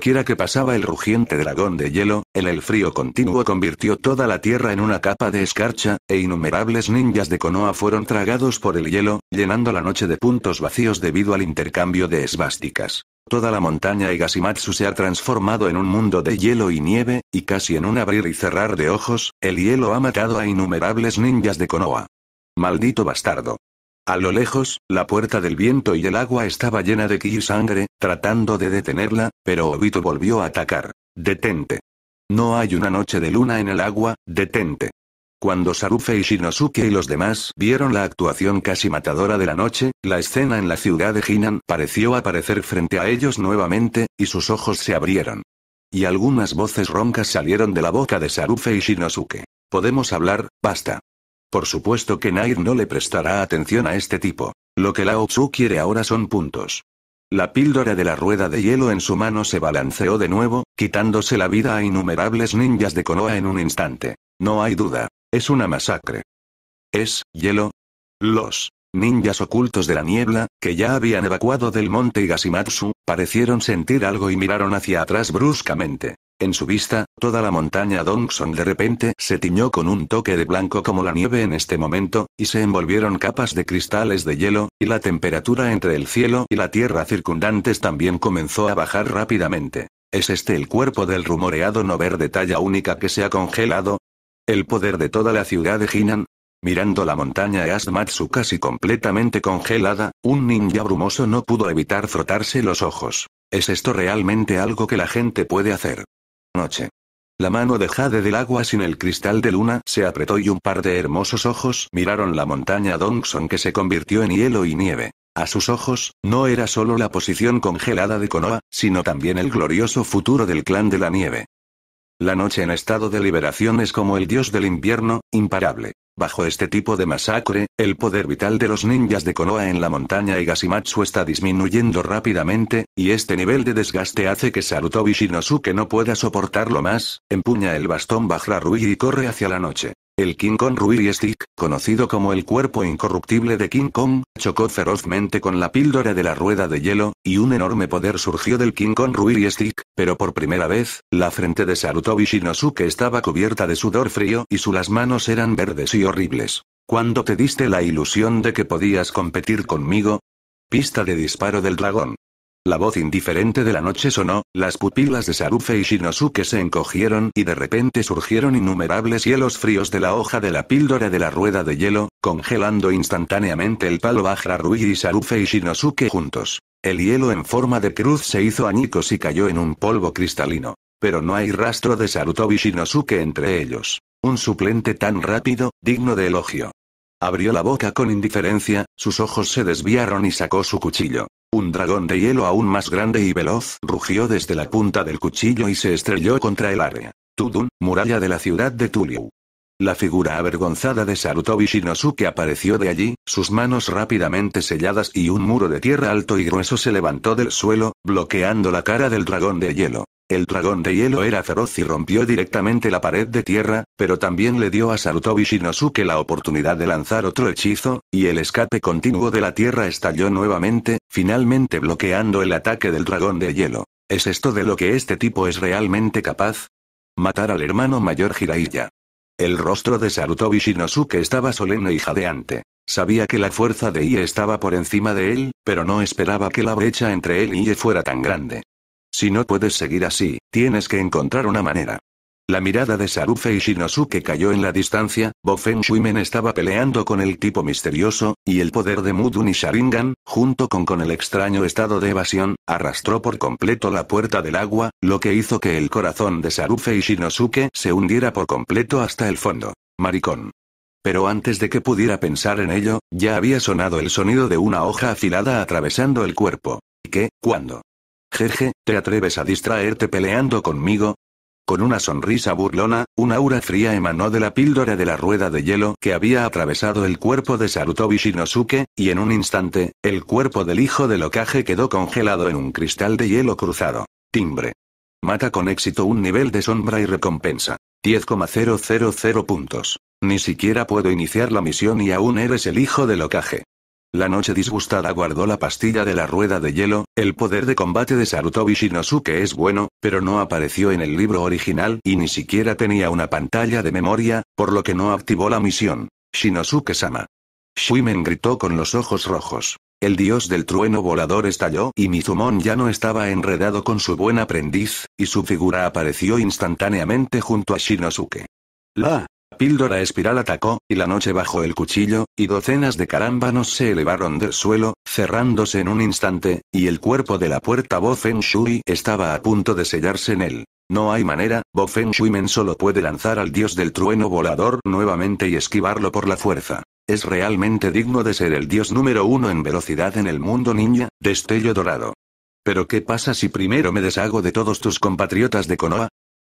quiera que pasaba el rugiente dragón de hielo, en el frío continuo convirtió toda la tierra en una capa de escarcha, e innumerables ninjas de Konoha fueron tragados por el hielo, llenando la noche de puntos vacíos debido al intercambio de esvásticas. Toda la montaña Egasimatsu se ha transformado en un mundo de hielo y nieve, y casi en un abrir y cerrar de ojos, el hielo ha matado a innumerables ninjas de Konoha. Maldito bastardo. A lo lejos, la puerta del viento y el agua estaba llena de ki sangre, tratando de detenerla, pero Obito volvió a atacar. Detente. No hay una noche de luna en el agua, detente. Cuando Sarufe y Shinosuke y los demás vieron la actuación casi matadora de la noche, la escena en la ciudad de Hinan pareció aparecer frente a ellos nuevamente, y sus ojos se abrieron. Y algunas voces roncas salieron de la boca de Sarufe y Shinosuke. Podemos hablar, basta. Por supuesto que Nair no le prestará atención a este tipo. Lo que Lao Tzu quiere ahora son puntos. La píldora de la rueda de hielo en su mano se balanceó de nuevo, quitándose la vida a innumerables ninjas de Konoha en un instante. No hay duda, es una masacre. ¿Es hielo? Los ninjas ocultos de la niebla, que ya habían evacuado del monte Igasimatsu, parecieron sentir algo y miraron hacia atrás bruscamente. En su vista, toda la montaña Dongson de repente se tiñó con un toque de blanco como la nieve en este momento, y se envolvieron capas de cristales de hielo, y la temperatura entre el cielo y la tierra circundantes también comenzó a bajar rápidamente. ¿Es este el cuerpo del rumoreado no de talla única que se ha congelado? ¿El poder de toda la ciudad de Jinan? Mirando la montaña Asmatsu casi completamente congelada, un ninja brumoso no pudo evitar frotarse los ojos. ¿Es esto realmente algo que la gente puede hacer? noche. La mano de Jade del agua sin el cristal de luna se apretó y un par de hermosos ojos miraron la montaña Dongson que se convirtió en hielo y nieve. A sus ojos, no era solo la posición congelada de Konoha, sino también el glorioso futuro del clan de la nieve. La noche en estado de liberación es como el dios del invierno, imparable. Bajo este tipo de masacre, el poder vital de los ninjas de Konoha en la montaña Igasimatsu está disminuyendo rápidamente, y este nivel de desgaste hace que Sarutobi Shinosuke no pueda soportarlo más, empuña el bastón Bajrarui y corre hacia la noche. El King Kong Ruby Stick, conocido como el cuerpo incorruptible de King Kong, chocó ferozmente con la píldora de la rueda de hielo, y un enorme poder surgió del King Kong Ruby Stick, pero por primera vez, la frente de Sarutobi Shinosuke estaba cubierta de sudor frío y sus manos eran verdes y horribles. Cuando te diste la ilusión de que podías competir conmigo? Pista de disparo del dragón. La voz indiferente de la noche sonó, las pupilas de Sarufe y Shinosuke se encogieron y de repente surgieron innumerables hielos fríos de la hoja de la píldora de la rueda de hielo, congelando instantáneamente el palo Bajra Rui y Sarufe y Shinosuke juntos. El hielo en forma de cruz se hizo añicos y cayó en un polvo cristalino. Pero no hay rastro de Sarutobi Shinosuke entre ellos. Un suplente tan rápido, digno de elogio. Abrió la boca con indiferencia, sus ojos se desviaron y sacó su cuchillo. Un dragón de hielo aún más grande y veloz rugió desde la punta del cuchillo y se estrelló contra el área. Tudun, muralla de la ciudad de Tuliu. La figura avergonzada de Sarutobi Shinosuke apareció de allí, sus manos rápidamente selladas y un muro de tierra alto y grueso se levantó del suelo, bloqueando la cara del dragón de hielo. El dragón de hielo era feroz y rompió directamente la pared de tierra, pero también le dio a Sarutobi Shinosuke la oportunidad de lanzar otro hechizo, y el escape continuo de la tierra estalló nuevamente, finalmente bloqueando el ataque del dragón de hielo. ¿Es esto de lo que este tipo es realmente capaz? Matar al hermano mayor Jiraiya. El rostro de Sarutobi Shinosuke estaba solemne y jadeante. Sabía que la fuerza de Ie estaba por encima de él, pero no esperaba que la brecha entre él y Ie fuera tan grande. Si no puedes seguir así, tienes que encontrar una manera. La mirada de Sarufe y Shinosuke cayó en la distancia, Bofen Shuimen estaba peleando con el tipo misterioso, y el poder de Mudun y Sharingan, junto con con el extraño estado de evasión, arrastró por completo la puerta del agua, lo que hizo que el corazón de Sarufe y Shinosuke se hundiera por completo hasta el fondo. Maricón. Pero antes de que pudiera pensar en ello, ya había sonado el sonido de una hoja afilada atravesando el cuerpo. ¿Qué? ¿Cuándo? Jeje, ¿te atreves a distraerte peleando conmigo? Con una sonrisa burlona, un aura fría emanó de la píldora de la rueda de hielo que había atravesado el cuerpo de Sarutobi Shinosuke, y en un instante, el cuerpo del hijo del locaje quedó congelado en un cristal de hielo cruzado. Timbre. Mata con éxito un nivel de sombra y recompensa. 10,000 puntos. Ni siquiera puedo iniciar la misión y aún eres el hijo del locaje. La noche disgustada guardó la pastilla de la rueda de hielo, el poder de combate de Sarutobi Shinosuke es bueno, pero no apareció en el libro original y ni siquiera tenía una pantalla de memoria, por lo que no activó la misión. Shinosuke-sama. Shuimen gritó con los ojos rojos. El dios del trueno volador estalló y Mizumon ya no estaba enredado con su buen aprendiz, y su figura apareció instantáneamente junto a Shinosuke. La Píldora Espiral atacó, y la noche bajó el cuchillo, y docenas de carámbanos se elevaron del suelo, cerrándose en un instante, y el cuerpo de la puerta Bo Feng Shui estaba a punto de sellarse en él. No hay manera, Bo Feng Men solo puede lanzar al dios del trueno volador nuevamente y esquivarlo por la fuerza. Es realmente digno de ser el dios número uno en velocidad en el mundo ninja, destello dorado. Pero ¿qué pasa si primero me deshago de todos tus compatriotas de Konoha?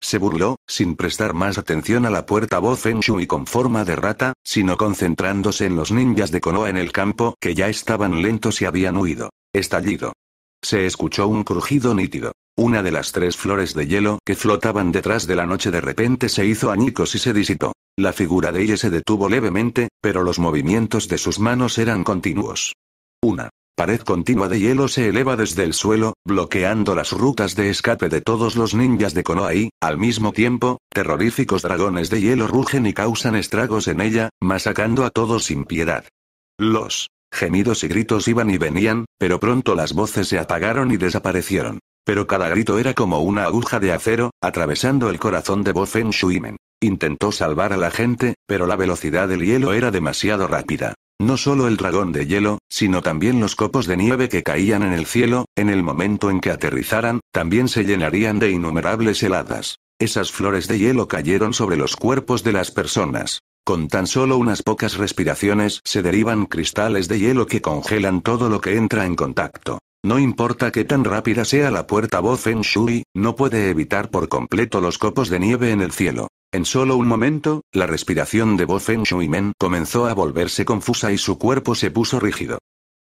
se burló, sin prestar más atención a la puerta en Shu y con forma de rata, sino concentrándose en los ninjas de Konoha en el campo que ya estaban lentos y habían huido. Estallido. Se escuchó un crujido nítido. Una de las tres flores de hielo que flotaban detrás de la noche de repente se hizo añicos y se disipó. La figura de ella se detuvo levemente, pero los movimientos de sus manos eran continuos. Una pared continua de hielo se eleva desde el suelo, bloqueando las rutas de escape de todos los ninjas de Konoha al mismo tiempo, terroríficos dragones de hielo rugen y causan estragos en ella, masacrando a todos sin piedad. Los gemidos y gritos iban y venían, pero pronto las voces se apagaron y desaparecieron. Pero cada grito era como una aguja de acero, atravesando el corazón de Bo Shuimen. Intentó salvar a la gente, pero la velocidad del hielo era demasiado rápida. No solo el dragón de hielo, sino también los copos de nieve que caían en el cielo, en el momento en que aterrizaran, también se llenarían de innumerables heladas. Esas flores de hielo cayeron sobre los cuerpos de las personas. Con tan solo unas pocas respiraciones se derivan cristales de hielo que congelan todo lo que entra en contacto. No importa qué tan rápida sea la puerta Bo Feng Shui, no puede evitar por completo los copos de nieve en el cielo. En solo un momento, la respiración de Bo Feng Shui Men comenzó a volverse confusa y su cuerpo se puso rígido.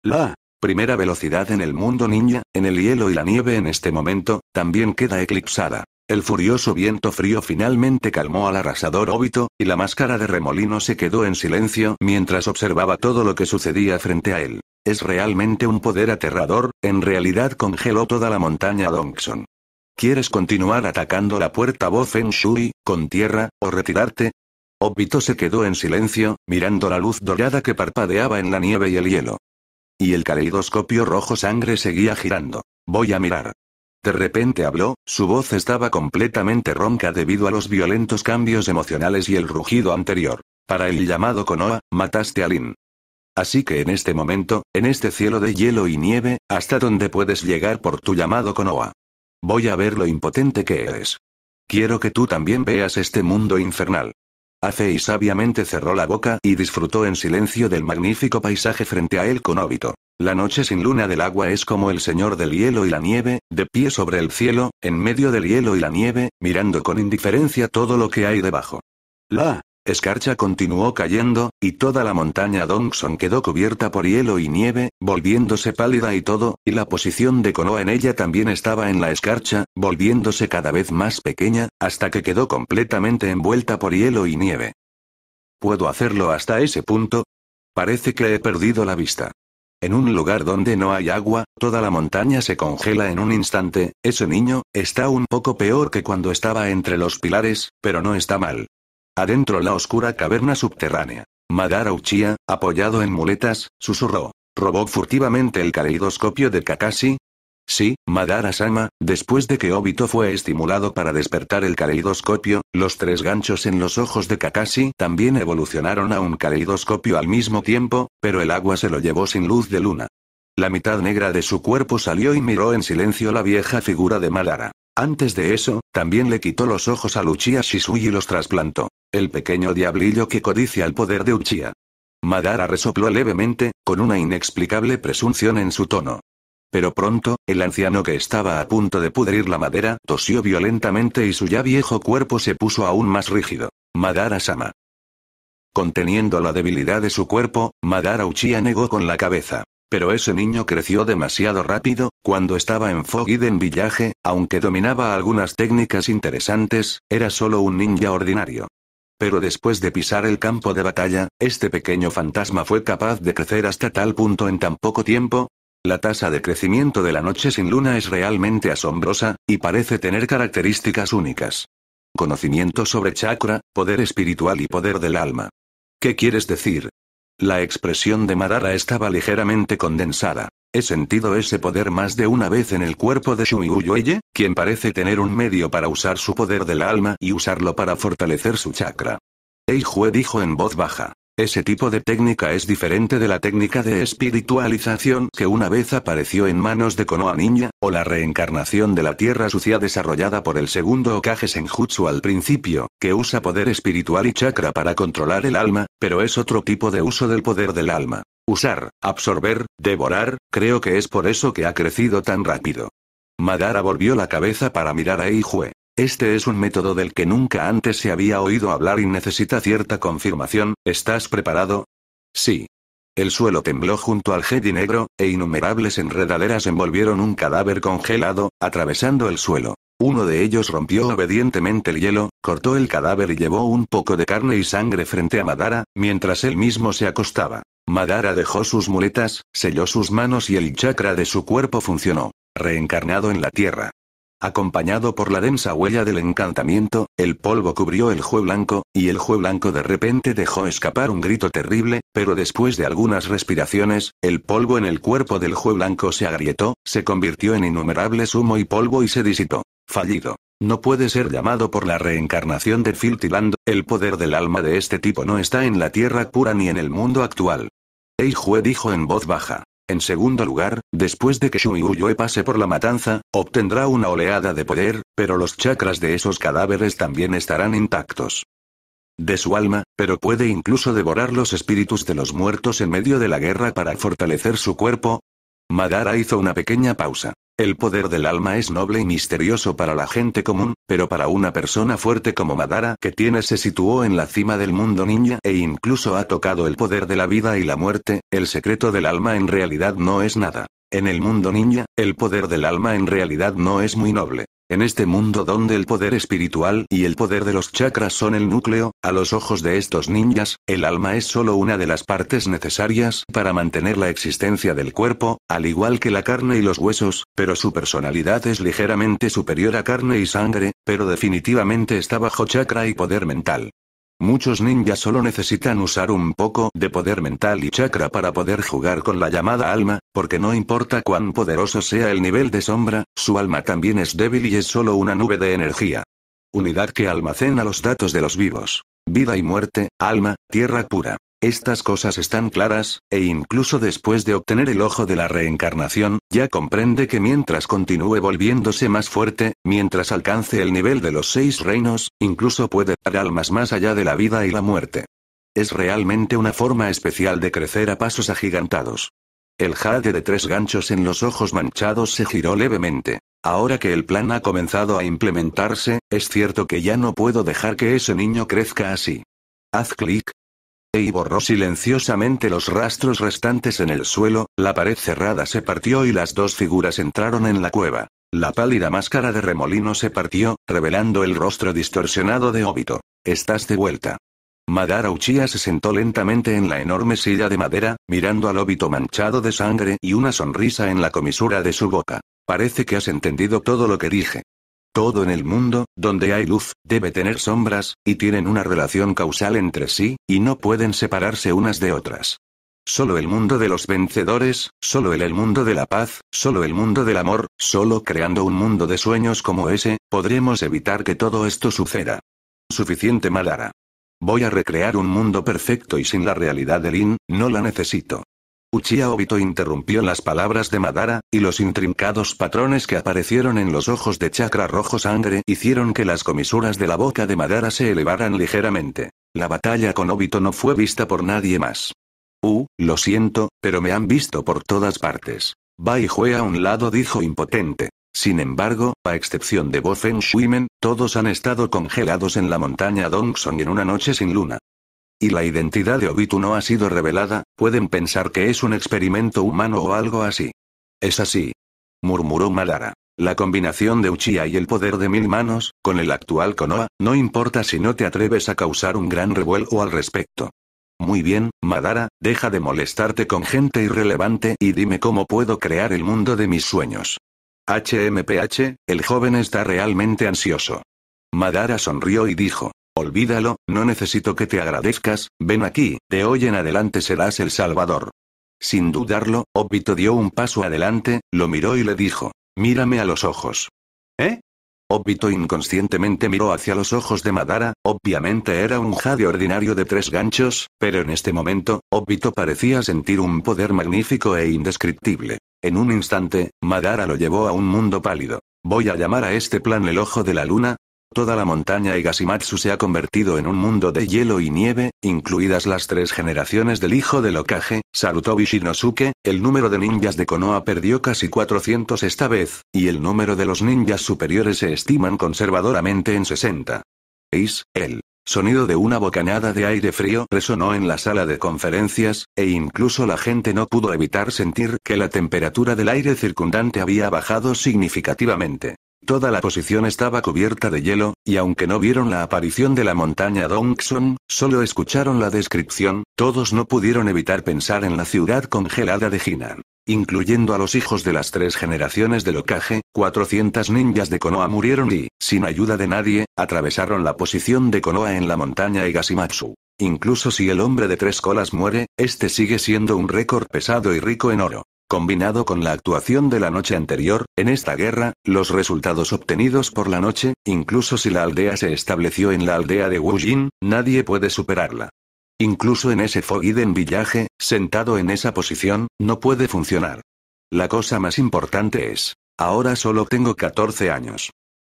La primera velocidad en el mundo niña, en el hielo y la nieve en este momento, también queda eclipsada. El furioso viento frío finalmente calmó al arrasador óbito, y la máscara de remolino se quedó en silencio mientras observaba todo lo que sucedía frente a él. Es realmente un poder aterrador, en realidad congeló toda la montaña Dongson. ¿Quieres continuar atacando la puerta voz en Shui, con tierra, o retirarte? Obito se quedó en silencio, mirando la luz dorada que parpadeaba en la nieve y el hielo. Y el caleidoscopio rojo sangre seguía girando. Voy a mirar. De repente habló, su voz estaba completamente ronca debido a los violentos cambios emocionales y el rugido anterior. Para el llamado Konoha, mataste a Lin. Así que en este momento, en este cielo de hielo y nieve, hasta donde puedes llegar por tu llamado Konoha. Voy a ver lo impotente que eres. Quiero que tú también veas este mundo infernal. Afei sabiamente cerró la boca y disfrutó en silencio del magnífico paisaje frente a él con óbito. La noche sin luna del agua es como el señor del hielo y la nieve, de pie sobre el cielo, en medio del hielo y la nieve, mirando con indiferencia todo lo que hay debajo. La Escarcha continuó cayendo, y toda la montaña Dongson quedó cubierta por hielo y nieve, volviéndose pálida y todo, y la posición de Konoha en ella también estaba en la escarcha, volviéndose cada vez más pequeña, hasta que quedó completamente envuelta por hielo y nieve. ¿Puedo hacerlo hasta ese punto? Parece que he perdido la vista. En un lugar donde no hay agua, toda la montaña se congela en un instante, ese niño, está un poco peor que cuando estaba entre los pilares, pero no está mal. Adentro la oscura caverna subterránea. Madara Uchiha, apoyado en muletas, susurró. ¿Robó furtivamente el caleidoscopio de Kakashi? Sí, Madara-sama, después de que Obito fue estimulado para despertar el caleidoscopio, los tres ganchos en los ojos de Kakashi también evolucionaron a un caleidoscopio al mismo tiempo, pero el agua se lo llevó sin luz de luna. La mitad negra de su cuerpo salió y miró en silencio la vieja figura de Madara. Antes de eso, también le quitó los ojos a Luchia Shisui y los trasplantó. El pequeño diablillo que codicia el poder de Uchiha. Madara resopló levemente, con una inexplicable presunción en su tono. Pero pronto, el anciano que estaba a punto de pudrir la madera tosió violentamente y su ya viejo cuerpo se puso aún más rígido. Madara Sama. Conteniendo la debilidad de su cuerpo, Madara Uchiha negó con la cabeza. Pero ese niño creció demasiado rápido, cuando estaba en Fogiden Village, aunque dominaba algunas técnicas interesantes, era solo un ninja ordinario. Pero después de pisar el campo de batalla, este pequeño fantasma fue capaz de crecer hasta tal punto en tan poco tiempo. La tasa de crecimiento de la noche sin luna es realmente asombrosa, y parece tener características únicas. Conocimiento sobre chakra, poder espiritual y poder del alma. ¿Qué quieres decir? La expresión de Marara estaba ligeramente condensada. He sentido ese poder más de una vez en el cuerpo de Uyueye, quien parece tener un medio para usar su poder del alma y usarlo para fortalecer su chakra. Eijue dijo en voz baja. Ese tipo de técnica es diferente de la técnica de espiritualización que una vez apareció en manos de Konoha Niña, o la reencarnación de la tierra sucia desarrollada por el segundo Okage Senjutsu al principio, que usa poder espiritual y chakra para controlar el alma, pero es otro tipo de uso del poder del alma. Usar, absorber, devorar, creo que es por eso que ha crecido tan rápido. Madara volvió la cabeza para mirar a Ijue. Este es un método del que nunca antes se había oído hablar y necesita cierta confirmación, ¿estás preparado? Sí. El suelo tembló junto al jedi negro, e innumerables enredaderas envolvieron un cadáver congelado, atravesando el suelo. Uno de ellos rompió obedientemente el hielo, cortó el cadáver y llevó un poco de carne y sangre frente a Madara, mientras él mismo se acostaba. Madara dejó sus muletas, selló sus manos y el chakra de su cuerpo funcionó. Reencarnado en la tierra. Acompañado por la densa huella del encantamiento, el polvo cubrió el jue blanco, y el jue blanco de repente dejó escapar un grito terrible, pero después de algunas respiraciones, el polvo en el cuerpo del jue blanco se agrietó, se convirtió en innumerables humo y polvo y se disipó. Fallido. No puede ser llamado por la reencarnación de Filtiland, el poder del alma de este tipo no está en la tierra pura ni en el mundo actual. Eijue dijo en voz baja. En segundo lugar, después de que Uyue pase por la matanza, obtendrá una oleada de poder, pero los chakras de esos cadáveres también estarán intactos. De su alma, pero puede incluso devorar los espíritus de los muertos en medio de la guerra para fortalecer su cuerpo. Madara hizo una pequeña pausa. El poder del alma es noble y misterioso para la gente común, pero para una persona fuerte como Madara que tiene se situó en la cima del mundo ninja e incluso ha tocado el poder de la vida y la muerte, el secreto del alma en realidad no es nada. En el mundo ninja, el poder del alma en realidad no es muy noble. En este mundo donde el poder espiritual y el poder de los chakras son el núcleo, a los ojos de estos ninjas, el alma es solo una de las partes necesarias para mantener la existencia del cuerpo, al igual que la carne y los huesos, pero su personalidad es ligeramente superior a carne y sangre, pero definitivamente está bajo chakra y poder mental. Muchos ninjas solo necesitan usar un poco de poder mental y chakra para poder jugar con la llamada alma, porque no importa cuán poderoso sea el nivel de sombra, su alma también es débil y es solo una nube de energía. Unidad que almacena los datos de los vivos. Vida y muerte, alma, tierra pura. Estas cosas están claras, e incluso después de obtener el ojo de la reencarnación, ya comprende que mientras continúe volviéndose más fuerte, mientras alcance el nivel de los seis reinos, incluso puede dar almas más allá de la vida y la muerte. Es realmente una forma especial de crecer a pasos agigantados. El jade de tres ganchos en los ojos manchados se giró levemente. Ahora que el plan ha comenzado a implementarse, es cierto que ya no puedo dejar que ese niño crezca así. Haz clic, y borró silenciosamente los rastros restantes en el suelo, la pared cerrada se partió y las dos figuras entraron en la cueva. La pálida máscara de remolino se partió, revelando el rostro distorsionado de óbito. Estás de vuelta. Madara Uchiha se sentó lentamente en la enorme silla de madera, mirando al óbito manchado de sangre y una sonrisa en la comisura de su boca. Parece que has entendido todo lo que dije. Todo en el mundo, donde hay luz, debe tener sombras, y tienen una relación causal entre sí, y no pueden separarse unas de otras. Solo el mundo de los vencedores, solo el, el mundo de la paz, solo el mundo del amor, solo creando un mundo de sueños como ese, podremos evitar que todo esto suceda. Suficiente Malara. Voy a recrear un mundo perfecto y sin la realidad del IN, no la necesito. Uchiha Obito interrumpió las palabras de Madara, y los intrincados patrones que aparecieron en los ojos de chakra rojo sangre hicieron que las comisuras de la boca de Madara se elevaran ligeramente. La batalla con Obito no fue vista por nadie más. Uh, lo siento, pero me han visto por todas partes. Bai Jue a un lado dijo impotente. Sin embargo, a excepción de Bofen Shuimen, todos han estado congelados en la montaña Dongsong en una noche sin luna y la identidad de Obitu no ha sido revelada, pueden pensar que es un experimento humano o algo así. Es así. Murmuró Madara. La combinación de Uchiha y el poder de mil manos, con el actual Konoha, no importa si no te atreves a causar un gran revuelo al respecto. Muy bien, Madara, deja de molestarte con gente irrelevante y dime cómo puedo crear el mundo de mis sueños. HMPH, el joven está realmente ansioso. Madara sonrió y dijo, Olvídalo, no necesito que te agradezcas, ven aquí, de hoy en adelante serás el Salvador. Sin dudarlo, Obito dio un paso adelante, lo miró y le dijo, mírame a los ojos. ¿Eh? Obito inconscientemente miró hacia los ojos de Madara, obviamente era un jade ordinario de tres ganchos, pero en este momento, Obito parecía sentir un poder magnífico e indescriptible. En un instante, Madara lo llevó a un mundo pálido. Voy a llamar a este plan el ojo de la luna, Toda la montaña Igasimatsu se ha convertido en un mundo de hielo y nieve, incluidas las tres generaciones del hijo de Lokage, Sarutobi Shinosuke, el número de ninjas de Konoha perdió casi 400 esta vez, y el número de los ninjas superiores se estiman conservadoramente en 60. ¿Veis? El sonido de una bocanada de aire frío resonó en la sala de conferencias, e incluso la gente no pudo evitar sentir que la temperatura del aire circundante había bajado significativamente. Toda la posición estaba cubierta de hielo, y aunque no vieron la aparición de la montaña Dongson, solo escucharon la descripción, todos no pudieron evitar pensar en la ciudad congelada de Jinan. Incluyendo a los hijos de las tres generaciones de Lokage, 400 ninjas de Konoha murieron y, sin ayuda de nadie, atravesaron la posición de Konoha en la montaña Igasimatsu. Incluso si el hombre de tres colas muere, este sigue siendo un récord pesado y rico en oro. Combinado con la actuación de la noche anterior, en esta guerra, los resultados obtenidos por la noche, incluso si la aldea se estableció en la aldea de Wujin, nadie puede superarla. Incluso en ese Fogiden Villaje, sentado en esa posición, no puede funcionar. La cosa más importante es, ahora solo tengo 14 años.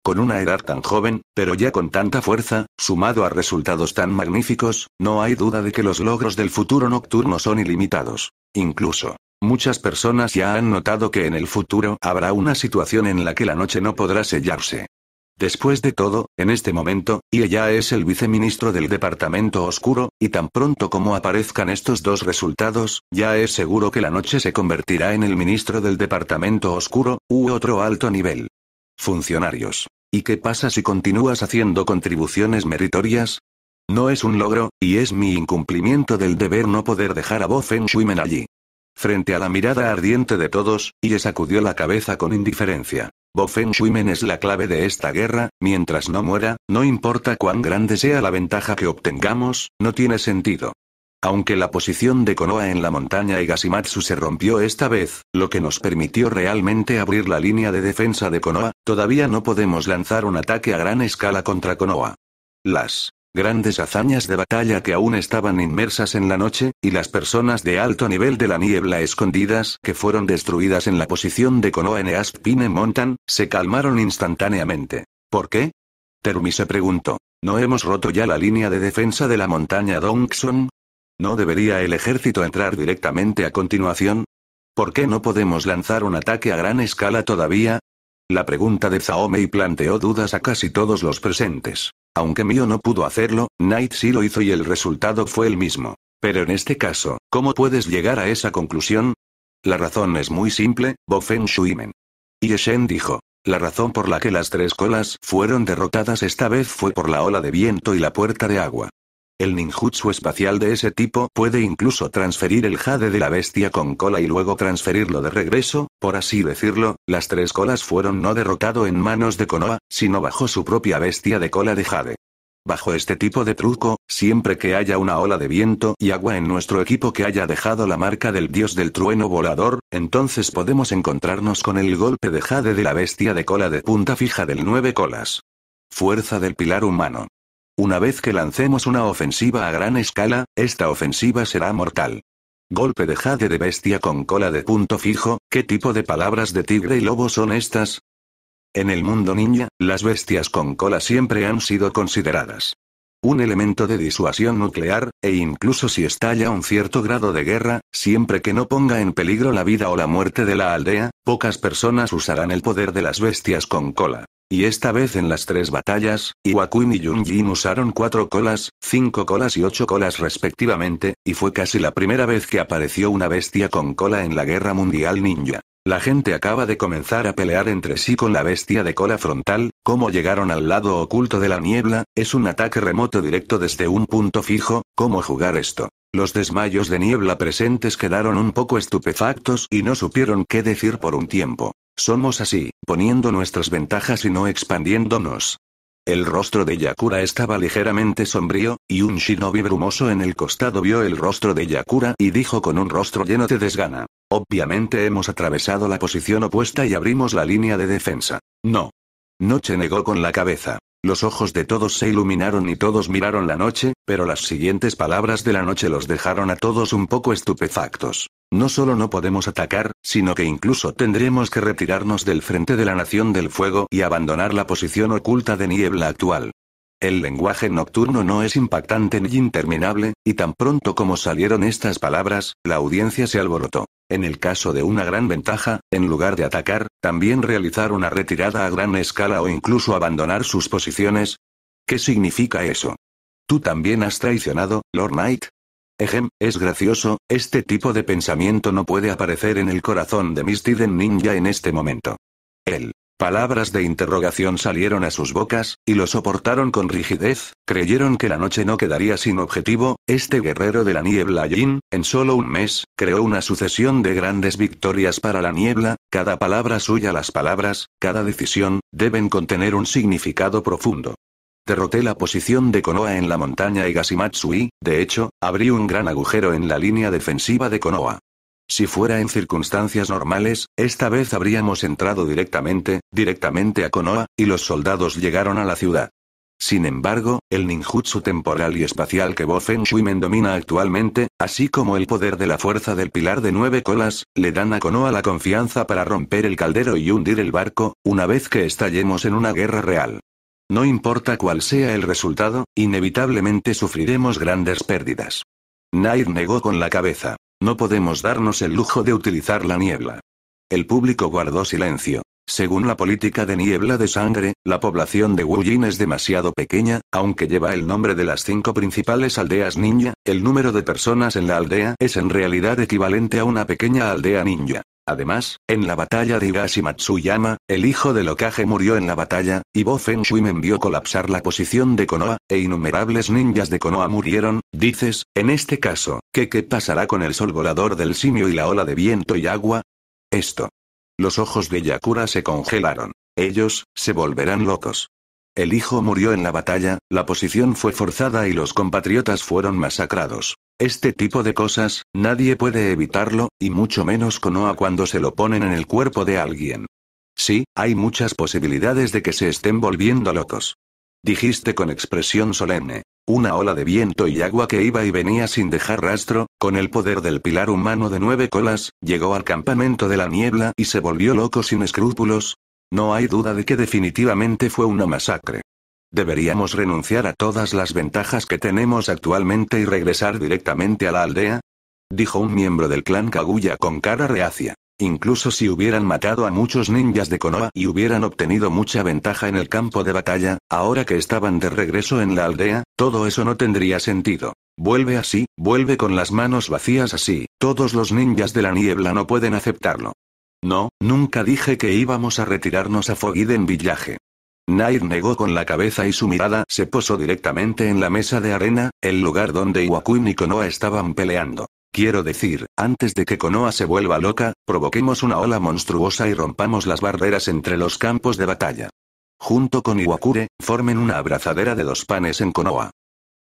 Con una edad tan joven, pero ya con tanta fuerza, sumado a resultados tan magníficos, no hay duda de que los logros del futuro nocturno son ilimitados. Incluso, Muchas personas ya han notado que en el futuro habrá una situación en la que la noche no podrá sellarse. Después de todo, en este momento, y ella es el viceministro del Departamento Oscuro, y tan pronto como aparezcan estos dos resultados, ya es seguro que la noche se convertirá en el ministro del Departamento Oscuro, u otro alto nivel. Funcionarios. ¿Y qué pasa si continúas haciendo contribuciones meritorias? No es un logro, y es mi incumplimiento del deber no poder dejar a Bo Feng Shuimen allí frente a la mirada ardiente de todos, y le sacudió la cabeza con indiferencia. Bofen Shuimen es la clave de esta guerra, mientras no muera, no importa cuán grande sea la ventaja que obtengamos, no tiene sentido. Aunque la posición de Konoha en la montaña y se rompió esta vez, lo que nos permitió realmente abrir la línea de defensa de Konoha, todavía no podemos lanzar un ataque a gran escala contra Konoha. Las grandes hazañas de batalla que aún estaban inmersas en la noche, y las personas de alto nivel de la niebla escondidas que fueron destruidas en la posición de Konoha en Aspine Mountain, se calmaron instantáneamente. ¿Por qué? Termi se preguntó. ¿No hemos roto ya la línea de defensa de la montaña Dongson? ¿No debería el ejército entrar directamente a continuación? ¿Por qué no podemos lanzar un ataque a gran escala todavía? La pregunta de Zaomei planteó dudas a casi todos los presentes. Aunque Mio no pudo hacerlo, Night sí lo hizo y el resultado fue el mismo. Pero en este caso, ¿cómo puedes llegar a esa conclusión? La razón es muy simple, Bofen Shuimen. Yeshen dijo. La razón por la que las tres colas fueron derrotadas esta vez fue por la ola de viento y la puerta de agua. El ninjutsu espacial de ese tipo puede incluso transferir el jade de la bestia con cola y luego transferirlo de regreso, por así decirlo, las tres colas fueron no derrotado en manos de Konoha, sino bajo su propia bestia de cola de jade. Bajo este tipo de truco, siempre que haya una ola de viento y agua en nuestro equipo que haya dejado la marca del dios del trueno volador, entonces podemos encontrarnos con el golpe de jade de la bestia de cola de punta fija del nueve colas. Fuerza del pilar humano. Una vez que lancemos una ofensiva a gran escala, esta ofensiva será mortal. Golpe de jade de bestia con cola de punto fijo, ¿qué tipo de palabras de tigre y lobo son estas? En el mundo ninja, las bestias con cola siempre han sido consideradas un elemento de disuasión nuclear, e incluso si estalla un cierto grado de guerra, siempre que no ponga en peligro la vida o la muerte de la aldea, pocas personas usarán el poder de las bestias con cola. Y esta vez en las tres batallas, Iwakun y Yunjin usaron cuatro colas, cinco colas y ocho colas respectivamente, y fue casi la primera vez que apareció una bestia con cola en la Guerra Mundial Ninja. La gente acaba de comenzar a pelear entre sí con la bestia de cola frontal, cómo llegaron al lado oculto de la niebla, es un ataque remoto directo desde un punto fijo, cómo jugar esto. Los desmayos de niebla presentes quedaron un poco estupefactos y no supieron qué decir por un tiempo. Somos así, poniendo nuestras ventajas y no expandiéndonos. El rostro de Yakura estaba ligeramente sombrío, y un shinobi brumoso en el costado vio el rostro de Yakura y dijo con un rostro lleno de desgana. Obviamente hemos atravesado la posición opuesta y abrimos la línea de defensa. No. Noche negó con la cabeza. Los ojos de todos se iluminaron y todos miraron la noche, pero las siguientes palabras de la noche los dejaron a todos un poco estupefactos. No solo no podemos atacar, sino que incluso tendremos que retirarnos del frente de la Nación del Fuego y abandonar la posición oculta de niebla actual. El lenguaje nocturno no es impactante ni interminable, y tan pronto como salieron estas palabras, la audiencia se alborotó. En el caso de una gran ventaja, en lugar de atacar, también realizar una retirada a gran escala o incluso abandonar sus posiciones. ¿Qué significa eso? Tú también has traicionado, Lord Knight, Ejem, es gracioso, este tipo de pensamiento no puede aparecer en el corazón de Misty Ninja en este momento. Él. Palabras de interrogación salieron a sus bocas, y lo soportaron con rigidez, creyeron que la noche no quedaría sin objetivo, este guerrero de la niebla Jin, en solo un mes, creó una sucesión de grandes victorias para la niebla, cada palabra suya las palabras, cada decisión, deben contener un significado profundo. Derroté la posición de Konoha en la montaña y y, de hecho, abrí un gran agujero en la línea defensiva de Konoha. Si fuera en circunstancias normales, esta vez habríamos entrado directamente, directamente a Konoha, y los soldados llegaron a la ciudad. Sin embargo, el ninjutsu temporal y espacial que Bo Feng Shuimen domina actualmente, así como el poder de la fuerza del pilar de nueve colas, le dan a Konoha la confianza para romper el caldero y hundir el barco, una vez que estallemos en una guerra real. No importa cuál sea el resultado, inevitablemente sufriremos grandes pérdidas. Nair negó con la cabeza. No podemos darnos el lujo de utilizar la niebla. El público guardó silencio. Según la política de niebla de sangre, la población de Wuyin es demasiado pequeña, aunque lleva el nombre de las cinco principales aldeas ninja, el número de personas en la aldea es en realidad equivalente a una pequeña aldea ninja. Además, en la batalla de Higashi Matsuyama, el hijo de Lokage murió en la batalla, y Bo Feng Shui me envió colapsar la posición de Konoha, e innumerables ninjas de Konoha murieron, dices, en este caso, ¿qué qué pasará con el sol volador del simio y la ola de viento y agua? Esto. Los ojos de Yakura se congelaron. Ellos, se volverán locos. El hijo murió en la batalla, la posición fue forzada y los compatriotas fueron masacrados. Este tipo de cosas, nadie puede evitarlo, y mucho menos Konoha cuando se lo ponen en el cuerpo de alguien. Sí, hay muchas posibilidades de que se estén volviendo locos. Dijiste con expresión solemne. Una ola de viento y agua que iba y venía sin dejar rastro, con el poder del pilar humano de nueve colas, llegó al campamento de la niebla y se volvió loco sin escrúpulos, no hay duda de que definitivamente fue una masacre. ¿Deberíamos renunciar a todas las ventajas que tenemos actualmente y regresar directamente a la aldea? Dijo un miembro del clan Kaguya con cara reacia. Incluso si hubieran matado a muchos ninjas de Konoha y hubieran obtenido mucha ventaja en el campo de batalla, ahora que estaban de regreso en la aldea, todo eso no tendría sentido. Vuelve así, vuelve con las manos vacías así, todos los ninjas de la niebla no pueden aceptarlo. No, nunca dije que íbamos a retirarnos a Fogiden Villaje. Nair negó con la cabeza y su mirada se posó directamente en la mesa de arena, el lugar donde Iwakun y Konoa estaban peleando. Quiero decir, antes de que Konoa se vuelva loca, provoquemos una ola monstruosa y rompamos las barreras entre los campos de batalla. Junto con Iwakure, formen una abrazadera de dos panes en Konoa.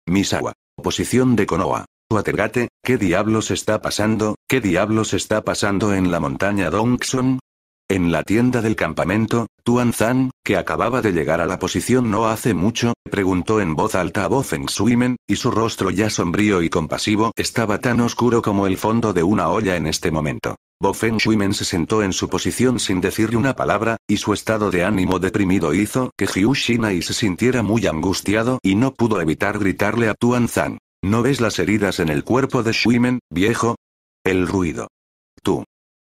Misawa. Posición de Konoa. Watergate, ¿qué diablos está pasando? ¿Qué diablos está pasando en la montaña Donxon? En la tienda del campamento, Tuan Zan, que acababa de llegar a la posición no hace mucho, preguntó en voz alta a Bo Feng y su rostro ya sombrío y compasivo estaba tan oscuro como el fondo de una olla en este momento. Bo Feng Shuimen se sentó en su posición sin decirle una palabra, y su estado de ánimo deprimido hizo que Hiu Shinai se sintiera muy angustiado y no pudo evitar gritarle a Tuan Zan. ¿No ves las heridas en el cuerpo de Shuimen, viejo? El ruido. Tú.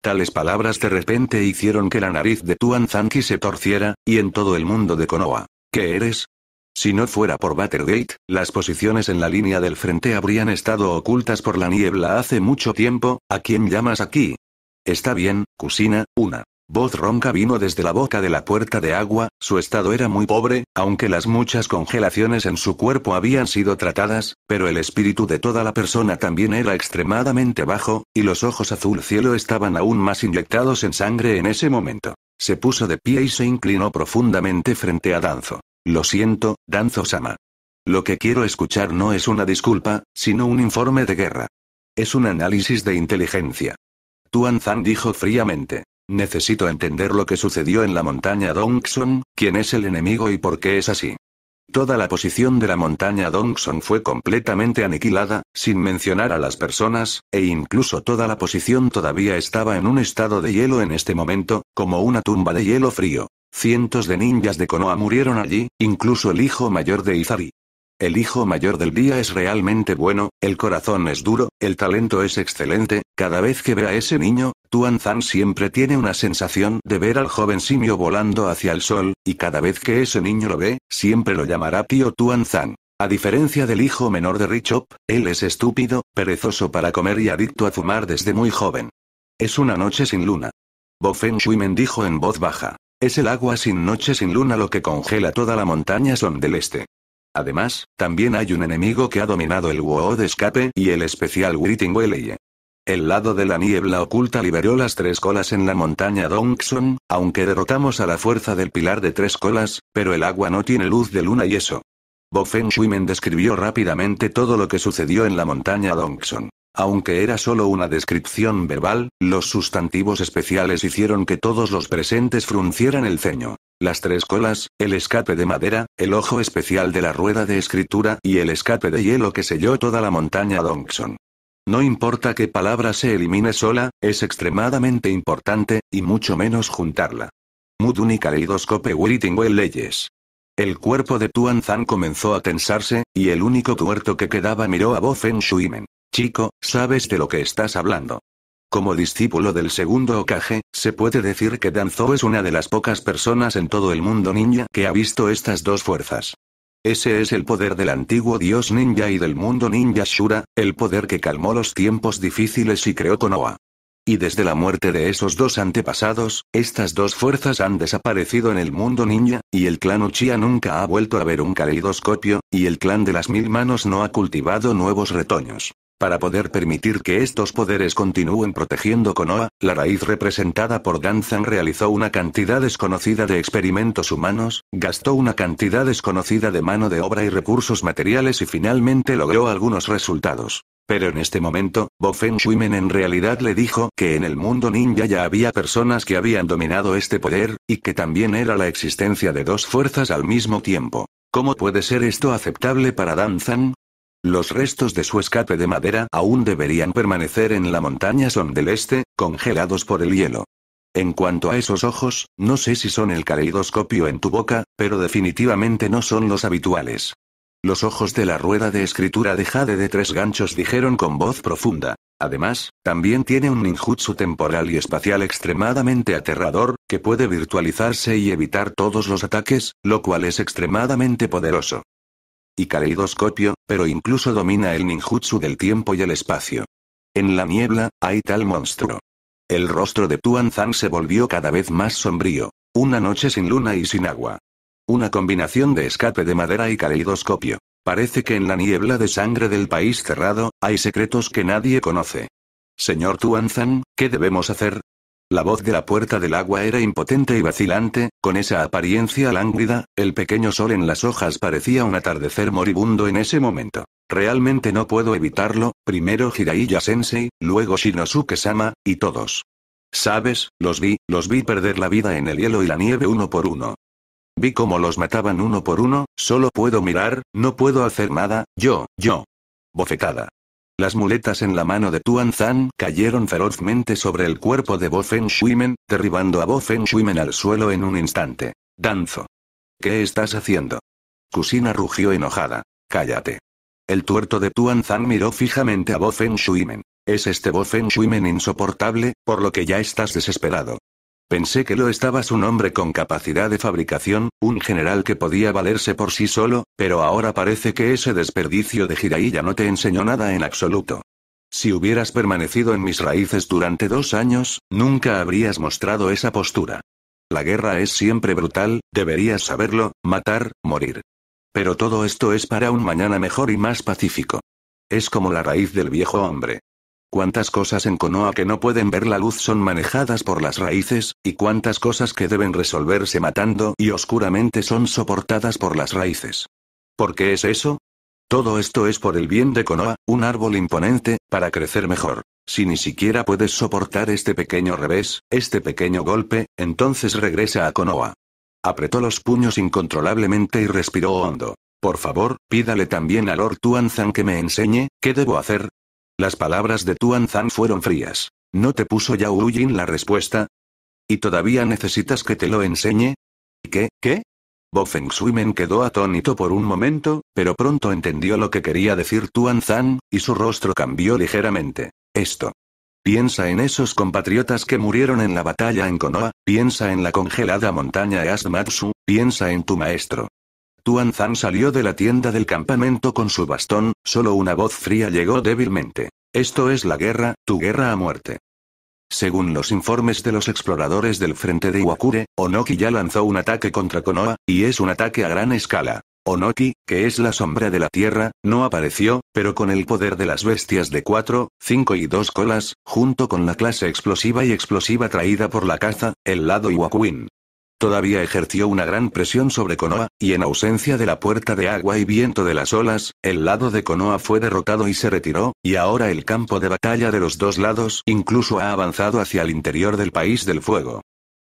Tales palabras de repente hicieron que la nariz de Tuan Zanki se torciera, y en todo el mundo de Konoha. ¿Qué eres? Si no fuera por battergate las posiciones en la línea del frente habrían estado ocultas por la niebla hace mucho tiempo, ¿a quién llamas aquí? Está bien, cocina una. Voz ronca vino desde la boca de la puerta de agua, su estado era muy pobre, aunque las muchas congelaciones en su cuerpo habían sido tratadas, pero el espíritu de toda la persona también era extremadamente bajo, y los ojos azul cielo estaban aún más inyectados en sangre en ese momento. Se puso de pie y se inclinó profundamente frente a Danzo. Lo siento, Danzo Sama. Lo que quiero escuchar no es una disculpa, sino un informe de guerra. Es un análisis de inteligencia. Tuan Zan dijo fríamente. Necesito entender lo que sucedió en la montaña Dongson, quién es el enemigo y por qué es así. Toda la posición de la montaña Dongson fue completamente aniquilada, sin mencionar a las personas, e incluso toda la posición todavía estaba en un estado de hielo en este momento, como una tumba de hielo frío. Cientos de ninjas de Konoha murieron allí, incluso el hijo mayor de Izari. El hijo mayor del día es realmente bueno, el corazón es duro, el talento es excelente, cada vez que ve a ese niño, Tuan Zan siempre tiene una sensación de ver al joven simio volando hacia el sol, y cada vez que ese niño lo ve, siempre lo llamará tío Tuan Zan. A diferencia del hijo menor de Richop, él es estúpido, perezoso para comer y adicto a fumar desde muy joven. Es una noche sin luna. Bo Feng Shui dijo en voz baja. Es el agua sin noche sin luna lo que congela toda la montaña son del este. Además, también hay un enemigo que ha dominado el WoW de escape y el especial Writing Weleye. El lado de la niebla oculta liberó las tres colas en la montaña Dongson, aunque derrotamos a la fuerza del pilar de tres colas, pero el agua no tiene luz de luna y eso. Feng Shuimen describió rápidamente todo lo que sucedió en la montaña Dongson. Aunque era solo una descripción verbal, los sustantivos especiales hicieron que todos los presentes fruncieran el ceño. Las tres colas, el escape de madera, el ojo especial de la rueda de escritura y el escape de hielo que selló toda la montaña Dongson. No importa qué palabra se elimine sola, es extremadamente importante, y mucho menos juntarla. Mood y Kaleidoscope Leyes. El cuerpo de Tuan comenzó a tensarse, y el único tuerto que quedaba miró a Bo Feng Shuimen. Chico, sabes de lo que estás hablando. Como discípulo del segundo Okage, se puede decir que Danzo es una de las pocas personas en todo el mundo ninja que ha visto estas dos fuerzas. Ese es el poder del antiguo dios ninja y del mundo ninja Shura, el poder que calmó los tiempos difíciles y creó Konoha. Y desde la muerte de esos dos antepasados, estas dos fuerzas han desaparecido en el mundo ninja, y el clan Uchiha nunca ha vuelto a ver un caleidoscopio, y el clan de las mil manos no ha cultivado nuevos retoños. Para poder permitir que estos poderes continúen protegiendo Konoha, la raíz representada por Danzan realizó una cantidad desconocida de experimentos humanos, gastó una cantidad desconocida de mano de obra y recursos materiales y finalmente logró algunos resultados. Pero en este momento, Bofen Shuimen en realidad le dijo que en el mundo ninja ya había personas que habían dominado este poder, y que también era la existencia de dos fuerzas al mismo tiempo. ¿Cómo puede ser esto aceptable para Danzan? Los restos de su escape de madera aún deberían permanecer en la montaña son del este, congelados por el hielo. En cuanto a esos ojos, no sé si son el caleidoscopio en tu boca, pero definitivamente no son los habituales. Los ojos de la rueda de escritura de Jade de tres ganchos dijeron con voz profunda. Además, también tiene un ninjutsu temporal y espacial extremadamente aterrador, que puede virtualizarse y evitar todos los ataques, lo cual es extremadamente poderoso y caleidoscopio, pero incluso domina el ninjutsu del tiempo y el espacio. En la niebla, hay tal monstruo. El rostro de Tuanzan se volvió cada vez más sombrío. Una noche sin luna y sin agua. Una combinación de escape de madera y caleidoscopio. Parece que en la niebla de sangre del país cerrado, hay secretos que nadie conoce. Señor Tuanzan, ¿qué debemos hacer? La voz de la puerta del agua era impotente y vacilante, con esa apariencia lánguida, el pequeño sol en las hojas parecía un atardecer moribundo en ese momento. Realmente no puedo evitarlo, primero hiraiya Sensei, luego Shinosuke-sama, y todos. Sabes, los vi, los vi perder la vida en el hielo y la nieve uno por uno. Vi cómo los mataban uno por uno, solo puedo mirar, no puedo hacer nada, yo, yo. Bofetada. Las muletas en la mano de Tuan Zan cayeron ferozmente sobre el cuerpo de Bo Feng Shuimen, derribando a Bo Feng Shuimen al suelo en un instante. Danzo. ¿Qué estás haciendo? Kusina rugió enojada. Cállate. El tuerto de Tuan miró fijamente a Bo Feng Shuimen. Es este Bo Feng Shuimen insoportable, por lo que ya estás desesperado. Pensé que lo estabas un hombre con capacidad de fabricación, un general que podía valerse por sí solo, pero ahora parece que ese desperdicio de Jiraiya no te enseñó nada en absoluto. Si hubieras permanecido en mis raíces durante dos años, nunca habrías mostrado esa postura. La guerra es siempre brutal, deberías saberlo, matar, morir. Pero todo esto es para un mañana mejor y más pacífico. Es como la raíz del viejo hombre. Cuántas cosas en Konoha que no pueden ver la luz son manejadas por las raíces, y cuántas cosas que deben resolverse matando y oscuramente son soportadas por las raíces. ¿Por qué es eso? Todo esto es por el bien de Konoha, un árbol imponente, para crecer mejor. Si ni siquiera puedes soportar este pequeño revés, este pequeño golpe, entonces regresa a Konoha. Apretó los puños incontrolablemente y respiró hondo. Por favor, pídale también a Lord Tuanzan que me enseñe, ¿qué debo hacer? Las palabras de Tuan Zan fueron frías. ¿No te puso ya la respuesta? ¿Y todavía necesitas que te lo enseñe? ¿Qué, qué? Bo Feng Suimen quedó atónito por un momento, pero pronto entendió lo que quería decir Tuan Zan, y su rostro cambió ligeramente. Esto. Piensa en esos compatriotas que murieron en la batalla en Konoha, piensa en la congelada montaña Asmatsu, piensa en tu maestro. Tuan salió de la tienda del campamento con su bastón, solo una voz fría llegó débilmente. Esto es la guerra, tu guerra a muerte. Según los informes de los exploradores del frente de Iwakure, Onoki ya lanzó un ataque contra Konoha, y es un ataque a gran escala. Onoki, que es la sombra de la tierra, no apareció, pero con el poder de las bestias de 4, 5 y 2 colas, junto con la clase explosiva y explosiva traída por la caza, el lado Iwakuin Todavía ejerció una gran presión sobre Konoha, y en ausencia de la puerta de agua y viento de las olas, el lado de Konoha fue derrotado y se retiró, y ahora el campo de batalla de los dos lados incluso ha avanzado hacia el interior del país del fuego.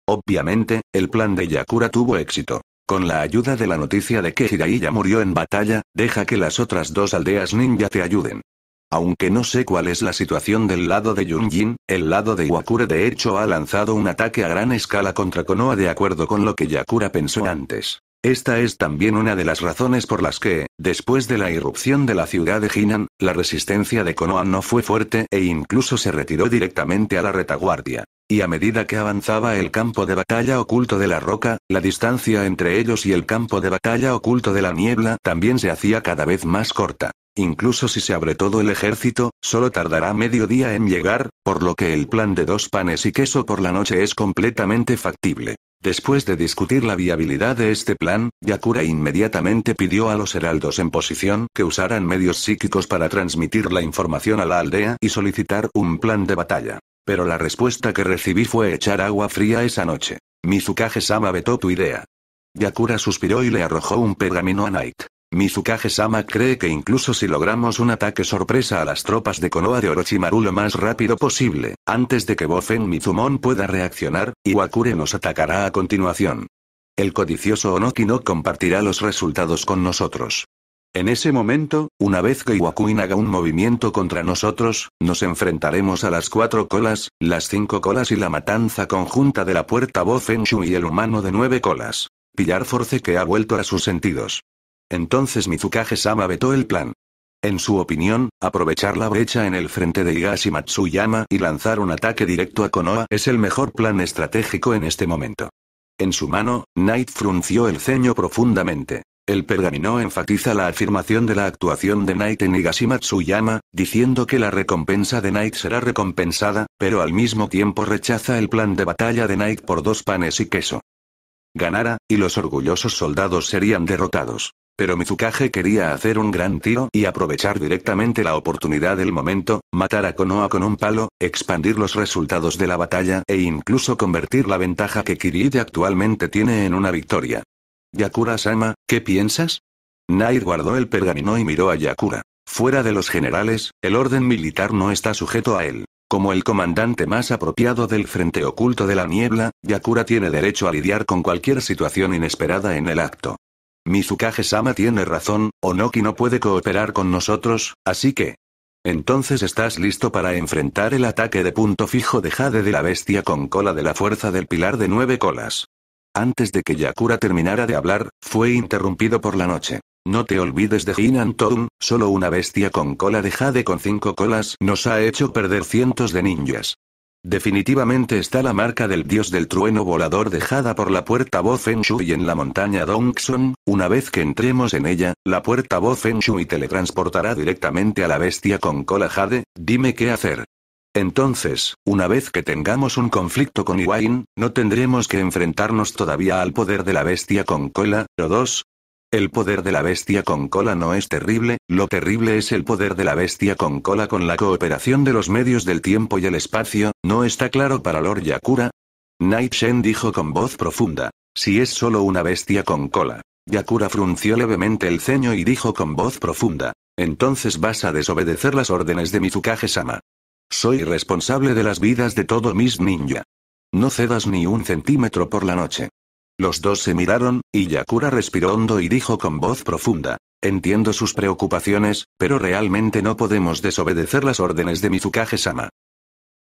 Obviamente, el plan de Yakura tuvo éxito. Con la ayuda de la noticia de que Hiraiya murió en batalla, deja que las otras dos aldeas ninja te ayuden. Aunque no sé cuál es la situación del lado de Yunjin, el lado de Wakura de hecho ha lanzado un ataque a gran escala contra Konoha de acuerdo con lo que Yakura pensó antes. Esta es también una de las razones por las que, después de la irrupción de la ciudad de Jinan, la resistencia de Konoha no fue fuerte e incluso se retiró directamente a la retaguardia. Y a medida que avanzaba el campo de batalla oculto de la roca, la distancia entre ellos y el campo de batalla oculto de la niebla también se hacía cada vez más corta. Incluso si se abre todo el ejército, solo tardará medio día en llegar, por lo que el plan de dos panes y queso por la noche es completamente factible. Después de discutir la viabilidad de este plan, Yakura inmediatamente pidió a los heraldos en posición que usaran medios psíquicos para transmitir la información a la aldea y solicitar un plan de batalla. Pero la respuesta que recibí fue echar agua fría esa noche. Mizukage-sama vetó tu idea. Yakura suspiró y le arrojó un pergamino a Knight. Mizukage-sama cree que incluso si logramos un ataque sorpresa a las tropas de Konoha de Orochimaru lo más rápido posible, antes de que Bofen Mizumon pueda reaccionar, Iwakure nos atacará a continuación. El codicioso Onoki no compartirá los resultados con nosotros. En ese momento, una vez que Iwakuin haga un movimiento contra nosotros, nos enfrentaremos a las cuatro colas, las cinco colas y la matanza conjunta de la puerta Bofen y el humano de nueve colas. Pillar Force que ha vuelto a sus sentidos. Entonces Mizukage-sama vetó el plan. En su opinión, aprovechar la brecha en el frente de Higashimatsuyama Matsuyama y lanzar un ataque directo a Konoha es el mejor plan estratégico en este momento. En su mano, Knight frunció el ceño profundamente. El pergamino enfatiza la afirmación de la actuación de Knight en Higashimatsuyama, diciendo que la recompensa de Knight será recompensada, pero al mismo tiempo rechaza el plan de batalla de Knight por dos panes y queso. Ganara, y los orgullosos soldados serían derrotados. Pero Mizukage quería hacer un gran tiro y aprovechar directamente la oportunidad del momento, matar a Konoha con un palo, expandir los resultados de la batalla e incluso convertir la ventaja que Kiride actualmente tiene en una victoria. Yakura-sama, ¿qué piensas? Nair guardó el pergamino y miró a Yakura. Fuera de los generales, el orden militar no está sujeto a él. Como el comandante más apropiado del frente oculto de la niebla, Yakura tiene derecho a lidiar con cualquier situación inesperada en el acto. Mizukage-sama tiene razón, Onoki no puede cooperar con nosotros, así que... Entonces estás listo para enfrentar el ataque de punto fijo de Jade de la bestia con cola de la fuerza del pilar de nueve colas. Antes de que Yakura terminara de hablar, fue interrumpido por la noche. No te olvides de Hinan solo una bestia con cola de Jade con cinco colas nos ha hecho perder cientos de ninjas. Definitivamente está la marca del dios del trueno volador dejada por la puerta voz en y en la montaña Dongson, una vez que entremos en ella, la puerta voz en y teletransportará directamente a la bestia con cola jade, dime qué hacer. Entonces, una vez que tengamos un conflicto con Iwain, no tendremos que enfrentarnos todavía al poder de la bestia con cola, o dos, el poder de la bestia con cola no es terrible, lo terrible es el poder de la bestia con cola con la cooperación de los medios del tiempo y el espacio, ¿no está claro para Lord Yakura? Night dijo con voz profunda. Si es solo una bestia con cola. Yakura frunció levemente el ceño y dijo con voz profunda. Entonces vas a desobedecer las órdenes de Mizukage-sama. Soy responsable de las vidas de todo mis ninja. No cedas ni un centímetro por la noche. Los dos se miraron, y Yakura respiró hondo y dijo con voz profunda. Entiendo sus preocupaciones, pero realmente no podemos desobedecer las órdenes de Mizukage-sama.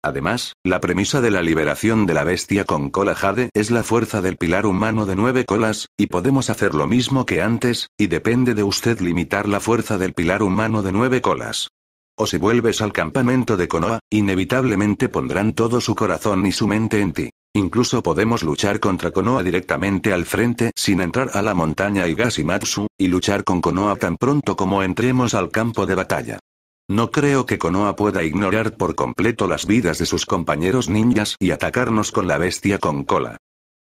Además, la premisa de la liberación de la bestia con cola jade es la fuerza del pilar humano de nueve colas, y podemos hacer lo mismo que antes, y depende de usted limitar la fuerza del pilar humano de nueve colas. O si vuelves al campamento de Konoha, inevitablemente pondrán todo su corazón y su mente en ti. Incluso podemos luchar contra Konoha directamente al frente sin entrar a la montaña Higashimatsu, y luchar con Konoha tan pronto como entremos al campo de batalla. No creo que Konoha pueda ignorar por completo las vidas de sus compañeros ninjas y atacarnos con la bestia con cola.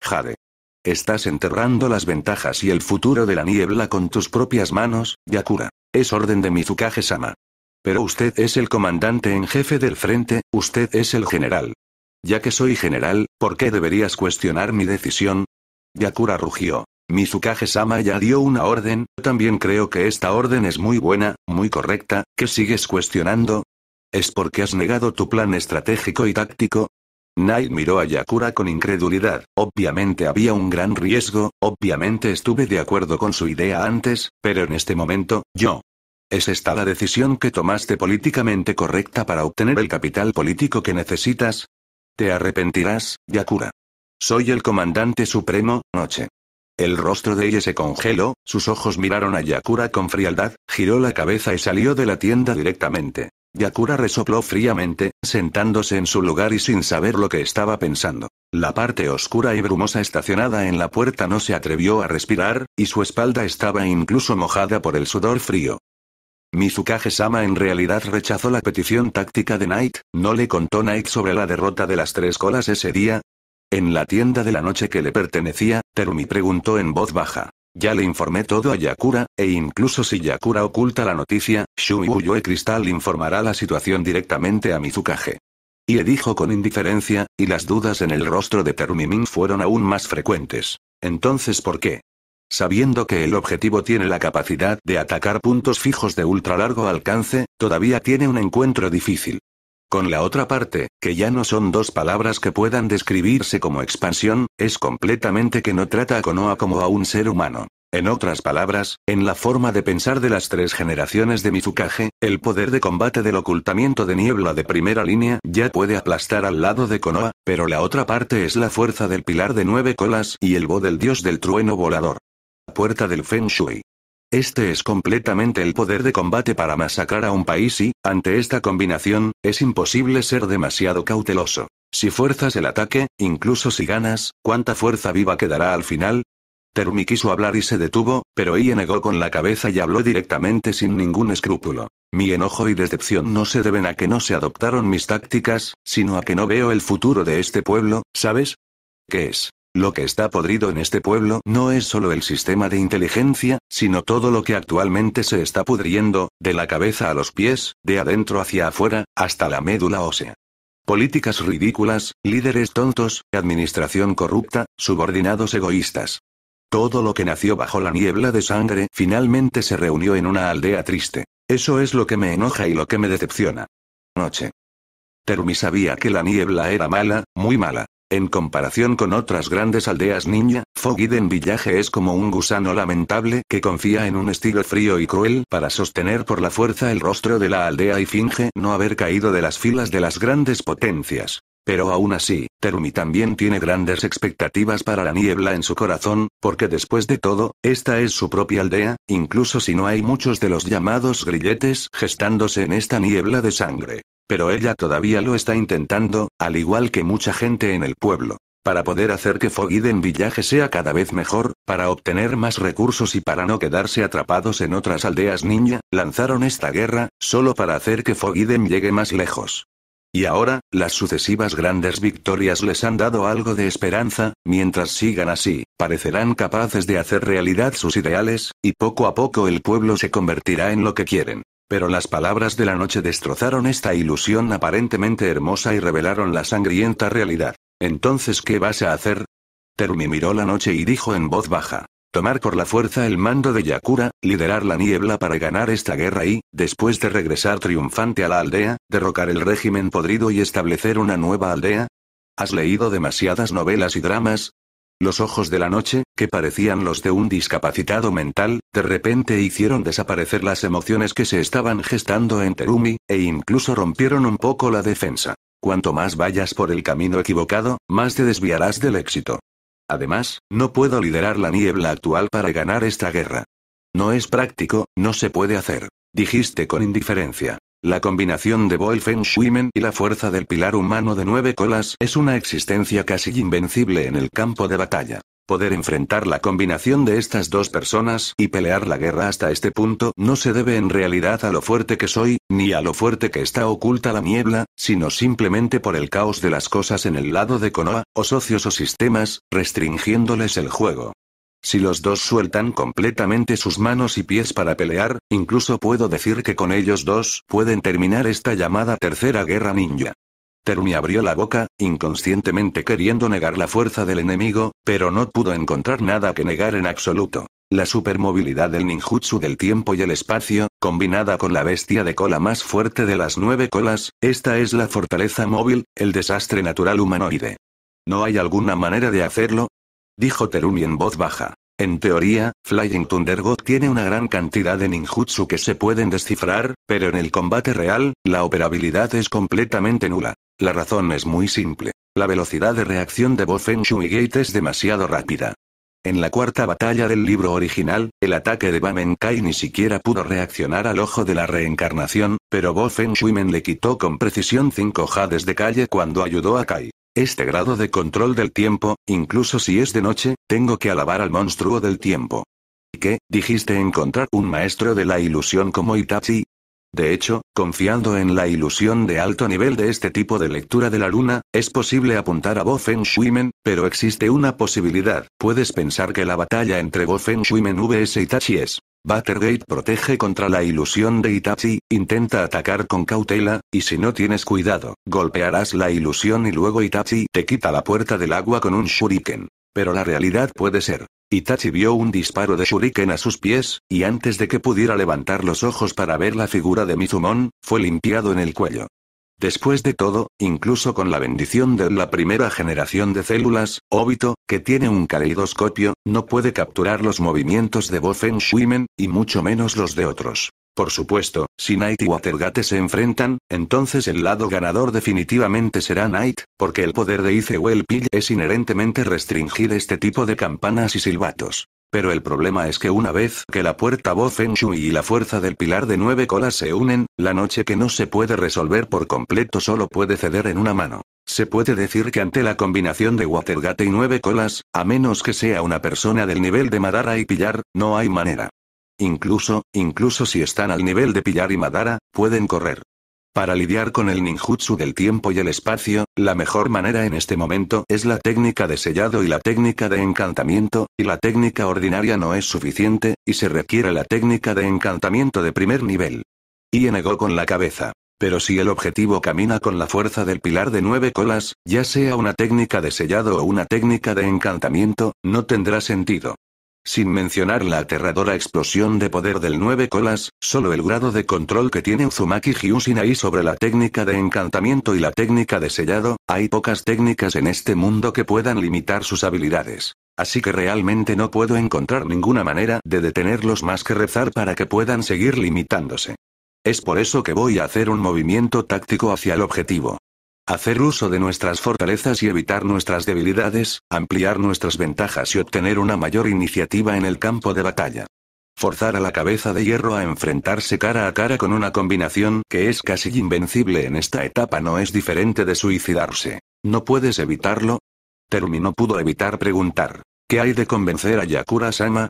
Jade. Estás enterrando las ventajas y el futuro de la niebla con tus propias manos, Yakura. Es orden de Mizukage-sama. Pero usted es el comandante en jefe del frente, usted es el general. Ya que soy general, ¿por qué deberías cuestionar mi decisión? Yakura rugió. Mizukage-sama ya dio una orden, también creo que esta orden es muy buena, muy correcta, ¿qué sigues cuestionando? ¿Es porque has negado tu plan estratégico y táctico? Knight miró a Yakura con incredulidad. Obviamente había un gran riesgo, obviamente estuve de acuerdo con su idea antes, pero en este momento, yo, ¿Es esta la decisión que tomaste políticamente correcta para obtener el capital político que necesitas? Te arrepentirás, Yakura. Soy el comandante supremo, noche. El rostro de ella se congeló, sus ojos miraron a Yakura con frialdad, giró la cabeza y salió de la tienda directamente. Yakura resopló fríamente, sentándose en su lugar y sin saber lo que estaba pensando. La parte oscura y brumosa estacionada en la puerta no se atrevió a respirar, y su espalda estaba incluso mojada por el sudor frío. Mizukage-sama en realidad rechazó la petición táctica de Knight, ¿no le contó Knight sobre la derrota de las tres colas ese día? En la tienda de la noche que le pertenecía, Terumi preguntó en voz baja. Ya le informé todo a Yakura, e incluso si Yakura oculta la noticia, y Cristal informará la situación directamente a Mizukage. Y le dijo con indiferencia, y las dudas en el rostro de Terumimin fueron aún más frecuentes. Entonces, ¿por qué? Sabiendo que el objetivo tiene la capacidad de atacar puntos fijos de ultra largo alcance, todavía tiene un encuentro difícil. Con la otra parte, que ya no son dos palabras que puedan describirse como expansión, es completamente que no trata a Konoa como a un ser humano. En otras palabras, en la forma de pensar de las tres generaciones de Mizukage, el poder de combate del ocultamiento de niebla de primera línea ya puede aplastar al lado de Konoha, pero la otra parte es la fuerza del pilar de nueve colas y el bo del dios del trueno volador puerta del Feng Shui. Este es completamente el poder de combate para masacrar a un país y, ante esta combinación, es imposible ser demasiado cauteloso. Si fuerzas el ataque, incluso si ganas, ¿cuánta fuerza viva quedará al final? Termi quiso hablar y se detuvo, pero Ie negó con la cabeza y habló directamente sin ningún escrúpulo. Mi enojo y decepción no se deben a que no se adoptaron mis tácticas, sino a que no veo el futuro de este pueblo, ¿sabes? ¿Qué es? Lo que está podrido en este pueblo no es solo el sistema de inteligencia, sino todo lo que actualmente se está pudriendo, de la cabeza a los pies, de adentro hacia afuera, hasta la médula ósea. Políticas ridículas, líderes tontos, administración corrupta, subordinados egoístas. Todo lo que nació bajo la niebla de sangre finalmente se reunió en una aldea triste. Eso es lo que me enoja y lo que me decepciona. Noche. Terumi sabía que la niebla era mala, muy mala. En comparación con otras grandes aldeas ninja, Fogiden Village es como un gusano lamentable que confía en un estilo frío y cruel para sostener por la fuerza el rostro de la aldea y finge no haber caído de las filas de las grandes potencias. Pero aún así, Terumi también tiene grandes expectativas para la niebla en su corazón, porque después de todo, esta es su propia aldea, incluso si no hay muchos de los llamados grilletes gestándose en esta niebla de sangre. Pero ella todavía lo está intentando, al igual que mucha gente en el pueblo. Para poder hacer que Fogiden Villaje sea cada vez mejor, para obtener más recursos y para no quedarse atrapados en otras aldeas ninja, lanzaron esta guerra, solo para hacer que Fogiden llegue más lejos. Y ahora, las sucesivas grandes victorias les han dado algo de esperanza, mientras sigan así, parecerán capaces de hacer realidad sus ideales, y poco a poco el pueblo se convertirá en lo que quieren. Pero las palabras de la noche destrozaron esta ilusión aparentemente hermosa y revelaron la sangrienta realidad. Entonces, ¿qué vas a hacer? Terumi miró la noche y dijo en voz baja. Tomar por la fuerza el mando de Yakura, liderar la niebla para ganar esta guerra y, después de regresar triunfante a la aldea, derrocar el régimen podrido y establecer una nueva aldea. ¿Has leído demasiadas novelas y dramas? Los ojos de la noche, que parecían los de un discapacitado mental, de repente hicieron desaparecer las emociones que se estaban gestando en Terumi, e incluso rompieron un poco la defensa. Cuanto más vayas por el camino equivocado, más te desviarás del éxito. Además, no puedo liderar la niebla actual para ganar esta guerra. No es práctico, no se puede hacer, dijiste con indiferencia. La combinación de Wolfen Schwimmen y la fuerza del pilar humano de nueve colas es una existencia casi invencible en el campo de batalla. Poder enfrentar la combinación de estas dos personas y pelear la guerra hasta este punto no se debe en realidad a lo fuerte que soy, ni a lo fuerte que está oculta la niebla, sino simplemente por el caos de las cosas en el lado de Konoha, o socios o sistemas, restringiéndoles el juego. Si los dos sueltan completamente sus manos y pies para pelear, incluso puedo decir que con ellos dos pueden terminar esta llamada Tercera Guerra Ninja. Terumi abrió la boca, inconscientemente queriendo negar la fuerza del enemigo, pero no pudo encontrar nada que negar en absoluto. La supermovilidad del ninjutsu del tiempo y el espacio, combinada con la bestia de cola más fuerte de las nueve colas, esta es la fortaleza móvil, el desastre natural humanoide. ¿No hay alguna manera de hacerlo? Dijo Terumi en voz baja. En teoría, Flying Thunder God tiene una gran cantidad de ninjutsu que se pueden descifrar, pero en el combate real, la operabilidad es completamente nula. La razón es muy simple. La velocidad de reacción de Bofen Gate es demasiado rápida. En la cuarta batalla del libro original, el ataque de Kai ni siquiera pudo reaccionar al ojo de la reencarnación, pero Bofen Shuimen le quitó con precisión 5 jades de calle cuando ayudó a Kai. Este grado de control del tiempo, incluso si es de noche, tengo que alabar al monstruo del tiempo. ¿Y ¿Qué, dijiste encontrar un maestro de la ilusión como Itachi? De hecho, confiando en la ilusión de alto nivel de este tipo de lectura de la luna, es posible apuntar a Bofen pero existe una posibilidad, puedes pensar que la batalla entre Bofen vs Itachi es. Buttergate protege contra la ilusión de Itachi, intenta atacar con cautela, y si no tienes cuidado, golpearás la ilusión y luego Itachi te quita la puerta del agua con un shuriken. Pero la realidad puede ser, Itachi vio un disparo de shuriken a sus pies, y antes de que pudiera levantar los ojos para ver la figura de Mizumon, fue limpiado en el cuello. Después de todo, incluso con la bendición de la primera generación de células, Obito, que tiene un caleidoscopio, no puede capturar los movimientos de Bofen Shuimen, y mucho menos los de otros. Por supuesto, si Knight y Watergate se enfrentan, entonces el lado ganador definitivamente será Knight, porque el poder de Icewell Pill es inherentemente restringir este tipo de campanas y silbatos. Pero el problema es que una vez que la puerta voz en Shui y la fuerza del pilar de nueve colas se unen, la noche que no se puede resolver por completo solo puede ceder en una mano. Se puede decir que ante la combinación de Watergate y nueve colas, a menos que sea una persona del nivel de Madara y Pillar, no hay manera. Incluso, incluso si están al nivel de Pillar y Madara, pueden correr. Para lidiar con el ninjutsu del tiempo y el espacio, la mejor manera en este momento es la técnica de sellado y la técnica de encantamiento, y la técnica ordinaria no es suficiente, y se requiere la técnica de encantamiento de primer nivel. Y negó con la cabeza. Pero si el objetivo camina con la fuerza del pilar de nueve colas, ya sea una técnica de sellado o una técnica de encantamiento, no tendrá sentido. Sin mencionar la aterradora explosión de poder del 9 colas, solo el grado de control que tiene Uzumaki y sobre la técnica de encantamiento y la técnica de sellado, hay pocas técnicas en este mundo que puedan limitar sus habilidades. Así que realmente no puedo encontrar ninguna manera de detenerlos más que rezar para que puedan seguir limitándose. Es por eso que voy a hacer un movimiento táctico hacia el objetivo. Hacer uso de nuestras fortalezas y evitar nuestras debilidades, ampliar nuestras ventajas y obtener una mayor iniciativa en el campo de batalla. Forzar a la cabeza de hierro a enfrentarse cara a cara con una combinación que es casi invencible en esta etapa no es diferente de suicidarse. ¿No puedes evitarlo? Terumi no pudo evitar preguntar. ¿Qué hay de convencer a Yakura-sama?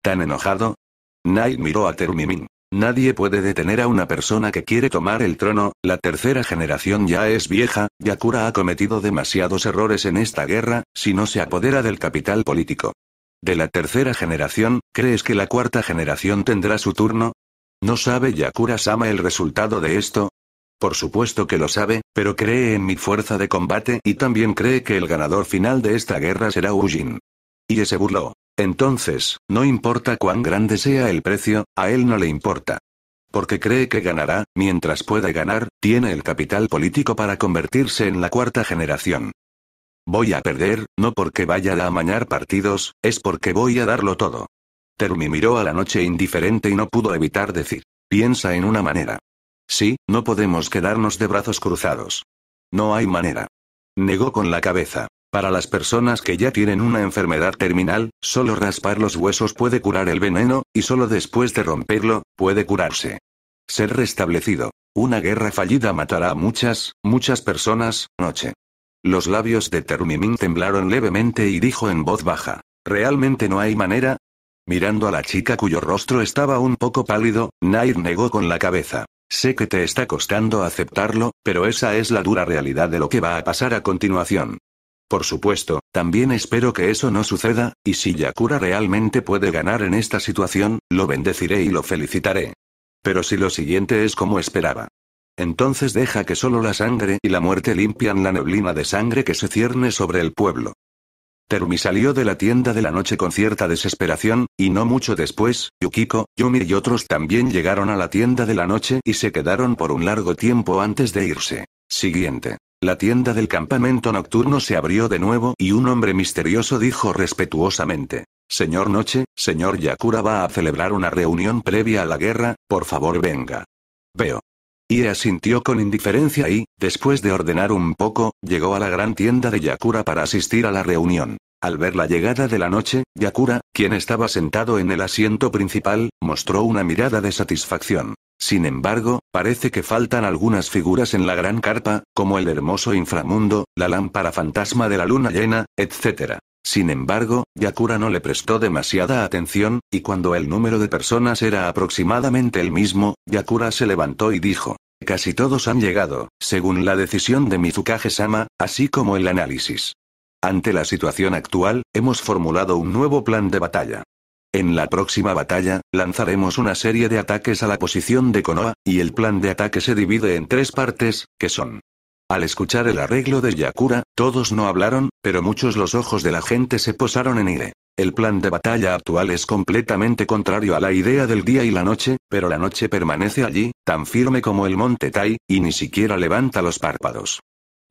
¿Tan enojado? Nai miró a Terumi-min. Nadie puede detener a una persona que quiere tomar el trono, la tercera generación ya es vieja, Yakura ha cometido demasiados errores en esta guerra, si no se apodera del capital político. De la tercera generación, ¿crees que la cuarta generación tendrá su turno? ¿No sabe Yakura-sama el resultado de esto? Por supuesto que lo sabe, pero cree en mi fuerza de combate y también cree que el ganador final de esta guerra será Ujin. Y ese burló. Entonces, no importa cuán grande sea el precio, a él no le importa. Porque cree que ganará, mientras pueda ganar, tiene el capital político para convertirse en la cuarta generación. Voy a perder, no porque vaya a amañar partidos, es porque voy a darlo todo. Termi miró a la noche indiferente y no pudo evitar decir. Piensa en una manera. Sí, no podemos quedarnos de brazos cruzados. No hay manera. Negó con la cabeza. Para las personas que ya tienen una enfermedad terminal, solo raspar los huesos puede curar el veneno, y solo después de romperlo, puede curarse. Ser restablecido. Una guerra fallida matará a muchas, muchas personas, noche. Los labios de Termimín temblaron levemente y dijo en voz baja. ¿Realmente no hay manera? Mirando a la chica cuyo rostro estaba un poco pálido, Nair negó con la cabeza. Sé que te está costando aceptarlo, pero esa es la dura realidad de lo que va a pasar a continuación. Por supuesto, también espero que eso no suceda, y si Yakura realmente puede ganar en esta situación, lo bendeciré y lo felicitaré. Pero si lo siguiente es como esperaba. Entonces deja que solo la sangre y la muerte limpian la neblina de sangre que se cierne sobre el pueblo. Terumi salió de la tienda de la noche con cierta desesperación, y no mucho después, Yukiko, Yumi y otros también llegaron a la tienda de la noche y se quedaron por un largo tiempo antes de irse. Siguiente. La tienda del campamento nocturno se abrió de nuevo y un hombre misterioso dijo respetuosamente. Señor Noche, señor Yakura va a celebrar una reunión previa a la guerra, por favor venga. Veo. Y asintió con indiferencia y, después de ordenar un poco, llegó a la gran tienda de Yakura para asistir a la reunión. Al ver la llegada de la noche, Yakura, quien estaba sentado en el asiento principal, mostró una mirada de satisfacción. Sin embargo, parece que faltan algunas figuras en la gran carpa, como el hermoso inframundo, la lámpara fantasma de la luna llena, etc. Sin embargo, Yakura no le prestó demasiada atención, y cuando el número de personas era aproximadamente el mismo, Yakura se levantó y dijo, Casi todos han llegado, según la decisión de Mizukage-sama, así como el análisis. Ante la situación actual, hemos formulado un nuevo plan de batalla. En la próxima batalla, lanzaremos una serie de ataques a la posición de Konoha, y el plan de ataque se divide en tres partes, que son. Al escuchar el arreglo de Yakura, todos no hablaron, pero muchos los ojos de la gente se posaron en Ire. El plan de batalla actual es completamente contrario a la idea del día y la noche, pero la noche permanece allí, tan firme como el monte Tai, y ni siquiera levanta los párpados.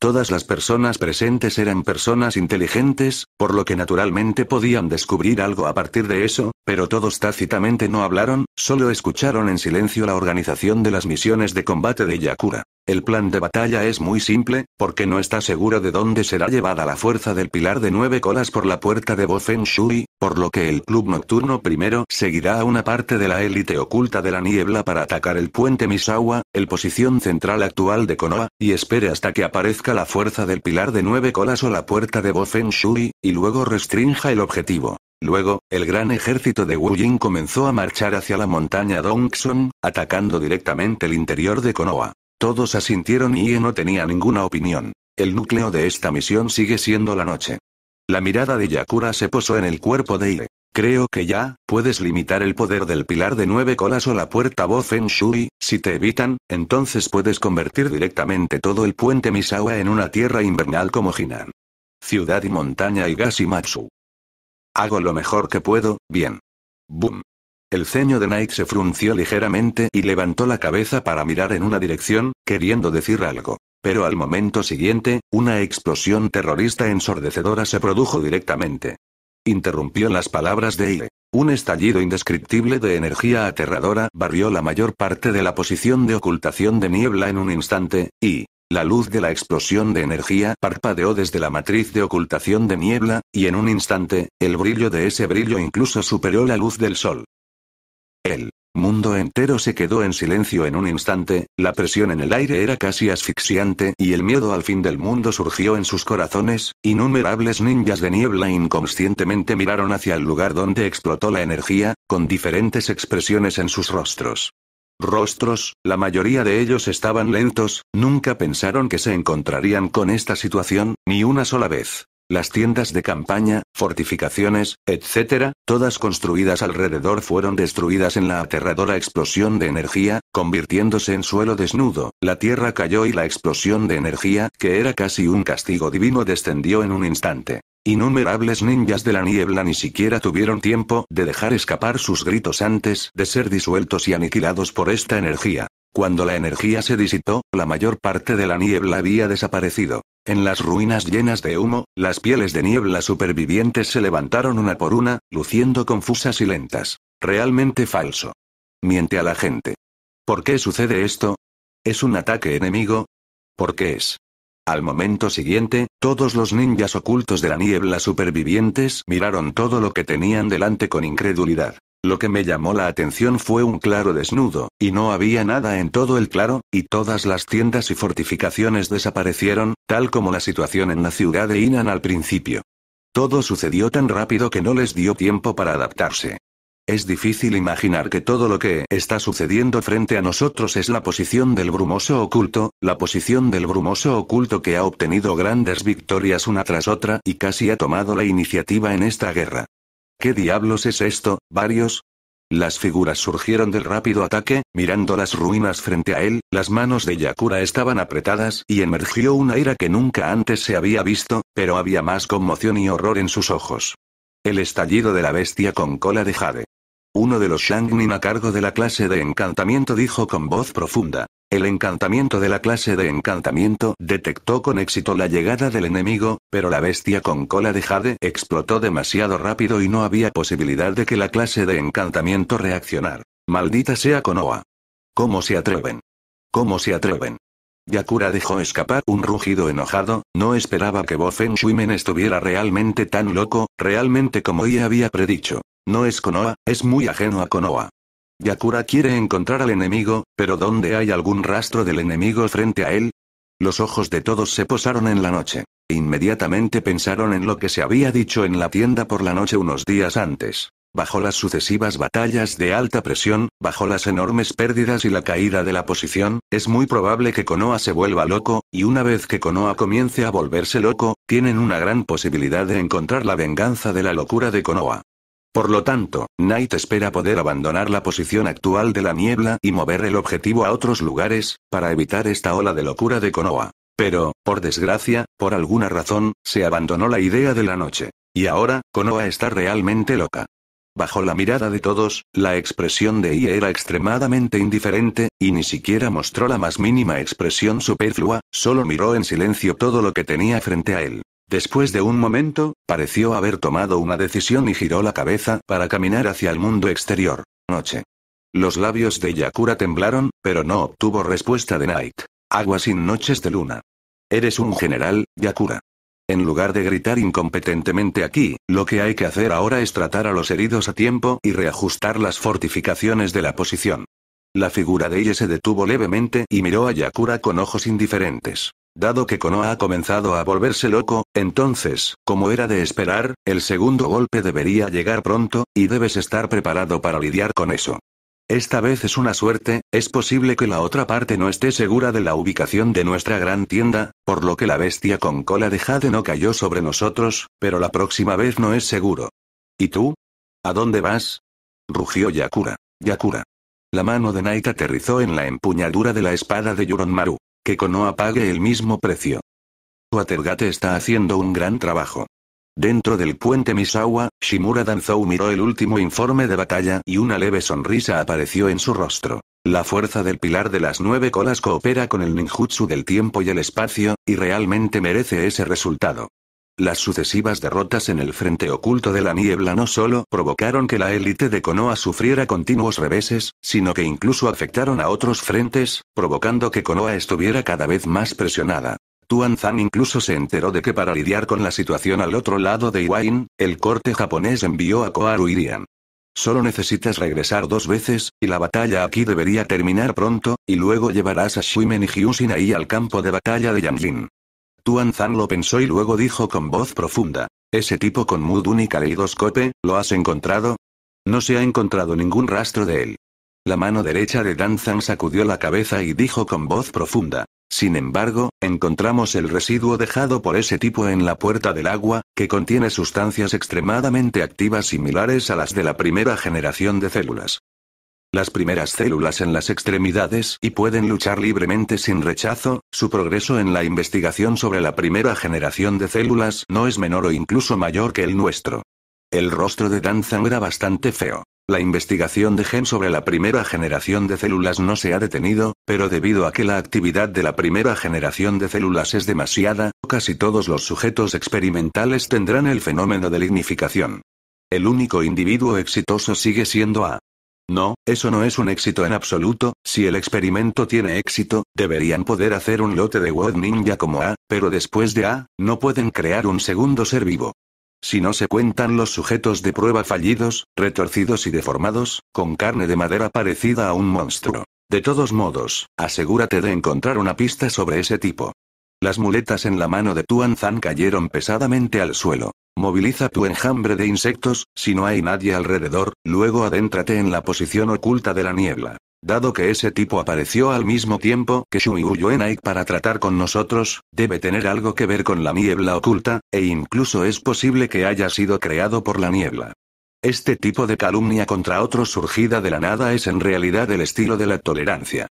Todas las personas presentes eran personas inteligentes, por lo que naturalmente podían descubrir algo a partir de eso, pero todos tácitamente no hablaron, solo escucharon en silencio la organización de las misiones de combate de Yakura. El plan de batalla es muy simple, porque no está seguro de dónde será llevada la fuerza del pilar de nueve colas por la puerta de Bofen Shui, por lo que el club nocturno primero seguirá a una parte de la élite oculta de la niebla para atacar el puente Misawa, el posición central actual de Konoha, y espere hasta que aparezca la fuerza del pilar de nueve colas o la puerta de Bofen Shui, y luego restrinja el objetivo. Luego, el gran ejército de Wu comenzó a marchar hacia la montaña Son, atacando directamente el interior de Konoha. Todos asintieron y Ie no tenía ninguna opinión. El núcleo de esta misión sigue siendo la noche. La mirada de Yakura se posó en el cuerpo de Ie. Creo que ya, puedes limitar el poder del pilar de nueve colas o la puerta Voz en Shui, si te evitan, entonces puedes convertir directamente todo el puente Misawa en una tierra invernal como Jinan. Ciudad y montaña y Gashimatsu. Hago lo mejor que puedo, bien. Boom. El ceño de Knight se frunció ligeramente y levantó la cabeza para mirar en una dirección, queriendo decir algo. Pero al momento siguiente, una explosión terrorista ensordecedora se produjo directamente. Interrumpió las palabras de Ile. Un estallido indescriptible de energía aterradora barrió la mayor parte de la posición de ocultación de niebla en un instante, y, la luz de la explosión de energía parpadeó desde la matriz de ocultación de niebla, y en un instante, el brillo de ese brillo incluso superó la luz del sol. El mundo entero se quedó en silencio en un instante, la presión en el aire era casi asfixiante y el miedo al fin del mundo surgió en sus corazones, innumerables ninjas de niebla inconscientemente miraron hacia el lugar donde explotó la energía, con diferentes expresiones en sus rostros. Rostros, la mayoría de ellos estaban lentos, nunca pensaron que se encontrarían con esta situación, ni una sola vez. Las tiendas de campaña, fortificaciones, etc., todas construidas alrededor fueron destruidas en la aterradora explosión de energía, convirtiéndose en suelo desnudo, la tierra cayó y la explosión de energía, que era casi un castigo divino, descendió en un instante. Innumerables ninjas de la niebla ni siquiera tuvieron tiempo de dejar escapar sus gritos antes de ser disueltos y aniquilados por esta energía. Cuando la energía se disipó, la mayor parte de la niebla había desaparecido. En las ruinas llenas de humo, las pieles de niebla supervivientes se levantaron una por una, luciendo confusas y lentas. Realmente falso. Miente a la gente. ¿Por qué sucede esto? ¿Es un ataque enemigo? ¿Por qué es? Al momento siguiente, todos los ninjas ocultos de la niebla supervivientes miraron todo lo que tenían delante con incredulidad. Lo que me llamó la atención fue un claro desnudo, y no había nada en todo el claro, y todas las tiendas y fortificaciones desaparecieron, tal como la situación en la ciudad de Inan al principio. Todo sucedió tan rápido que no les dio tiempo para adaptarse. Es difícil imaginar que todo lo que está sucediendo frente a nosotros es la posición del brumoso oculto, la posición del brumoso oculto que ha obtenido grandes victorias una tras otra y casi ha tomado la iniciativa en esta guerra. ¿Qué diablos es esto, varios? Las figuras surgieron del rápido ataque, mirando las ruinas frente a él, las manos de Yakura estaban apretadas y emergió una ira que nunca antes se había visto, pero había más conmoción y horror en sus ojos. El estallido de la bestia con cola de jade. Uno de los Shangnin a cargo de la clase de encantamiento dijo con voz profunda. El encantamiento de la clase de encantamiento detectó con éxito la llegada del enemigo, pero la bestia con cola de jade explotó demasiado rápido y no había posibilidad de que la clase de encantamiento reaccionara. Maldita sea Konoa. ¿Cómo se atreven? ¿Cómo se atreven? Yakura dejó escapar un rugido enojado, no esperaba que Bo Feng Shuimen estuviera realmente tan loco, realmente como ella había predicho. No es Konoha, es muy ajeno a Konoha. Yakura quiere encontrar al enemigo, pero ¿dónde hay algún rastro del enemigo frente a él? Los ojos de todos se posaron en la noche. Inmediatamente pensaron en lo que se había dicho en la tienda por la noche unos días antes bajo las sucesivas batallas de alta presión, bajo las enormes pérdidas y la caída de la posición, es muy probable que Konoha se vuelva loco, y una vez que Konoha comience a volverse loco, tienen una gran posibilidad de encontrar la venganza de la locura de Konoha. Por lo tanto, Knight espera poder abandonar la posición actual de la niebla y mover el objetivo a otros lugares, para evitar esta ola de locura de Konoha. Pero, por desgracia, por alguna razón, se abandonó la idea de la noche. Y ahora, Konoha está realmente loca. Bajo la mirada de todos, la expresión de I era extremadamente indiferente, y ni siquiera mostró la más mínima expresión superflua, solo miró en silencio todo lo que tenía frente a él. Después de un momento, pareció haber tomado una decisión y giró la cabeza para caminar hacia el mundo exterior. Noche. Los labios de Yakura temblaron, pero no obtuvo respuesta de Night. Agua sin noches de luna. Eres un general, Yakura. En lugar de gritar incompetentemente aquí, lo que hay que hacer ahora es tratar a los heridos a tiempo y reajustar las fortificaciones de la posición. La figura de ella se detuvo levemente y miró a Yakura con ojos indiferentes. Dado que Konoha ha comenzado a volverse loco, entonces, como era de esperar, el segundo golpe debería llegar pronto, y debes estar preparado para lidiar con eso. Esta vez es una suerte, es posible que la otra parte no esté segura de la ubicación de nuestra gran tienda, por lo que la bestia con cola de jade no cayó sobre nosotros, pero la próxima vez no es seguro. ¿Y tú? ¿A dónde vas? Rugió Yakura. Yakura. La mano de Naita aterrizó en la empuñadura de la espada de Yuronmaru. Que Konoha apague el mismo precio. Watergate está haciendo un gran trabajo. Dentro del puente Misawa, Shimura Danzou miró el último informe de batalla y una leve sonrisa apareció en su rostro. La fuerza del pilar de las nueve colas coopera con el ninjutsu del tiempo y el espacio, y realmente merece ese resultado. Las sucesivas derrotas en el frente oculto de la niebla no solo provocaron que la élite de Konoha sufriera continuos reveses, sino que incluso afectaron a otros frentes, provocando que Konoha estuviera cada vez más presionada. Tuan Zan incluso se enteró de que para lidiar con la situación al otro lado de Iwain, el corte japonés envió a Koharu Irian. Solo necesitas regresar dos veces, y la batalla aquí debería terminar pronto, y luego llevarás a Shuimen y Hyushin ahí al campo de batalla de Yanjin. Tuan lo pensó y luego dijo con voz profunda. Ese tipo con mood y caleidoscope, ¿lo has encontrado? No se ha encontrado ningún rastro de él. La mano derecha de Danzan sacudió la cabeza y dijo con voz profunda. Sin embargo, encontramos el residuo dejado por ese tipo en la puerta del agua, que contiene sustancias extremadamente activas similares a las de la primera generación de células. Las primeras células en las extremidades y pueden luchar libremente sin rechazo, su progreso en la investigación sobre la primera generación de células no es menor o incluso mayor que el nuestro. El rostro de Danzan era bastante feo. La investigación de gen sobre la primera generación de células no se ha detenido, pero debido a que la actividad de la primera generación de células es demasiada, casi todos los sujetos experimentales tendrán el fenómeno de lignificación. El único individuo exitoso sigue siendo A. No, eso no es un éxito en absoluto, si el experimento tiene éxito, deberían poder hacer un lote de Wood Ninja como A, pero después de A, no pueden crear un segundo ser vivo. Si no se cuentan los sujetos de prueba fallidos, retorcidos y deformados, con carne de madera parecida a un monstruo. De todos modos, asegúrate de encontrar una pista sobre ese tipo. Las muletas en la mano de tu Anzan cayeron pesadamente al suelo. Moviliza tu enjambre de insectos, si no hay nadie alrededor, luego adéntrate en la posición oculta de la niebla. Dado que ese tipo apareció al mismo tiempo que Shuyuyenaik para tratar con nosotros, debe tener algo que ver con la niebla oculta, e incluso es posible que haya sido creado por la niebla. Este tipo de calumnia contra otros surgida de la nada es en realidad el estilo de la tolerancia.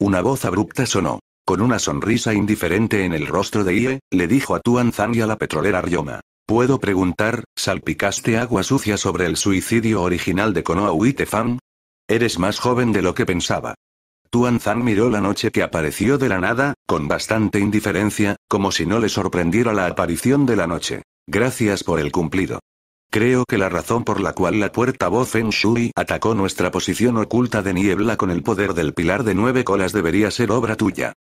Una voz abrupta sonó. Con una sonrisa indiferente en el rostro de Ie, le dijo a Tuan Zan y a la petrolera Ryoma. Puedo preguntar, ¿salpicaste agua sucia sobre el suicidio original de Konoha tefan Eres más joven de lo que pensaba. Tuan Zan miró la noche que apareció de la nada, con bastante indiferencia, como si no le sorprendiera la aparición de la noche. Gracias por el cumplido. Creo que la razón por la cual la puerta voz Feng Shui atacó nuestra posición oculta de niebla con el poder del pilar de nueve colas debería ser obra tuya.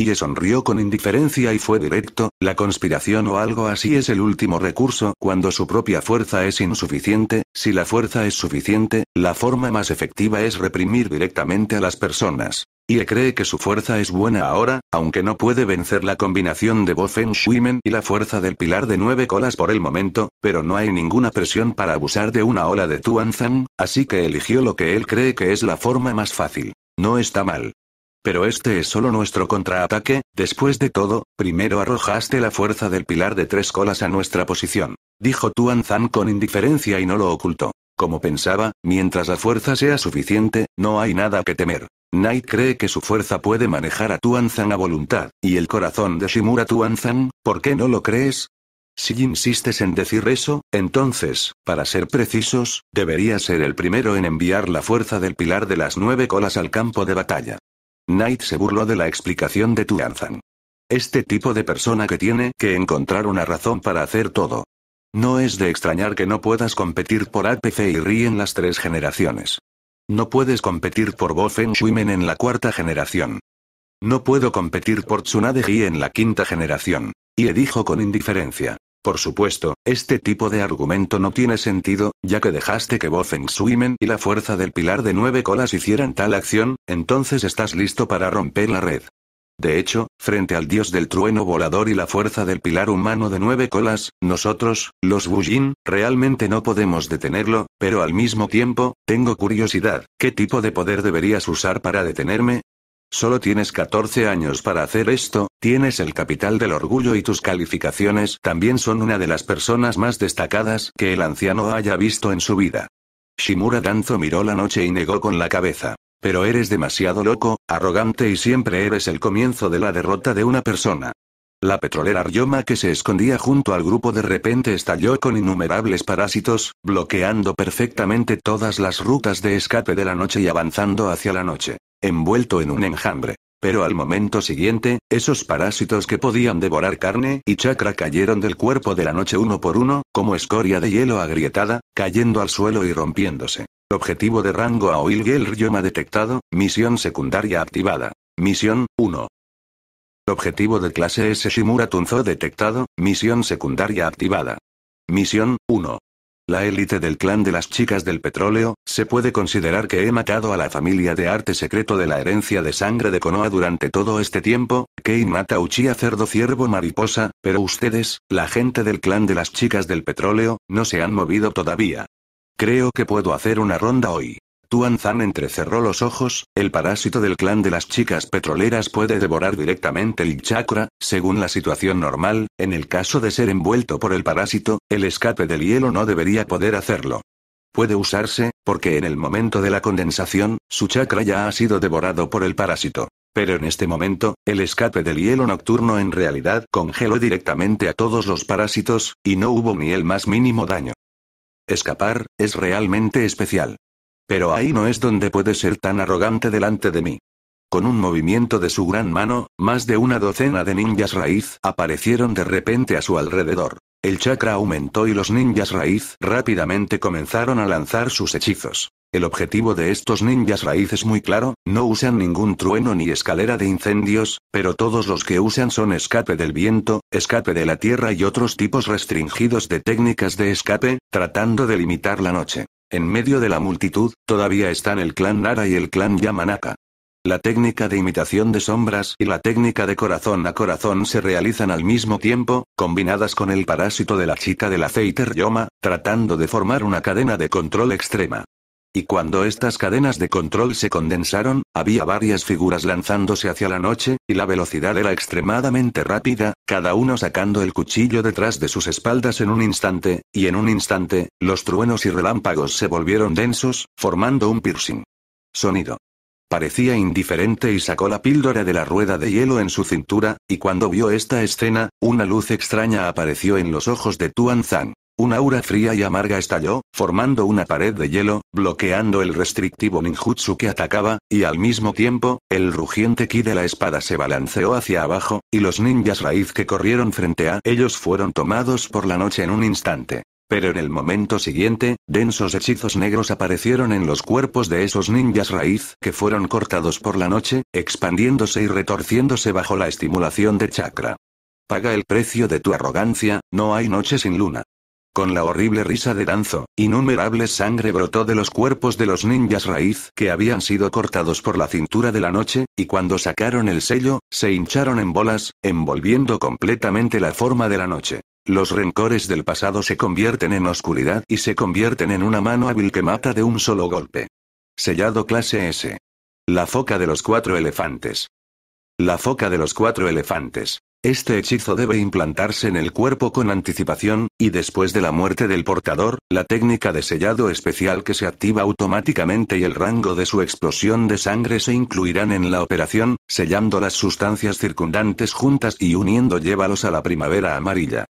Y sonrió con indiferencia y fue directo, la conspiración o algo así es el último recurso cuando su propia fuerza es insuficiente, si la fuerza es suficiente, la forma más efectiva es reprimir directamente a las personas. Y cree que su fuerza es buena ahora, aunque no puede vencer la combinación de Bofen Shuimen y la fuerza del pilar de nueve colas por el momento, pero no hay ninguna presión para abusar de una ola de Tuanzang, así que eligió lo que él cree que es la forma más fácil. No está mal. Pero este es solo nuestro contraataque, después de todo, primero arrojaste la fuerza del pilar de tres colas a nuestra posición. Dijo Tuan Zan con indiferencia y no lo ocultó. Como pensaba, mientras la fuerza sea suficiente, no hay nada que temer. Knight cree que su fuerza puede manejar a Tuanzan a voluntad, y el corazón de Shimura Tuanzan, ¿por qué no lo crees? Si insistes en decir eso, entonces, para ser precisos, deberías ser el primero en enviar la fuerza del pilar de las nueve colas al campo de batalla. Knight se burló de la explicación de Tuanzan. Este tipo de persona que tiene que encontrar una razón para hacer todo. No es de extrañar que no puedas competir por APC y RI en las tres generaciones. No puedes competir por Bofen Shuimen en la cuarta generación. No puedo competir por Tsunade Gi en la quinta generación. Y le dijo con indiferencia. Por supuesto, este tipo de argumento no tiene sentido, ya que dejaste que Bo Suimen y la fuerza del pilar de nueve colas hicieran tal acción, entonces estás listo para romper la red. De hecho, frente al dios del trueno volador y la fuerza del pilar humano de nueve colas, nosotros, los Bujin, realmente no podemos detenerlo, pero al mismo tiempo, tengo curiosidad, ¿qué tipo de poder deberías usar para detenerme? Solo tienes 14 años para hacer esto, tienes el capital del orgullo y tus calificaciones también son una de las personas más destacadas que el anciano haya visto en su vida. Shimura Danzo miró la noche y negó con la cabeza. Pero eres demasiado loco, arrogante y siempre eres el comienzo de la derrota de una persona. La petrolera Ryoma que se escondía junto al grupo de repente estalló con innumerables parásitos, bloqueando perfectamente todas las rutas de escape de la noche y avanzando hacia la noche envuelto en un enjambre. Pero al momento siguiente, esos parásitos que podían devorar carne y chakra cayeron del cuerpo de la noche uno por uno, como escoria de hielo agrietada, cayendo al suelo y rompiéndose. Objetivo de rango a Gel Ryoma detectado, misión secundaria activada. Misión 1. Objetivo de clase S Shimura Tunzo detectado, misión secundaria activada. Misión 1 la élite del clan de las chicas del petróleo, se puede considerar que he matado a la familia de arte secreto de la herencia de sangre de Konoha durante todo este tiempo, Kei mata Uchiha cerdo ciervo mariposa, pero ustedes, la gente del clan de las chicas del petróleo, no se han movido todavía. Creo que puedo hacer una ronda hoy. Tuan entrecerró los ojos, el parásito del clan de las chicas petroleras puede devorar directamente el chakra, según la situación normal, en el caso de ser envuelto por el parásito, el escape del hielo no debería poder hacerlo. Puede usarse, porque en el momento de la condensación, su chakra ya ha sido devorado por el parásito. Pero en este momento, el escape del hielo nocturno en realidad congeló directamente a todos los parásitos, y no hubo ni el más mínimo daño. Escapar, es realmente especial. Pero ahí no es donde puede ser tan arrogante delante de mí. Con un movimiento de su gran mano, más de una docena de ninjas raíz aparecieron de repente a su alrededor. El chakra aumentó y los ninjas raíz rápidamente comenzaron a lanzar sus hechizos. El objetivo de estos ninjas raíz es muy claro, no usan ningún trueno ni escalera de incendios, pero todos los que usan son escape del viento, escape de la tierra y otros tipos restringidos de técnicas de escape, tratando de limitar la noche. En medio de la multitud, todavía están el clan Nara y el clan Yamanaka. La técnica de imitación de sombras y la técnica de corazón a corazón se realizan al mismo tiempo, combinadas con el parásito de la chica del aceite Yoma, tratando de formar una cadena de control extrema. Y cuando estas cadenas de control se condensaron, había varias figuras lanzándose hacia la noche, y la velocidad era extremadamente rápida, cada uno sacando el cuchillo detrás de sus espaldas en un instante, y en un instante, los truenos y relámpagos se volvieron densos, formando un piercing. Sonido. Parecía indiferente y sacó la píldora de la rueda de hielo en su cintura, y cuando vio esta escena, una luz extraña apareció en los ojos de Tuan una aura fría y amarga estalló, formando una pared de hielo, bloqueando el restrictivo ninjutsu que atacaba, y al mismo tiempo, el rugiente ki de la espada se balanceó hacia abajo, y los ninjas raíz que corrieron frente a ellos fueron tomados por la noche en un instante. Pero en el momento siguiente, densos hechizos negros aparecieron en los cuerpos de esos ninjas raíz que fueron cortados por la noche, expandiéndose y retorciéndose bajo la estimulación de chakra. Paga el precio de tu arrogancia, no hay noche sin luna con la horrible risa de Danzo, innumerable sangre brotó de los cuerpos de los ninjas raíz que habían sido cortados por la cintura de la noche, y cuando sacaron el sello, se hincharon en bolas, envolviendo completamente la forma de la noche. Los rencores del pasado se convierten en oscuridad y se convierten en una mano hábil que mata de un solo golpe. Sellado clase S. La foca de los cuatro elefantes. La foca de los cuatro elefantes. Este hechizo debe implantarse en el cuerpo con anticipación, y después de la muerte del portador, la técnica de sellado especial que se activa automáticamente y el rango de su explosión de sangre se incluirán en la operación, sellando las sustancias circundantes juntas y uniendo llévalos a la primavera amarilla.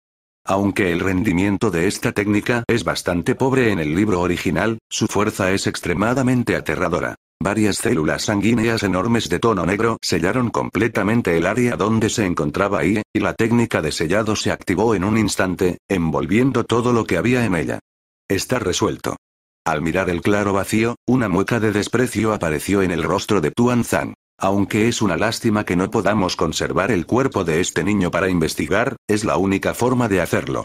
Aunque el rendimiento de esta técnica es bastante pobre en el libro original, su fuerza es extremadamente aterradora. Varias células sanguíneas enormes de tono negro sellaron completamente el área donde se encontraba ahí y la técnica de sellado se activó en un instante, envolviendo todo lo que había en ella. Está resuelto. Al mirar el claro vacío, una mueca de desprecio apareció en el rostro de Tuan Aunque es una lástima que no podamos conservar el cuerpo de este niño para investigar, es la única forma de hacerlo.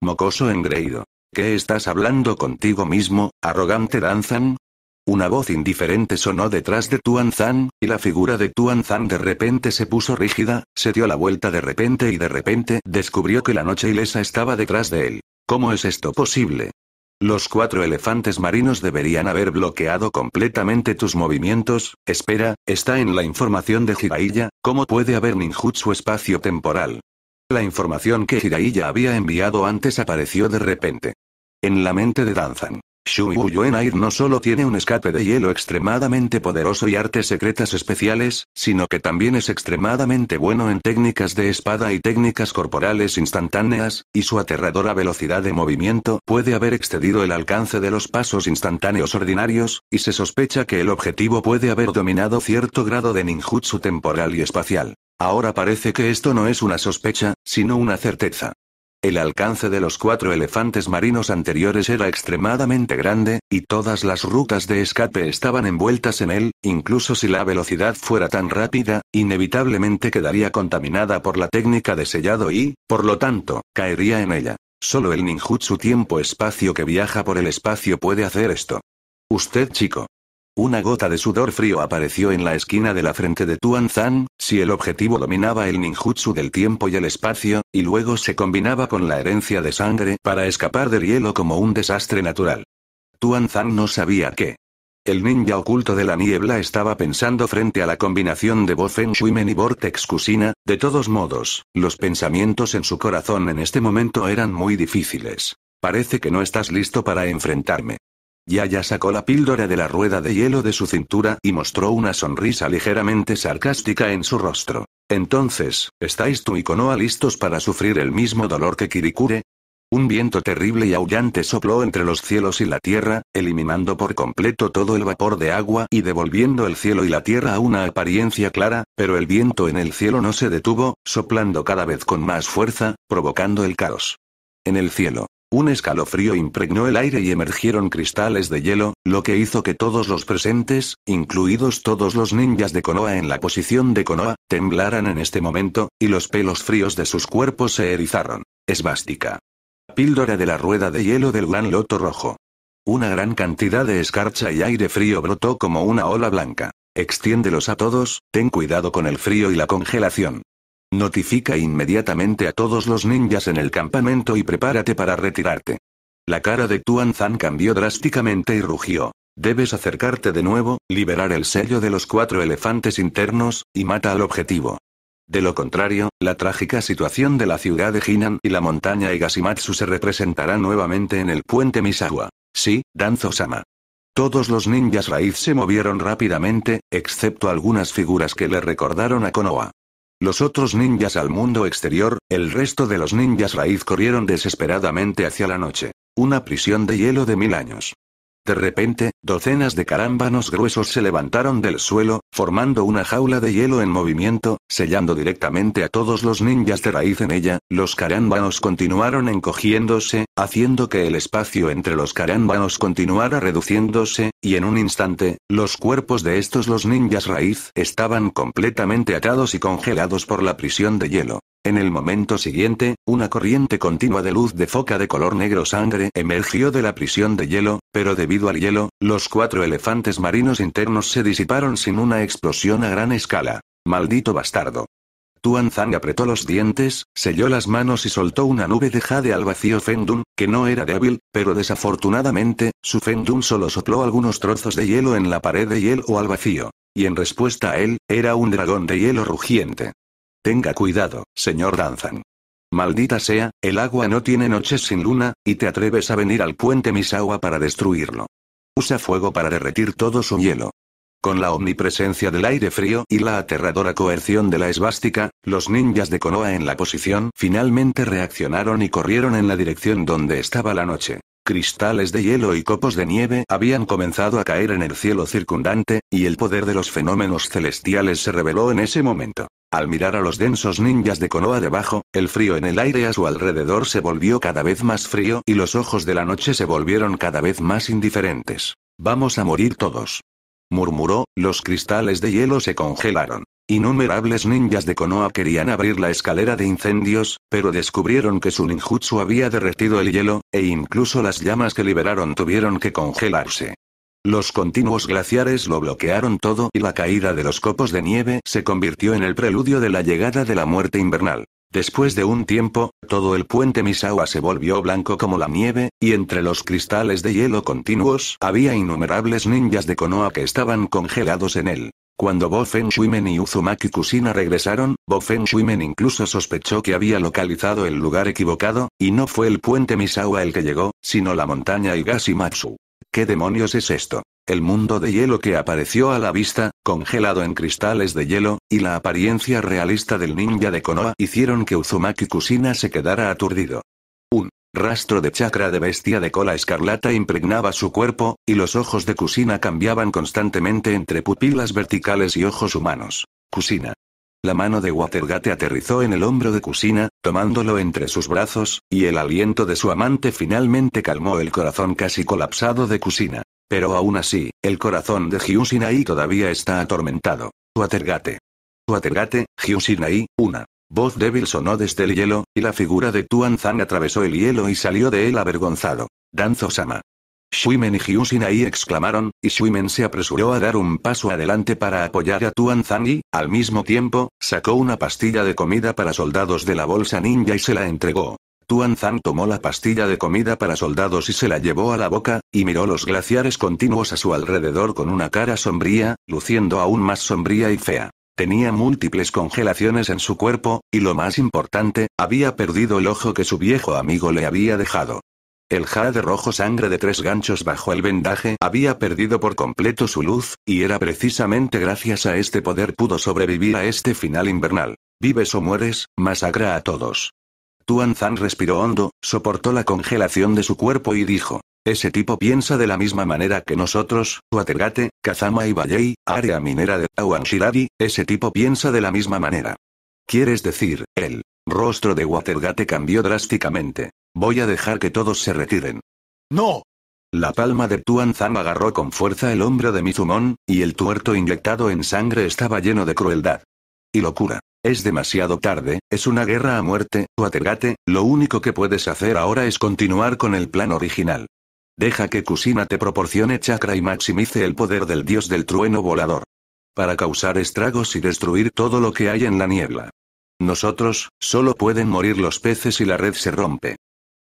Mocoso engreído. ¿Qué estás hablando contigo mismo, arrogante Danzan? Una voz indiferente sonó detrás de Tuan Zan, y la figura de Tuan Zan de repente se puso rígida, se dio la vuelta de repente y de repente descubrió que la noche ilesa estaba detrás de él. ¿Cómo es esto posible? Los cuatro elefantes marinos deberían haber bloqueado completamente tus movimientos, espera, está en la información de Jiraiya, ¿cómo puede haber ninjutsu espacio-temporal? La información que Jiraiya había enviado antes apareció de repente. En la mente de Danzan. Air no solo tiene un escape de hielo extremadamente poderoso y artes secretas especiales, sino que también es extremadamente bueno en técnicas de espada y técnicas corporales instantáneas, y su aterradora velocidad de movimiento puede haber excedido el alcance de los pasos instantáneos ordinarios, y se sospecha que el objetivo puede haber dominado cierto grado de ninjutsu temporal y espacial. Ahora parece que esto no es una sospecha, sino una certeza. El alcance de los cuatro elefantes marinos anteriores era extremadamente grande, y todas las rutas de escape estaban envueltas en él, incluso si la velocidad fuera tan rápida, inevitablemente quedaría contaminada por la técnica de sellado y, por lo tanto, caería en ella. Solo el ninjutsu tiempo-espacio que viaja por el espacio puede hacer esto. Usted chico, una gota de sudor frío apareció en la esquina de la frente de Tuan Zan, si el objetivo dominaba el ninjutsu del tiempo y el espacio, y luego se combinaba con la herencia de sangre para escapar del hielo como un desastre natural. Tuan Zan no sabía qué. El ninja oculto de la niebla estaba pensando frente a la combinación de Bofen Shuimen y Vortex Cusina. de todos modos, los pensamientos en su corazón en este momento eran muy difíciles. Parece que no estás listo para enfrentarme. Yaya sacó la píldora de la rueda de hielo de su cintura y mostró una sonrisa ligeramente sarcástica en su rostro. Entonces, ¿estáis tú y Konoa listos para sufrir el mismo dolor que Kirikure? Un viento terrible y aullante sopló entre los cielos y la tierra, eliminando por completo todo el vapor de agua y devolviendo el cielo y la tierra a una apariencia clara, pero el viento en el cielo no se detuvo, soplando cada vez con más fuerza, provocando el caos. En el cielo, un escalofrío impregnó el aire y emergieron cristales de hielo, lo que hizo que todos los presentes, incluidos todos los ninjas de Konoha en la posición de Konoha, temblaran en este momento, y los pelos fríos de sus cuerpos se erizaron. Esvástica. Píldora de la rueda de hielo del gran loto rojo. Una gran cantidad de escarcha y aire frío brotó como una ola blanca. Extiéndelos a todos, ten cuidado con el frío y la congelación. Notifica inmediatamente a todos los ninjas en el campamento y prepárate para retirarte. La cara de Tuan Zan cambió drásticamente y rugió. Debes acercarte de nuevo, liberar el sello de los cuatro elefantes internos, y mata al objetivo. De lo contrario, la trágica situación de la ciudad de Jinan y la montaña Egasimatsu se representará nuevamente en el puente Misawa. Sí, Danzo-sama. Todos los ninjas raíz se movieron rápidamente, excepto algunas figuras que le recordaron a Konoha. Los otros ninjas al mundo exterior, el resto de los ninjas raíz corrieron desesperadamente hacia la noche. Una prisión de hielo de mil años. De repente, docenas de carámbanos gruesos se levantaron del suelo, formando una jaula de hielo en movimiento, sellando directamente a todos los ninjas de raíz en ella. Los carámbanos continuaron encogiéndose, haciendo que el espacio entre los carámbanos continuara reduciéndose, y en un instante, los cuerpos de estos los ninjas raíz estaban completamente atados y congelados por la prisión de hielo. En el momento siguiente, una corriente continua de luz de foca de color negro sangre emergió de la prisión de hielo, pero debido al hielo, los cuatro elefantes marinos internos se disiparon sin una explosión a gran escala. Maldito bastardo. Tuanzang apretó los dientes, selló las manos y soltó una nube de jade al vacío Fendun, que no era débil, pero desafortunadamente, su Fendun solo sopló algunos trozos de hielo en la pared de hielo al vacío. Y en respuesta a él, era un dragón de hielo rugiente. Tenga cuidado, señor Danzan. Maldita sea, el agua no tiene noches sin luna, y te atreves a venir al puente Misawa para destruirlo. Usa fuego para derretir todo su hielo. Con la omnipresencia del aire frío y la aterradora coerción de la esvástica, los ninjas de Konoha en la posición finalmente reaccionaron y corrieron en la dirección donde estaba la noche. Cristales de hielo y copos de nieve habían comenzado a caer en el cielo circundante, y el poder de los fenómenos celestiales se reveló en ese momento. Al mirar a los densos ninjas de Konoha debajo, el frío en el aire a su alrededor se volvió cada vez más frío y los ojos de la noche se volvieron cada vez más indiferentes. Vamos a morir todos. Murmuró, los cristales de hielo se congelaron. Innumerables ninjas de Konoha querían abrir la escalera de incendios, pero descubrieron que su ninjutsu había derretido el hielo, e incluso las llamas que liberaron tuvieron que congelarse. Los continuos glaciares lo bloquearon todo y la caída de los copos de nieve se convirtió en el preludio de la llegada de la muerte invernal. Después de un tiempo, todo el puente Misawa se volvió blanco como la nieve, y entre los cristales de hielo continuos había innumerables ninjas de Konoha que estaban congelados en él. Cuando Bo Shuimen y Uzumaki Kusina regresaron, Bo Feng Shuimen incluso sospechó que había localizado el lugar equivocado, y no fue el puente Misawa el que llegó, sino la montaña Igasimatsu. ¿Qué demonios es esto? El mundo de hielo que apareció a la vista, congelado en cristales de hielo, y la apariencia realista del ninja de Konoha hicieron que Uzumaki Kusina se quedara aturdido. Un rastro de chakra de bestia de cola escarlata impregnaba su cuerpo, y los ojos de Kusina cambiaban constantemente entre pupilas verticales y ojos humanos. Kusina, la mano de Watergate aterrizó en el hombro de Kusina, tomándolo entre sus brazos, y el aliento de su amante finalmente calmó el corazón casi colapsado de Kusina. Pero aún así, el corazón de Hyusinai todavía está atormentado. Watergate. Watergate, Hyusinai, una. Voz débil sonó desde el hielo, y la figura de Tuan Zan atravesó el hielo y salió de él avergonzado. Danzo-sama. Shuimen y ahí exclamaron, y Shuimen se apresuró a dar un paso adelante para apoyar a Tuan Zhang y, al mismo tiempo, sacó una pastilla de comida para soldados de la bolsa ninja y se la entregó. Tuan Zhang tomó la pastilla de comida para soldados y se la llevó a la boca, y miró los glaciares continuos a su alrededor con una cara sombría, luciendo aún más sombría y fea. Tenía múltiples congelaciones en su cuerpo, y lo más importante, había perdido el ojo que su viejo amigo le había dejado. El de rojo sangre de tres ganchos bajo el vendaje había perdido por completo su luz, y era precisamente gracias a este poder pudo sobrevivir a este final invernal. Vives o mueres, masacra a todos. Tuan respiró hondo, soportó la congelación de su cuerpo y dijo. Ese tipo piensa de la misma manera que nosotros, Watergate, Kazama y Valley, área minera de Shiradi, ese tipo piensa de la misma manera. Quieres decir, él rostro de Watergate cambió drásticamente. Voy a dejar que todos se retiren. ¡No! La palma de Tuan agarró con fuerza el hombro de Mizumon, y el tuerto inyectado en sangre estaba lleno de crueldad. Y locura. Es demasiado tarde, es una guerra a muerte, Watergate, lo único que puedes hacer ahora es continuar con el plan original. Deja que Kusina te proporcione chakra y maximice el poder del dios del trueno volador. Para causar estragos y destruir todo lo que hay en la niebla. Nosotros, solo pueden morir los peces y la red se rompe.